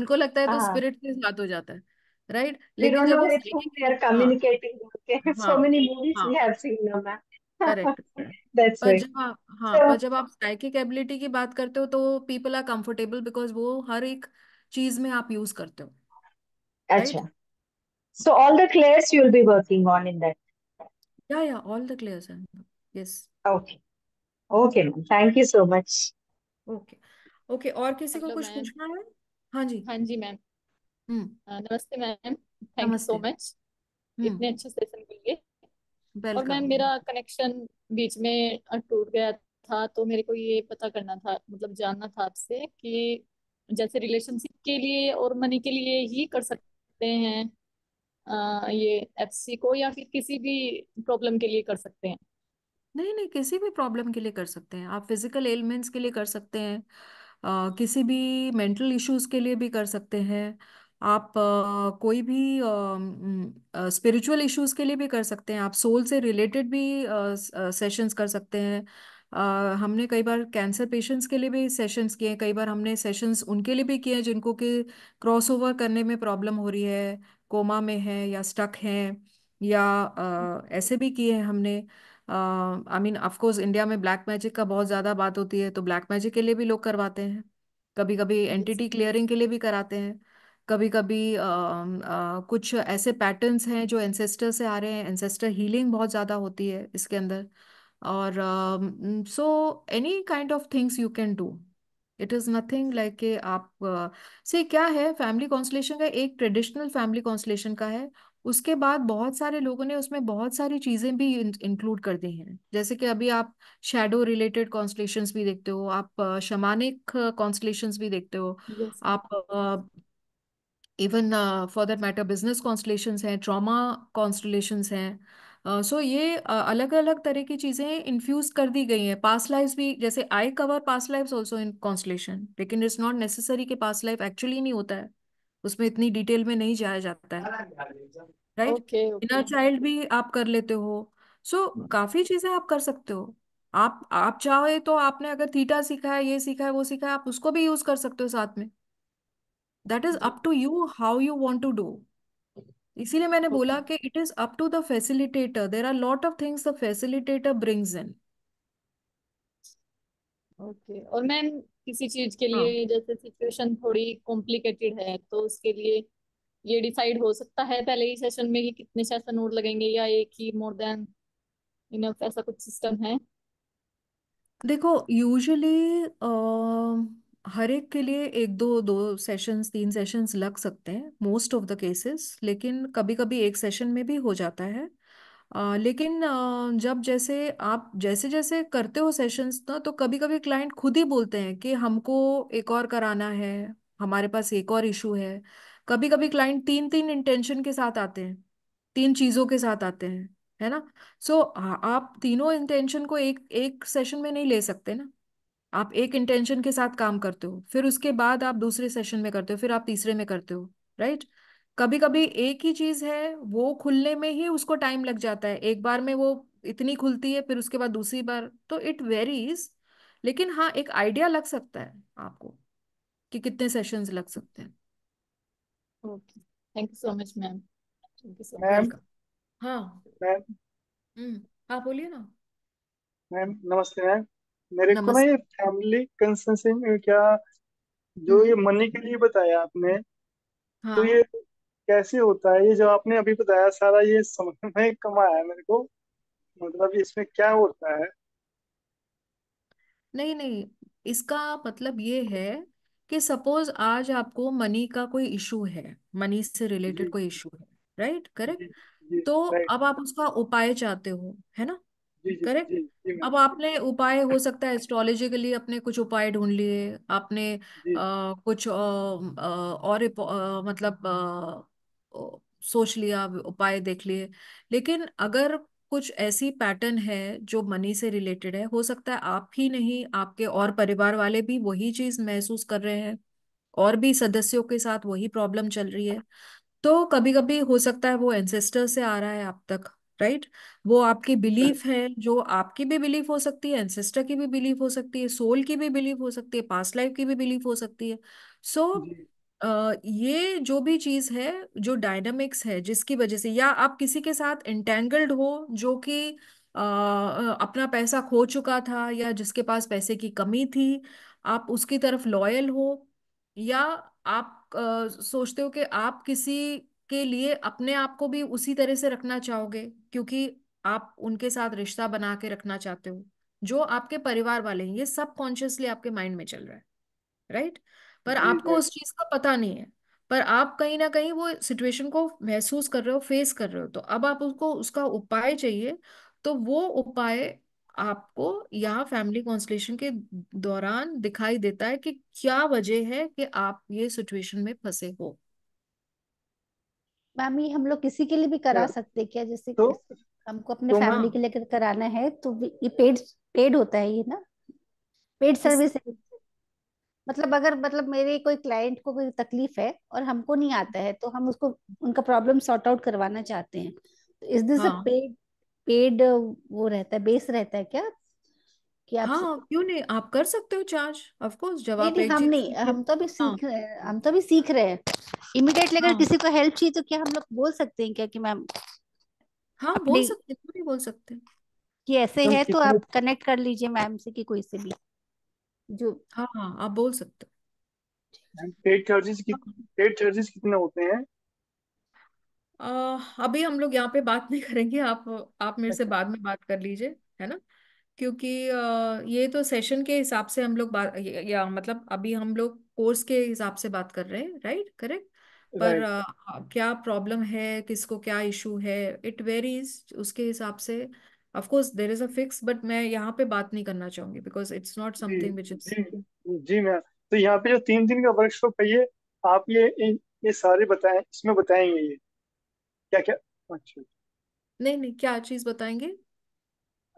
उनको लगता है तो स्पिरिट के साथ हो जाता है राइट लेकिन जब communicating so many movies we have seen ना मैम एबिलिटी हाँ, की बात करते हो तो पीपल आर कंफर्टेबल बिकॉज वो हर एक चीज में आप यूज करते हो अच्छा so all the clairs you will be working on in that yeah yeah all the clairs yes okay okay ma'am thank you so much okay okay और किसी को कुछ पूछना है हाँ जी हाँ जी मैम हम्म। हाँ, नमस्ते ma'am thank you so much इतने अच्छे सेशन के लिए और मैम मेरा कनेक्शन बीच में टूट गया था तो मेरे को ये पता करना था मतलब जानना था आपसे कि जैसे रिलेशनशिप के लिए और मनी के लिए ही कर सकते हैं आ, ये एफसी को या फिर किसी भी प्रॉब्लम के लिए कर सकते हैं नहीं नहीं किसी भी प्रॉब्लम के लिए कर सकते हैं आप फिजिकल एलिमेंट्स के लिए कर सकते हैं आ, किसी भी मेंटल इश्यूज के लिए भी कर सकते हैं आप कोई भी स्पिरिचुअल इश्यूज के लिए भी कर सकते हैं आप सोल से रिलेटेड भी सेशंस कर सकते हैं हमने कई बार कैंसर पेशेंट्स के लिए भी सेशंस किए हैं कई बार हमने सेशंस उनके लिए भी किए हैं जिनको कि क्रॉस ओवर करने में प्रॉब्लम हो रही है कोमा में है या स्टक हैं या ऐसे भी किए हैं हमने I mean of course India में ब्लैक मैजिक का बहुत ज़्यादा बात होती है तो ब्लैक मैजिक के लिए भी लोग करवाते हैं कभी कभी एंटिटी क्लियरिंग के लिए भी कराते हैं कभी कभी कुछ ऐसे पैटर्न्स हैं जो एंसेस्टर से आ रहे हैं एंसेस्टर हीलिंग बहुत ज़्यादा होती है इसके अंदर और so any kind of things you can do it is nothing like के आप से क्या है फैमिली काउंसलेशन का एक ट्रेडिशनल फैमिली काउंसलेशन का है उसके बाद बहुत सारे लोगों ने उसमें बहुत सारी चीज़ें भी इंक्लूड कर दी हैं जैसे कि अभी आप शेडो रिलेटेड कॉन्सलेशंस भी देखते हो आप शमानिक कॉन्सलेशंस भी देखते हो yes. आप even for that matter business constellation हैं ट्रामा कॉन्स्टलेशन हैं सो uh, ये uh, अलग अलग तरह की चीज़ें इन्फ्यूज कर दी गई हैं पास लाइफ भी जैसे I cover past life also in constellation लेकिन इट्स नॉट नेसेसरी कि पास लाइफ एक्चुअली नहीं होता है उसमें इतनी डिटेल में नहीं जाया जाता है राइट इनर चाइल्ड भी आप कर लेते हो सो so, काफ़ी चीज़ें आप कर सकते हो आप आप चाहे तो आपने अगर थीटा सीखा है ये सीखा है वो सीखा है आप उसको भी यूज़ कर सकते हो साथ में that is up to you how you want to do इसीलिए मैंने बोला कि it is up to the facilitator there are lot of things the facilitator brings in okay और मैम किसी चीज के हाँ. लिए हाँ. जैसे सिचुएशन थोड़ी कॉम्प्लिकेटेड है तो उसके लिए ये डिसाइड हो सकता है पहले ही सेशन में कि कितने सेशन और लगेंगे या एक ही मोर देन इनफ ऐसा कुछ सिस्टम है देखो यूजुअली हर एक के लिए एक दो दो सेशंस तीन सेशंस लग सकते हैं मोस्ट ऑफ द केसेस लेकिन कभी कभी एक सेशन में भी हो जाता है आ, लेकिन आ, जब जैसे आप जैसे जैसे करते हो सेशंस ना तो कभी कभी क्लाइंट खुद ही बोलते हैं कि हमको एक और कराना है हमारे पास एक और इशू है कभी कभी क्लाइंट तीन तीन इंटेंशन के साथ आते हैं तीन चीज़ों के साथ आते हैं है ना सो so, आप तीनों इंटेंशन को एक एक सेशन में नहीं ले सकते ना आप एक इंटेंशन के साथ काम करते हो फिर उसके बाद आप दूसरे सेशन में करते हो फिर आप तीसरे में करते हो राइट कभी कभी एक ही चीज है वो खुलने में ही उसको टाइम लग जाता है एक बार में वो इतनी खुलती है फिर उसके बाद दूसरी बार तो इट वेरीज लेकिन हाँ एक आइडिया लग सकता है आपको कि कितने सेशंस लग सकते हैं thank you so much ma'am ma'am हाँ मैम हम्म, बोलिए ना मैम नमस्ते मैम मेरे को ना ये नमस्ते फैमिली कंसेंसी क्या जो ये मनी हम्म। के लिए बताया आपने तो हाँ ये कैसे होता है ये जो आपने अभी बताया सारा ये समझ में कमाया आया मेरे को मतलब इसमें क्या होता है नहीं नहीं इसका मतलब ये है कि सपोज आज आपको मनी का कोई इशू है मनी से जी रिलेटेड कोई इशू है राइट जी करेक्ट जी तो राइट अब आप उसका उपाय चाहते हो है ना करेक्ट अब आपने उपाय हो सकता है एस्ट्रोलॉजिकली अपने कुछ उपाय ढूंढ लिए आपने आ, कुछ आ, और आ, मतलब सोच लिया उपाय देख लिए लेकिन अगर कुछ ऐसी पैटर्न है जो मनी से रिलेटेड है हो सकता है आप ही नहीं आपके और परिवार वाले भी वही चीज महसूस कर रहे हैं और भी सदस्यों के साथ वही प्रॉब्लम चल रही है तो कभी कभी हो सकता है वो एंसेस्टर से आ रहा है आप तक राइट right? वो आपकी हाँ। बिलीफ है जो आपकी भी बिलीफ हो सकती है एंसेस्टर की भी बिलीफ हो सकती है सोल की भी बिलीफ हो सकती है पास्ट लाइफ की भी बिलीफ हो सकती है सो so, Uh, ये जो भी चीज है जो डायनामिक्स है जिसकी वजह से या आप किसी के साथ इंटेंगल्ड हो जो कि uh, अपना पैसा खो चुका था या जिसके पास पैसे की कमी थी आप उसकी तरफ लॉयल हो या आप uh, सोचते हो कि आप किसी के लिए अपने आप को भी उसी तरह से रखना चाहोगे क्योंकि आप उनके साथ रिश्ता बना के रखना चाहते हो जो आपके परिवार वाले हैं ये सब कॉन्शियसली आपके माइंड में चल रहा है राइट पर आपको उस चीज का पता नहीं है पर आप कहीं ना कहीं वो सिचुएशन को महसूस कर रहे हो फेस कर रहे हो तो अब आप उसको उसका उपाय चाहिए तो वो उपाय आपको यहाँ फैमिली कॉन्सलेशन के दौरान दिखाई देता है कि क्या वजह है कि आप ये सिचुएशन में फंसे हो मैम ये हम लोग किसी के लिए भी करा तो सकते क्या जैसे तो, हमको अपने तो फैमिली के लिए कराना है तो ये पेड पेड होता है ये ना पेड सर्विस है मतलब अगर मतलब मेरे कोई क्लाइंट को कोई तकलीफ है और हमको नहीं आता है तो हम उसको उनका प्रॉब्लम सॉर्ट आउट करवाना चाहते हैं तो इस से हाँ। पेड पेड वो रहता है बेस रहता है क्या कि आप हाँ क्यों नहीं आप कर सकते हो चार्ज ऑफ कोर्स जब नहीं आप नहीं एक हम चीज नहीं हम तो अभी हाँ सीख रहे हैं हम तो भी सीख रहे हैं इमिडिएटली अगर हाँ किसी को हेल्प चाहिए तो क्या हम लोग बोल सकते हैं क्या कि मैम हाँ बोल अपने सकते हैं नहीं बोल सकते कि ऐसे है तो आप कनेक्ट कर लीजिए मैम से कि कोई से भी जो हाँ हाँ आप बोल सकते हो पेड चार्जेस पेड चार्जेस कितने होते हैं अभी हम लोग यहाँ पे बात नहीं करेंगे आप आप मेरे से अच्छा। बाद में बात कर लीजिए है ना क्योंकि ये तो सेशन के हिसाब से हम लोग बात या मतलब अभी हम लोग कोर्स के हिसाब से बात कर रहे हैं राइट करेक्ट पर क्या प्रॉब्लम है किसको क्या इशू है इट वेरीज उसके हिसाब से of course there is a fix but मैं यहाँ पे बात नहीं करना चाहूंगी because it's not something which is जी मैम तो यहाँ पे जो तीन दिन का वर्कशॉप है ये आप ये ये सारे बताएं इसमें बताएंगे ये क्या क्या अच्छा नहीं नहीं क्या चीज बताएंगे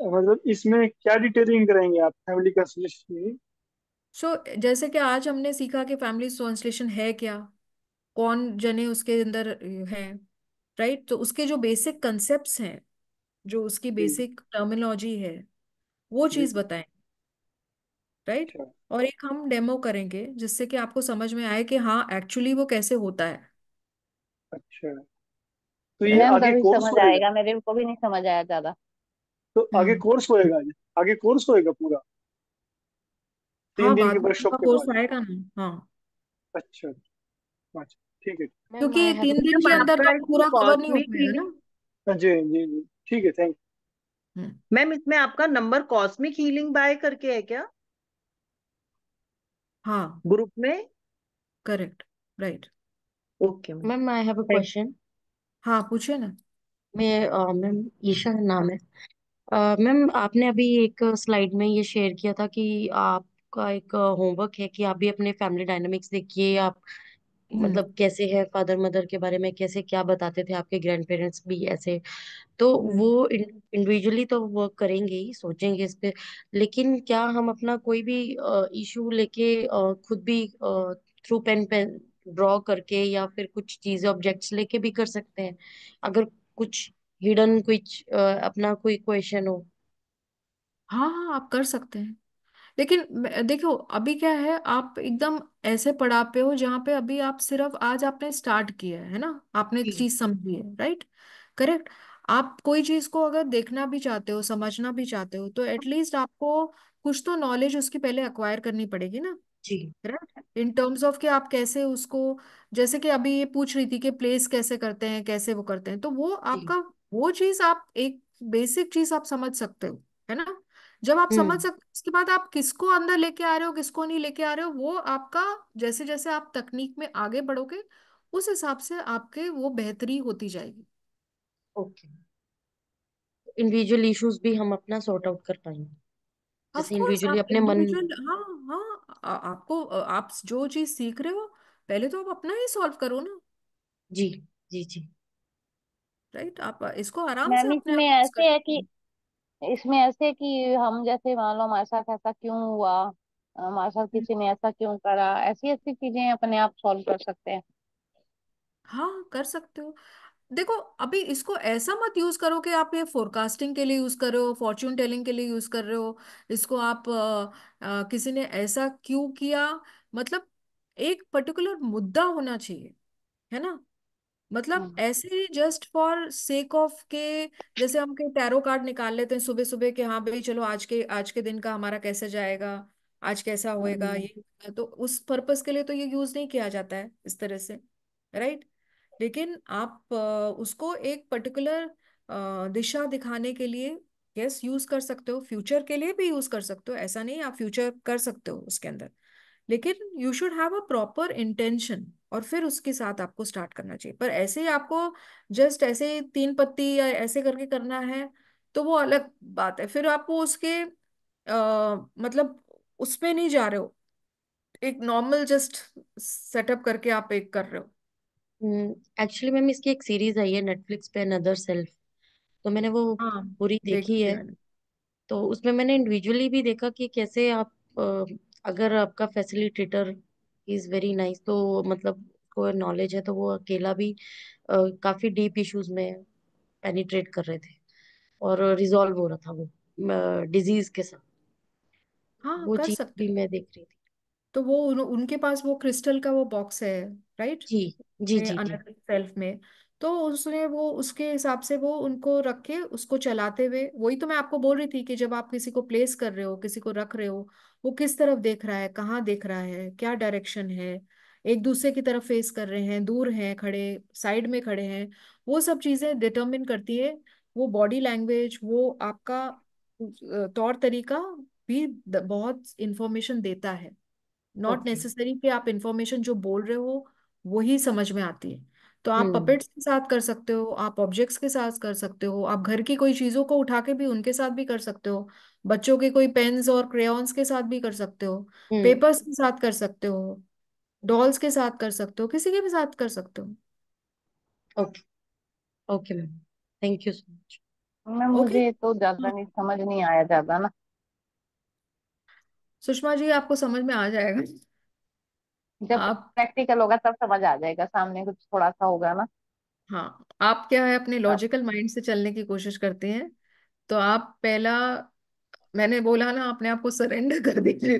मतलब इसमें क्या डिटेलिंग करेंगे आप फैमिली कंसोलिडेशन सो so, जैसे कि आज हमने सीखा कि फैमिली कंसोलिडेशन है क्या कौन जने उसके अंदर है राइट तो उसके जो बेसिक कंसेप्ट हैं जो उसकी बेसिक टर्मिनोलॉजी है वो चीज बताएं राइट अच्छा। और एक हम डेमो करेंगे जिससे कि आपको समझ में आए कि हाँ एक्चुअली वो कैसे होता है अच्छा तो ये मैम आगे कोर्स समझ आएगा मेरे को भी नहीं समझ आया ज्यादा तो आगे हम्म। कोर्स होएगा आगे कोर्स होएगा पूरा तीन हाँ, दिन के वर्कशॉप के कोर्स बाद आएगा ना हाँ अच्छा अच्छा ठीक है क्योंकि तीन दिन के अंदर तो पूरा कवर नहीं हो पाएगा ना हाँ जी हाँ जी हाँ जी ठीक है थैंक हम्म। मैम इसमें आपका नंबर कॉस्मिक हीलिंग बाय करके है क्या हाँ ग्रुप में correct right okay ma'am I have a question हाँ पूछिए ना मैं मैम ईशा नाम है मैम आपने अभी एक स्लाइड में ये शेयर किया था कि आपका एक होमवर्क है कि आप भी अपने फैमिली डायनामिक्स देखिए आप हम्म। मतलब कैसे है फादर मदर के बारे में कैसे क्या बताते थे आपके ग्रैंड पेरेंट्स भी ऐसे तो वो इंडिविजुअली तो वर्क करेंगे ही सोचेंगे इस पे लेकिन क्या हम अपना कोई भी इशू लेके खुद भी थ्रू पेन पेन ड्रॉ करके या फिर कुछ चीजें ऑब्जेक्ट्स लेके भी कर सकते हैं अगर कुछ हिडन कुछ अपना कोई क्वेश्चन हो हाँ हाँ आप कर सकते हैं लेकिन देखो अभी क्या है आप एकदम ऐसे पड़ाव पे हो जहाँ पे अभी आप सिर्फ आज आपने स्टार्ट किया है ना आपने जी चीज समझी है राइट करेक्ट आप कोई चीज को अगर देखना भी चाहते हो समझना भी चाहते हो तो एटलीस्ट आपको कुछ तो नॉलेज उसकी पहले अक्वायर करनी पड़ेगी ना जी राइट इन टर्म्स ऑफ कि आप कैसे उसको जैसे कि अभी ये पूछ रही थी कि प्लेस कैसे करते हैं कैसे वो करते हैं तो वो जी आपका वो चीज आप एक बेसिक चीज आप समझ सकते हो है ना जब आप समझ हम्म। सकते हो उसके बाद आप किसको अंदर लेके आ रहे हो किसको नहीं लेके आ रहे हो वो आपका जैसे जैसे आप तकनीक में आगे बढ़ोगे उस हिसाब से आपके वो बेहतरी होती जाएगी ओके इंडिविजुअल इश्यूज भी हम अपना सॉर्ट आउट कर पाएंगे ऑफ इंडिविजुअली अपने मन हाँ हाँ आ, आपको आप जो चीज सीख रहे हो पहले तो आप अपना ही सॉल्व करो ना जी जी जी राइट आप इसको आराम से मैम अपने इसमें आप यूज कर ऐसे है सकते कि हैं इसमें ऐसे कि हम जैसे मान लो हमारे साथ ऐसा क्यों हुआ हमारे साथ किसी ने ऐसा क्यों करा ऐसी ऐसी चीजें अपने आप सॉल्व कर सकते हैं हाँ कर सकते हो देखो अभी इसको ऐसा मत यूज करो कि आप ये फोरकास्टिंग के लिए यूज कर रहे हो फॉर्च्यून टेलिंग के लिए यूज कर रहे हो इसको आप आ, आ, किसी ने ऐसा क्यों किया मतलब एक पर्टिकुलर मुद्दा होना चाहिए है ना मतलब हाँ। ऐसे ही जस्ट फॉर सेक ऑफ के जैसे हम के टैरो कार्ड निकाल लेते हैं सुबह सुबह के हाँ भाई चलो आज के आज के दिन का हमारा कैसे जाएगा आज कैसा हाँ होएगा ये तो उस पर्पस के लिए तो ये यूज नहीं किया जाता है इस तरह से राइट लेकिन आप उसको एक पर्टिकुलर दिशा दिखाने के लिए यस यूज कर सकते हो फ्यूचर के लिए भी यूज कर सकते हो ऐसा नहीं आप फ्यूचर कर सकते हो उसके अंदर लेकिन you should have a proper intention और फिर उसके साथ आपको स्टार्ट करना चाहिए पर ऐसे ही आपको जस्ट ऐसे तीन पत्ती या ऐसे करके करना है तो वो अलग बात है फिर आप वो उसके आ, मतलब उसमें नहीं जा रहे हो एक नॉर्मल जस्ट सेटअप करके आप एक कर रहे हो एक्चुअली हम्म, मैम इसकी एक सीरीज आई है नेटफ्लिक्स पे अनदर सेल्फ तो मैंने वो हाँ पूरी देखी है तो उसमें मैंने इंडिविजुअली भी देखा कि कैसे आप अगर आपका फैसिलिटेटर इज वेरी नाइस तो मतलब को नॉलेज है तो वो अकेला भी आ, काफी डीप इश्यूज में पेनिट्रेट कर रहे थे और रिजॉल्व हो रहा था वो डिजीज के साथ हाँ वो कर चीज सकते भी मैं देख रही थी तो वो उन, उनके पास वो क्रिस्टल का वो बॉक्स है राइट जी जी जी जी अनदर सेल्फ में तो उसने वो उसके हिसाब से वो उनको रखे उसको चलाते हुए वही तो मैं आपको बोल रही थी कि जब आप किसी को प्लेस कर रहे हो किसी को रख रहे हो वो किस तरफ देख रहा है कहाँ देख रहा है क्या डायरेक्शन है एक दूसरे की तरफ फेस कर रहे हैं दूर हैं खड़े साइड में खड़े हैं वो सब चीजें डिटर्मिन करती है वो बॉडी लैंग्वेज वो आपका तौर तरीका भी बहुत इंफॉर्मेशन देता है नॉट okay. नेसेसरी कि आप इंफॉर्मेशन जो बोल रहे हो वही समझ में आती है तो आप पपेट्स हम्म। के साथ कर सकते हो आप ऑब्जेक्ट्स के साथ कर सकते हो आप घर की कोई चीजों को उठा के भी उनके साथ भी कर सकते हो बच्चों के कोई पेन्स और क्रेयॉन्स के साथ भी कर सकते हो हम्म। पेपर्स के साथ कर सकते हो डॉल्स के साथ कर सकते हो किसी के भी साथ कर सकते हो okay okay ma'am thank you so much ma'am okay मुझे तो ज्यादा नहीं समझ नहीं आया ज्यादा ना सुषमा जी आपको समझ में आ जाएगा जब आप प्रैक्टिकल होगा तब समझ आ जाएगा सामने कुछ थोड़ा सा होगा ना हाँ आप क्या है अपने हाँ। लॉजिकल माइंड से चलने की कोशिश करते हैं तो आप पहला मैंने बोला ना आपने आपको सरेंडर कर दिया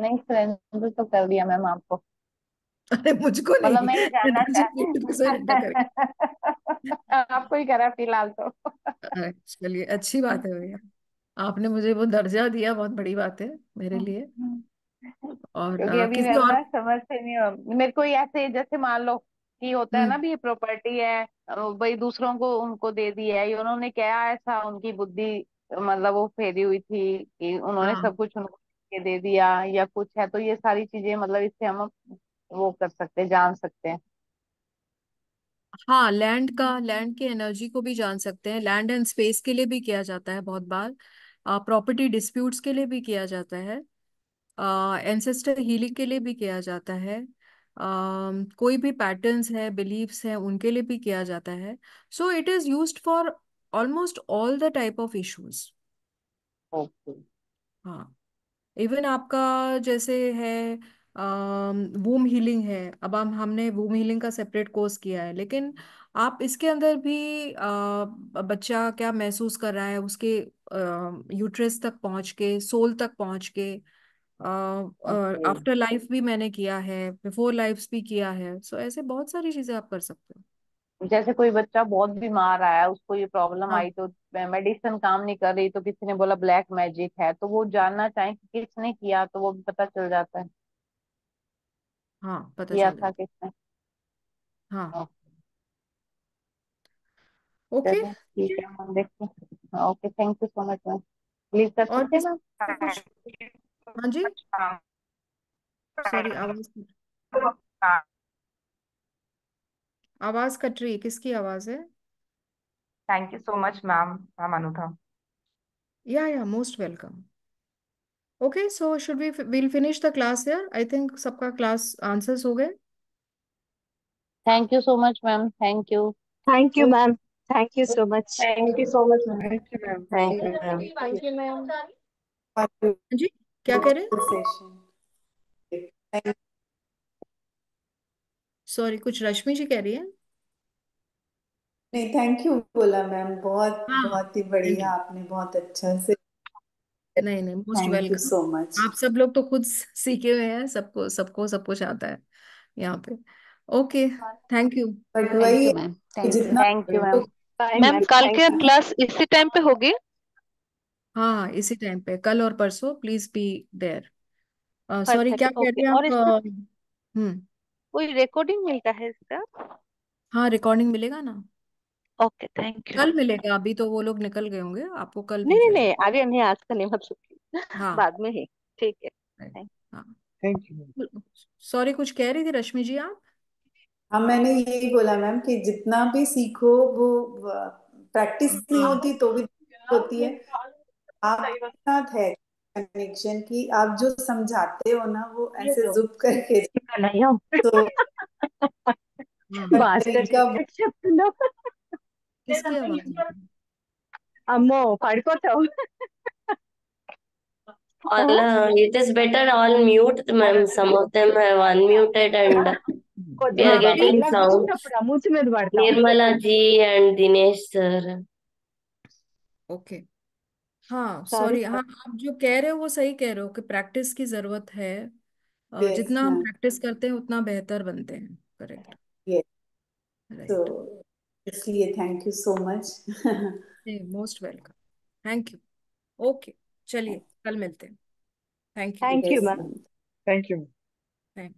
नहीं सरेंडर तो कर दिया मैम आपको अरे मुझको नहीं मैं जाना चाहती आपको ही करा फिलहाल तो चलिए अच्छी बात है भैया आपने मुझे वो दर्जा दिया बहुत बड़ी बात है मेरे लिए और क्योंकि अभी किसी और समझ से नहीं मेरे को ऐसे जैसे मान लो कि होता है ना हम्म। भी ये प्रॉपर्टी है भाई दूसरों को उनको दे दी है उन्होंने क्या ऐसा उनकी बुद्धि मतलब वो फेरी हुई थी कि उन्होंने हाँ। सब कुछ उनको दे दिया या कुछ है तो ये सारी चीजें मतलब इससे हम वो कर सकते हैं जान सकते हैं हाँ लैंड का लैंड की एनर्जी को भी जान सकते हैं लैंड एंड स्पेस के लिए भी किया जाता है बहुत बार प्रॉपर्टी डिस्प्यूट्स के लिए भी किया जाता है एंसेस्टर हीलिंग के लिए भी किया जाता है uh, कोई भी पैटर्न्स है बिलीव्स है उनके लिए भी किया जाता है so it is used for almost all the type of issues हाँ इवन आपका जैसे है वूम हीलिंग है अब हम हमने वूम हीलिंग का सेपरेट कोर्स किया है लेकिन आप इसके अंदर भी uh, बच्चा क्या महसूस कर रहा है उसके यूट्रस तक पहुंच के सोल तक पहुंच के आफ्टर लाइफ भी मैंने किया है बिफोर लाइफ भी किया है सो so, ऐसे बहुत सारी चीजें आप कर सकते हो जैसे कोई बच्चा बहुत बीमार आया उसको ये प्रॉब्लम हाँ आई तो मेडिसिन काम नहीं कर रही तो किसी ने बोला ब्लैक मैजिक है तो वो जानना चाहे कि किसने किया तो वो भी पता चल जाता है हाँ पता किया चल था जाता किसने हाँ ओके हाँ। चलो ठीक है मैम देखते हैं okay thank you so much ma'am please कर और सकते हैं मैम कुछ हाँ जी सॉरी हाँ। आवाज आवाज कट रही है किसकी आवाज है thank you so much ma'am ma'am अनुथा yeah yeah most welcome okay so should we will finish the class here I think सबका क्लास आंसर्स हो गए thank you so much ma'am thank you thank you ma'am thank you so much thank you so much ma'am thank you ma'am जी क्या कह रहे sorry कुछ रश्मि जी कह रही है नहीं थैंक यू बोला मैम बहुत हाँ बहुत ही बढ़िया आपने बहुत अच्छा से नहीं नहीं most thank you so much आप सब लोग तो खुद सीखे हुए हैं सबको सबको सब कुछ आता है यहाँ पे okay thank you but thank वही यू मैम थैंक यू जितना thank you ma'am time ma'am लगता कल के क्या क्लास इसी टाइम पे होगी हाँ इसी टाइम पे कल और परसों please be there sorry thirty क्या कह ओके रहे हैं और आप इसमें हम्म कोई रिकॉर्डिंग मिलता है इसका हाँ रिकॉर्डिंग मिलेगा ना ओके थैंक यू कल मिलेगा अभी तो वो लोग निकल गए होंगे आपको कल नहीं नहीं नहीं अभी नहीं आज का नहीं मतलब हाँ बाद में ही ठीक है थैंक यू सॉरी कुछ कह रही थी रश्मि जी आप हाँ मैंने यही बोला मैम कि जितना भी सीखो वो प्रैक्टिस नहीं हाँ। होती तो भी हाँ, होती है तो आपके साथ है कनेक्शन की आप जो समझाते हो ना वो ऐसे तो जुप करके तो बात करके अमो પડી પોતા all it's better all mute ma'am some of them have unmuted and got getting sound અમોચ મેડ વાડલાજી એન્ડ દિનેશ સર ઓકે હા સોરી હા આપ જો કહે રહે હો વો સહી કહે રહે હો કે પ્રેક્ટિસ કી જરૂરત હે અને jitna hum practice karte hain utna behtar bante hain correct so see ya thank you so much most welcome thank you okay चलिए कल मिलते हैं thank you thank you ma'am thank you ma'am